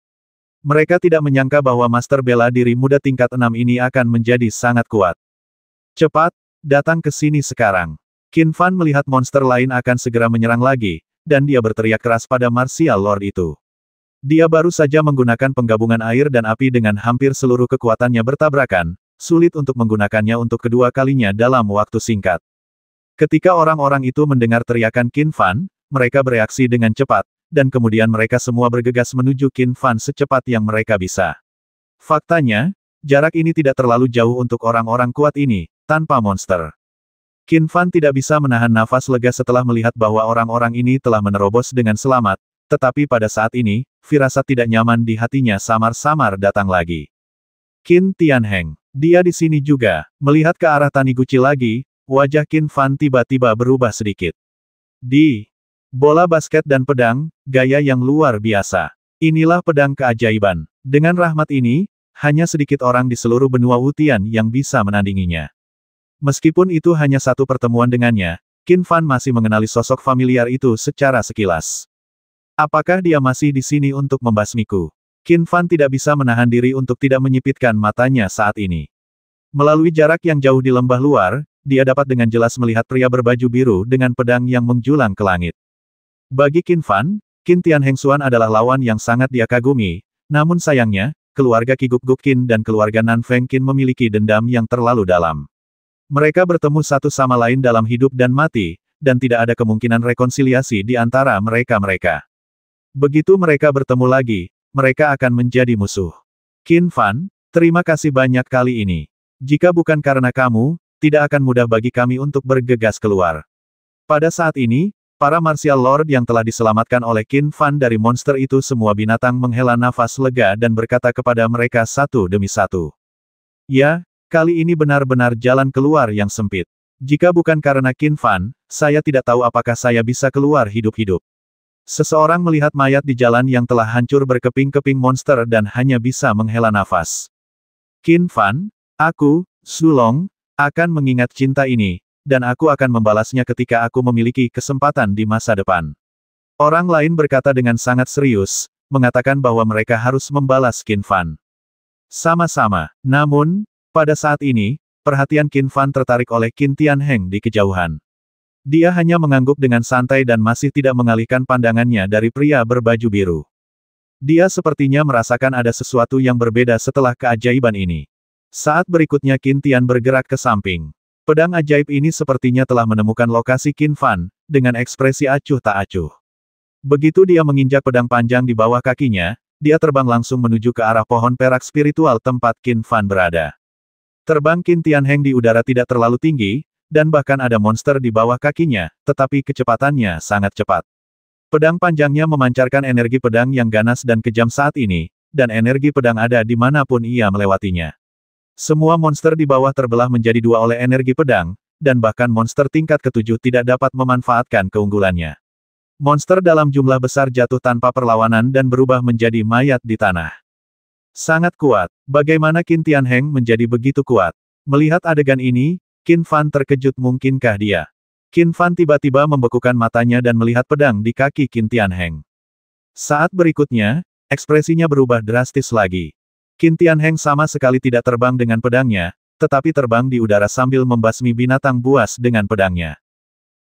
Mereka tidak menyangka bahwa master bela diri muda tingkat enam ini akan menjadi sangat kuat. Cepat, datang ke sini sekarang. Qin Fan melihat monster lain akan segera menyerang lagi, dan dia berteriak keras pada Martial Lord itu. Dia baru saja menggunakan penggabungan air dan api dengan hampir seluruh kekuatannya bertabrakan, sulit untuk menggunakannya untuk kedua kalinya dalam waktu singkat. Ketika orang-orang itu mendengar teriakan Qin Fan, mereka bereaksi dengan cepat, dan kemudian mereka semua bergegas menuju Qin Fan secepat yang mereka bisa. Faktanya, jarak ini tidak terlalu jauh untuk orang-orang kuat ini, tanpa monster. Qin Fan tidak bisa menahan nafas lega setelah melihat bahwa orang-orang ini telah menerobos dengan selamat, tetapi pada saat ini, firasat tidak nyaman di hatinya samar-samar datang lagi. Qin Tianheng, dia di sini juga, melihat ke arah Taniguchi lagi, wajah Qin Fan tiba-tiba berubah sedikit. Di bola basket dan pedang, gaya yang luar biasa. Inilah pedang keajaiban. Dengan rahmat ini, hanya sedikit orang di seluruh benua Wutian yang bisa menandinginya. Meskipun itu hanya satu pertemuan dengannya, Qin Fan masih mengenali sosok familiar itu secara sekilas. Apakah dia masih di sini untuk membasmiku? Qin Fan tidak bisa menahan diri untuk tidak menyipitkan matanya saat ini. Melalui jarak yang jauh di lembah luar, dia dapat dengan jelas melihat pria berbaju biru dengan pedang yang menjulang ke langit. Bagi Qin Fan, Qin Tian Hengsuan adalah lawan yang sangat dia kagumi, namun sayangnya, keluarga Kiguk Guk Qin dan keluarga Nan Feng Qin memiliki dendam yang terlalu dalam. Mereka bertemu satu sama lain dalam hidup dan mati, dan tidak ada kemungkinan rekonsiliasi di antara mereka-mereka. Begitu mereka bertemu lagi, mereka akan menjadi musuh. Qin Fan, terima kasih banyak kali ini. Jika bukan karena kamu, tidak akan mudah bagi kami untuk bergegas keluar. Pada saat ini, para martial lord yang telah diselamatkan oleh Qin Fan dari monster itu semua binatang menghela nafas lega dan berkata kepada mereka satu demi satu. Ya, Kali ini benar-benar jalan keluar yang sempit. Jika bukan karena Qin Fan, saya tidak tahu apakah saya bisa keluar hidup-hidup. Seseorang melihat mayat di jalan yang telah hancur berkeping-keping monster dan hanya bisa menghela nafas. Qin Fan, aku, Sulong, akan mengingat cinta ini, dan aku akan membalasnya ketika aku memiliki kesempatan di masa depan. Orang lain berkata dengan sangat serius, mengatakan bahwa mereka harus membalas Qin Fan. Sama-sama, namun, pada saat ini, perhatian Qin Fan tertarik oleh Qin Heng di kejauhan. Dia hanya mengangguk dengan santai dan masih tidak mengalihkan pandangannya dari pria berbaju biru. Dia sepertinya merasakan ada sesuatu yang berbeda setelah keajaiban ini. Saat berikutnya Qin Tian bergerak ke samping. Pedang ajaib ini sepertinya telah menemukan lokasi Qin Fan, dengan ekspresi acuh tak acuh. Begitu dia menginjak pedang panjang di bawah kakinya, dia terbang langsung menuju ke arah pohon perak spiritual tempat Qin Fan berada. Terbang Kintian Heng di udara tidak terlalu tinggi, dan bahkan ada monster di bawah kakinya, tetapi kecepatannya sangat cepat. Pedang panjangnya memancarkan energi pedang yang ganas dan kejam saat ini, dan energi pedang ada di pun ia melewatinya. Semua monster di bawah terbelah menjadi dua oleh energi pedang, dan bahkan monster tingkat ketujuh tidak dapat memanfaatkan keunggulannya. Monster dalam jumlah besar jatuh tanpa perlawanan dan berubah menjadi mayat di tanah. Sangat kuat. Bagaimana Qin Tianheng menjadi begitu kuat? Melihat adegan ini, Qin Fan terkejut mungkinkah dia? Qin Fan tiba-tiba membekukan matanya dan melihat pedang di kaki Qin Tianheng. Saat berikutnya, ekspresinya berubah drastis lagi. Qin Tianheng sama sekali tidak terbang dengan pedangnya, tetapi terbang di udara sambil membasmi binatang buas dengan pedangnya.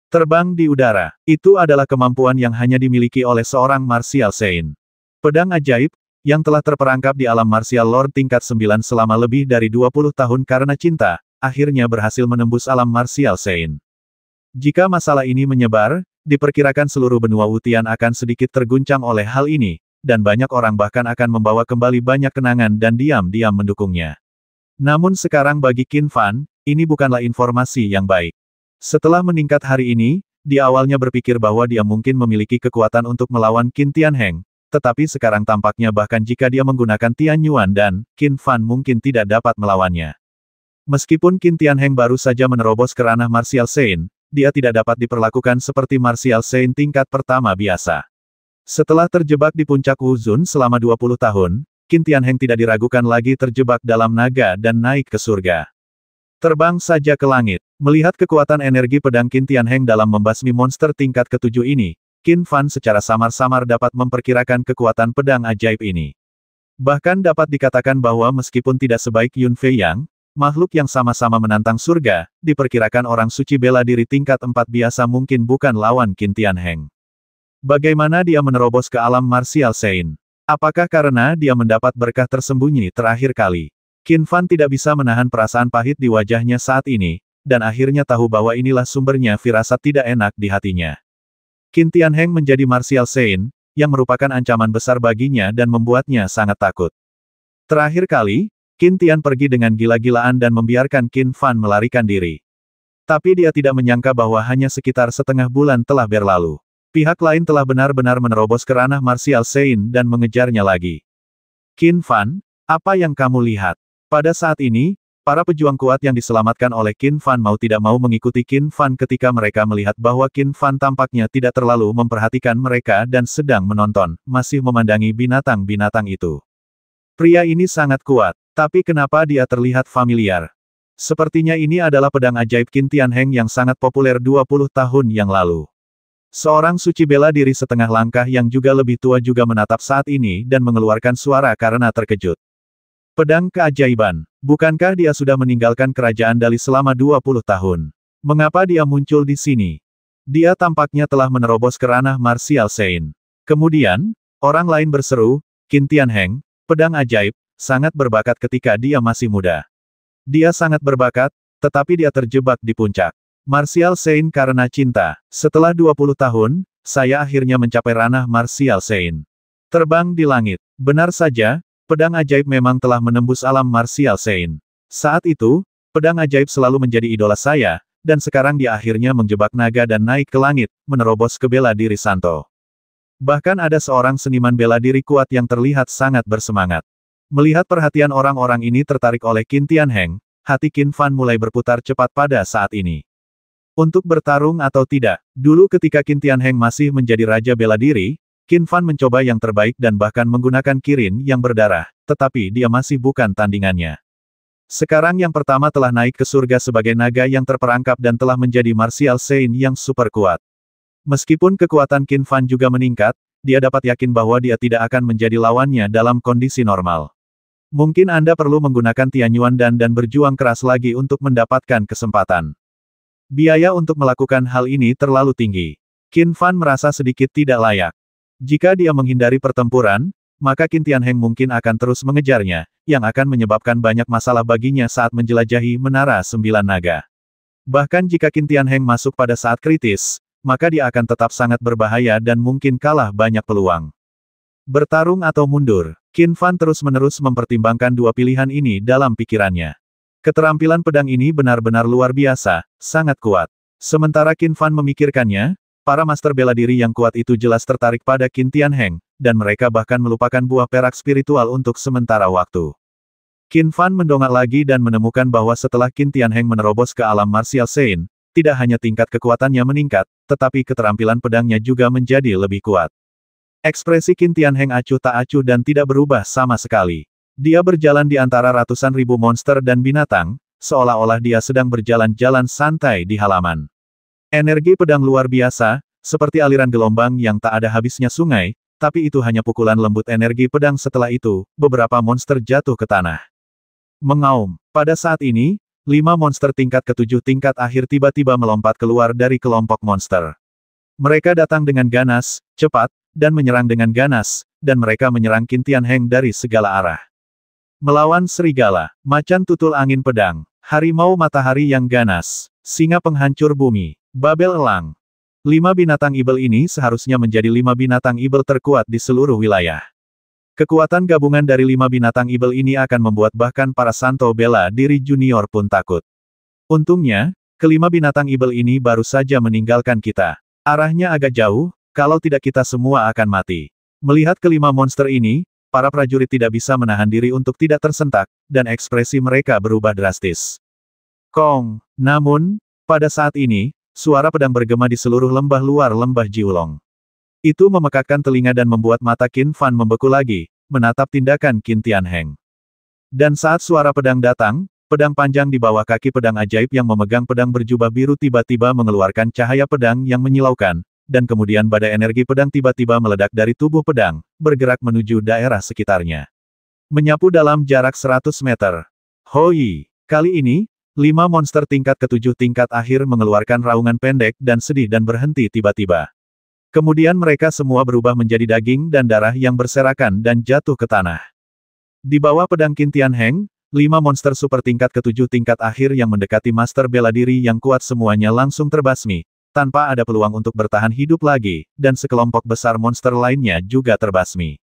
Terbang di udara, itu adalah kemampuan yang hanya dimiliki oleh seorang Martial Sein. Pedang ajaib, yang telah terperangkap di alam martial lord tingkat 9 selama lebih dari 20 tahun karena cinta, akhirnya berhasil menembus alam martial Sein. Jika masalah ini menyebar, diperkirakan seluruh benua Wutian akan sedikit terguncang oleh hal ini, dan banyak orang bahkan akan membawa kembali banyak kenangan dan diam-diam mendukungnya. Namun sekarang bagi Qin Fan, ini bukanlah informasi yang baik. Setelah meningkat hari ini, dia awalnya berpikir bahwa dia mungkin memiliki kekuatan untuk melawan Qin Tianheng, tetapi sekarang tampaknya bahkan jika dia menggunakan Tian Yuan dan Qin Fan mungkin tidak dapat melawannya. Meskipun Qin Tian Heng baru saja menerobos ke ranah Martial Sein, dia tidak dapat diperlakukan seperti Martial Sein tingkat pertama biasa. Setelah terjebak di puncak Wuzun selama 20 tahun, Qin Tian Heng tidak diragukan lagi terjebak dalam naga dan naik ke surga. Terbang saja ke langit. Melihat kekuatan energi pedang Qin Tian Heng dalam membasmi monster tingkat ketujuh ini, Qin Fan secara samar-samar dapat memperkirakan kekuatan pedang ajaib ini. Bahkan dapat dikatakan bahwa meskipun tidak sebaik Yun Fei Yang, makhluk yang sama-sama menantang surga, diperkirakan orang suci bela diri tingkat empat biasa mungkin bukan lawan Qin Heng. Bagaimana dia menerobos ke alam Martial Sein? Apakah karena dia mendapat berkah tersembunyi terakhir kali? Qin Fan tidak bisa menahan perasaan pahit di wajahnya saat ini, dan akhirnya tahu bahwa inilah sumbernya firasat tidak enak di hatinya. Qin Tianheng menjadi Martial Saint, yang merupakan ancaman besar baginya dan membuatnya sangat takut. Terakhir kali, Qin Tian pergi dengan gila-gilaan dan membiarkan Qin Fan melarikan diri. Tapi dia tidak menyangka bahwa hanya sekitar setengah bulan telah berlalu. Pihak lain telah benar-benar menerobos ke ranah Martial Saint dan mengejarnya lagi. Qin Fan, apa yang kamu lihat? Pada saat ini, Para pejuang kuat yang diselamatkan oleh Qin Fan mau tidak mau mengikuti Qin Fan ketika mereka melihat bahwa Qin Fan tampaknya tidak terlalu memperhatikan mereka dan sedang menonton, masih memandangi binatang-binatang itu. Pria ini sangat kuat, tapi kenapa dia terlihat familiar? Sepertinya ini adalah pedang ajaib Qin Tianheng yang sangat populer 20 tahun yang lalu. Seorang suci bela diri setengah langkah yang juga lebih tua juga menatap saat ini dan mengeluarkan suara karena terkejut. Pedang keajaiban. Bukankah dia sudah meninggalkan kerajaan Dali selama 20 tahun? Mengapa dia muncul di sini? Dia tampaknya telah menerobos ke ranah Martial Sein. Kemudian, orang lain berseru, Kintian Heng, pedang ajaib, sangat berbakat ketika dia masih muda. Dia sangat berbakat, tetapi dia terjebak di puncak. Martial Sein karena cinta. Setelah 20 tahun, saya akhirnya mencapai ranah Martial Sein. Terbang di langit. Benar saja, Pedang ajaib memang telah menembus alam marsial Sein. Saat itu, pedang ajaib selalu menjadi idola saya, dan sekarang dia akhirnya menjebak naga dan naik ke langit, menerobos ke bela diri Santo. Bahkan ada seorang seniman bela diri kuat yang terlihat sangat bersemangat. Melihat perhatian orang-orang ini tertarik oleh Qin Tianheng, hati Qin Fan mulai berputar cepat pada saat ini. Untuk bertarung atau tidak, dulu ketika Qin Tianheng masih menjadi raja bela diri, Qin Fan mencoba yang terbaik dan bahkan menggunakan kirin yang berdarah, tetapi dia masih bukan tandingannya. Sekarang yang pertama telah naik ke surga sebagai naga yang terperangkap dan telah menjadi martial saint yang super kuat. Meskipun kekuatan Qin Fan juga meningkat, dia dapat yakin bahwa dia tidak akan menjadi lawannya dalam kondisi normal. Mungkin Anda perlu menggunakan Tianyuan dan dan berjuang keras lagi untuk mendapatkan kesempatan. Biaya untuk melakukan hal ini terlalu tinggi. Qin Fan merasa sedikit tidak layak. Jika dia menghindari pertempuran, maka Qin Tianheng mungkin akan terus mengejarnya, yang akan menyebabkan banyak masalah baginya saat menjelajahi Menara Sembilan Naga. Bahkan jika Qin Tianheng masuk pada saat kritis, maka dia akan tetap sangat berbahaya dan mungkin kalah banyak peluang. Bertarung atau mundur, Qin Fan terus-menerus mempertimbangkan dua pilihan ini dalam pikirannya. Keterampilan pedang ini benar-benar luar biasa, sangat kuat. Sementara Qin Fan memikirkannya, Para master bela diri yang kuat itu jelas tertarik pada Qin Tianheng, dan mereka bahkan melupakan buah perak spiritual untuk sementara waktu. Qin Fan mendongak lagi dan menemukan bahwa setelah Qin Tianheng menerobos ke alam martial Sein, tidak hanya tingkat kekuatannya meningkat, tetapi keterampilan pedangnya juga menjadi lebih kuat. Ekspresi Qin Tianheng acuh tak acuh dan tidak berubah sama sekali. Dia berjalan di antara ratusan ribu monster dan binatang, seolah-olah dia sedang berjalan-jalan santai di halaman. Energi pedang luar biasa, seperti aliran gelombang yang tak ada habisnya sungai, tapi itu hanya pukulan lembut energi pedang setelah itu, beberapa monster jatuh ke tanah. Mengaum. Pada saat ini, lima monster tingkat ketujuh tingkat akhir tiba-tiba melompat keluar dari kelompok monster. Mereka datang dengan ganas, cepat, dan menyerang dengan ganas, dan mereka menyerang Kintian Heng dari segala arah. Melawan serigala, macan tutul angin pedang, harimau matahari yang ganas, singa penghancur bumi, Babel Elang. Lima binatang ibel ini seharusnya menjadi lima binatang ibel terkuat di seluruh wilayah. Kekuatan gabungan dari lima binatang ibel ini akan membuat bahkan para santo bela diri junior pun takut. Untungnya, kelima binatang ibel ini baru saja meninggalkan kita. Arahnya agak jauh, kalau tidak kita semua akan mati. Melihat kelima monster ini, para prajurit tidak bisa menahan diri untuk tidak tersentak, dan ekspresi mereka berubah drastis. Kong, namun, pada saat ini, Suara pedang bergema di seluruh lembah luar lembah Jiulong. Itu memekakkan telinga dan membuat mata Qin Fan membeku lagi, menatap tindakan Qin Tianheng. Dan saat suara pedang datang, pedang panjang di bawah kaki pedang ajaib yang memegang pedang berjubah biru tiba-tiba mengeluarkan cahaya pedang yang menyilaukan, dan kemudian badai energi pedang tiba-tiba meledak dari tubuh pedang, bergerak menuju daerah sekitarnya. Menyapu dalam jarak 100 meter. Hoi! Kali ini, Lima monster tingkat ketujuh tingkat akhir mengeluarkan raungan pendek dan sedih dan berhenti tiba-tiba. Kemudian mereka semua berubah menjadi daging dan darah yang berserakan dan jatuh ke tanah. Di bawah pedang Kintian Heng, lima monster super tingkat ketujuh tingkat akhir yang mendekati master bela diri yang kuat semuanya langsung terbasmi, tanpa ada peluang untuk bertahan hidup lagi, dan sekelompok besar monster lainnya juga terbasmi.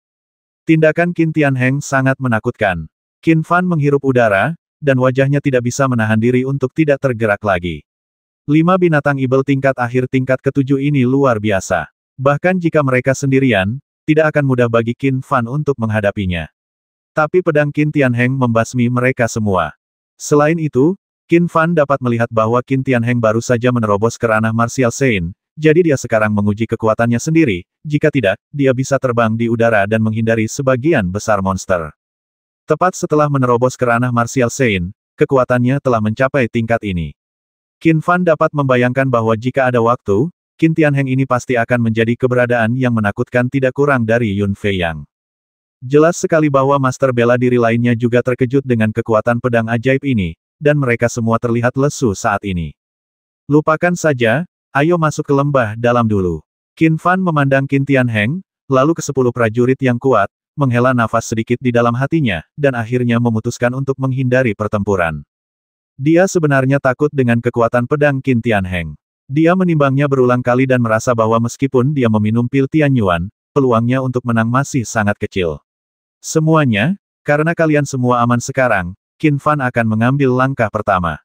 Tindakan Kintian Heng sangat menakutkan. Qin Fan menghirup udara, dan wajahnya tidak bisa menahan diri untuk tidak tergerak lagi. Lima binatang ibel tingkat akhir tingkat ketujuh ini luar biasa. Bahkan jika mereka sendirian, tidak akan mudah bagi Qin Fan untuk menghadapinya. Tapi pedang Qin Tianheng membasmi mereka semua. Selain itu, Qin Fan dapat melihat bahwa Qin Tianheng baru saja menerobos ke ranah Martial Sein, jadi dia sekarang menguji kekuatannya sendiri, jika tidak, dia bisa terbang di udara dan menghindari sebagian besar monster. Tepat setelah menerobos ke ranah Martial Sein, kekuatannya telah mencapai tingkat ini. Qin Fan dapat membayangkan bahwa jika ada waktu, Qin Tianheng ini pasti akan menjadi keberadaan yang menakutkan tidak kurang dari Yun Fei Yang. Jelas sekali bahwa master bela diri lainnya juga terkejut dengan kekuatan pedang ajaib ini, dan mereka semua terlihat lesu saat ini. Lupakan saja, ayo masuk ke lembah dalam dulu. Qin Fan memandang Qin Tianheng, lalu ke sepuluh prajurit yang kuat, menghela nafas sedikit di dalam hatinya, dan akhirnya memutuskan untuk menghindari pertempuran. Dia sebenarnya takut dengan kekuatan pedang Qin Tianheng. Dia menimbangnya berulang kali dan merasa bahwa meskipun dia meminum pil Tianyuan, peluangnya untuk menang masih sangat kecil. Semuanya, karena kalian semua aman sekarang, Qin Fan akan mengambil langkah pertama.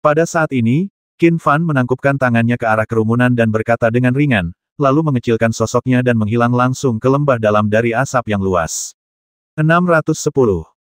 Pada saat ini, Qin Fan menangkupkan tangannya ke arah kerumunan dan berkata dengan ringan, lalu mengecilkan sosoknya dan menghilang langsung ke lembah dalam dari asap yang luas. 610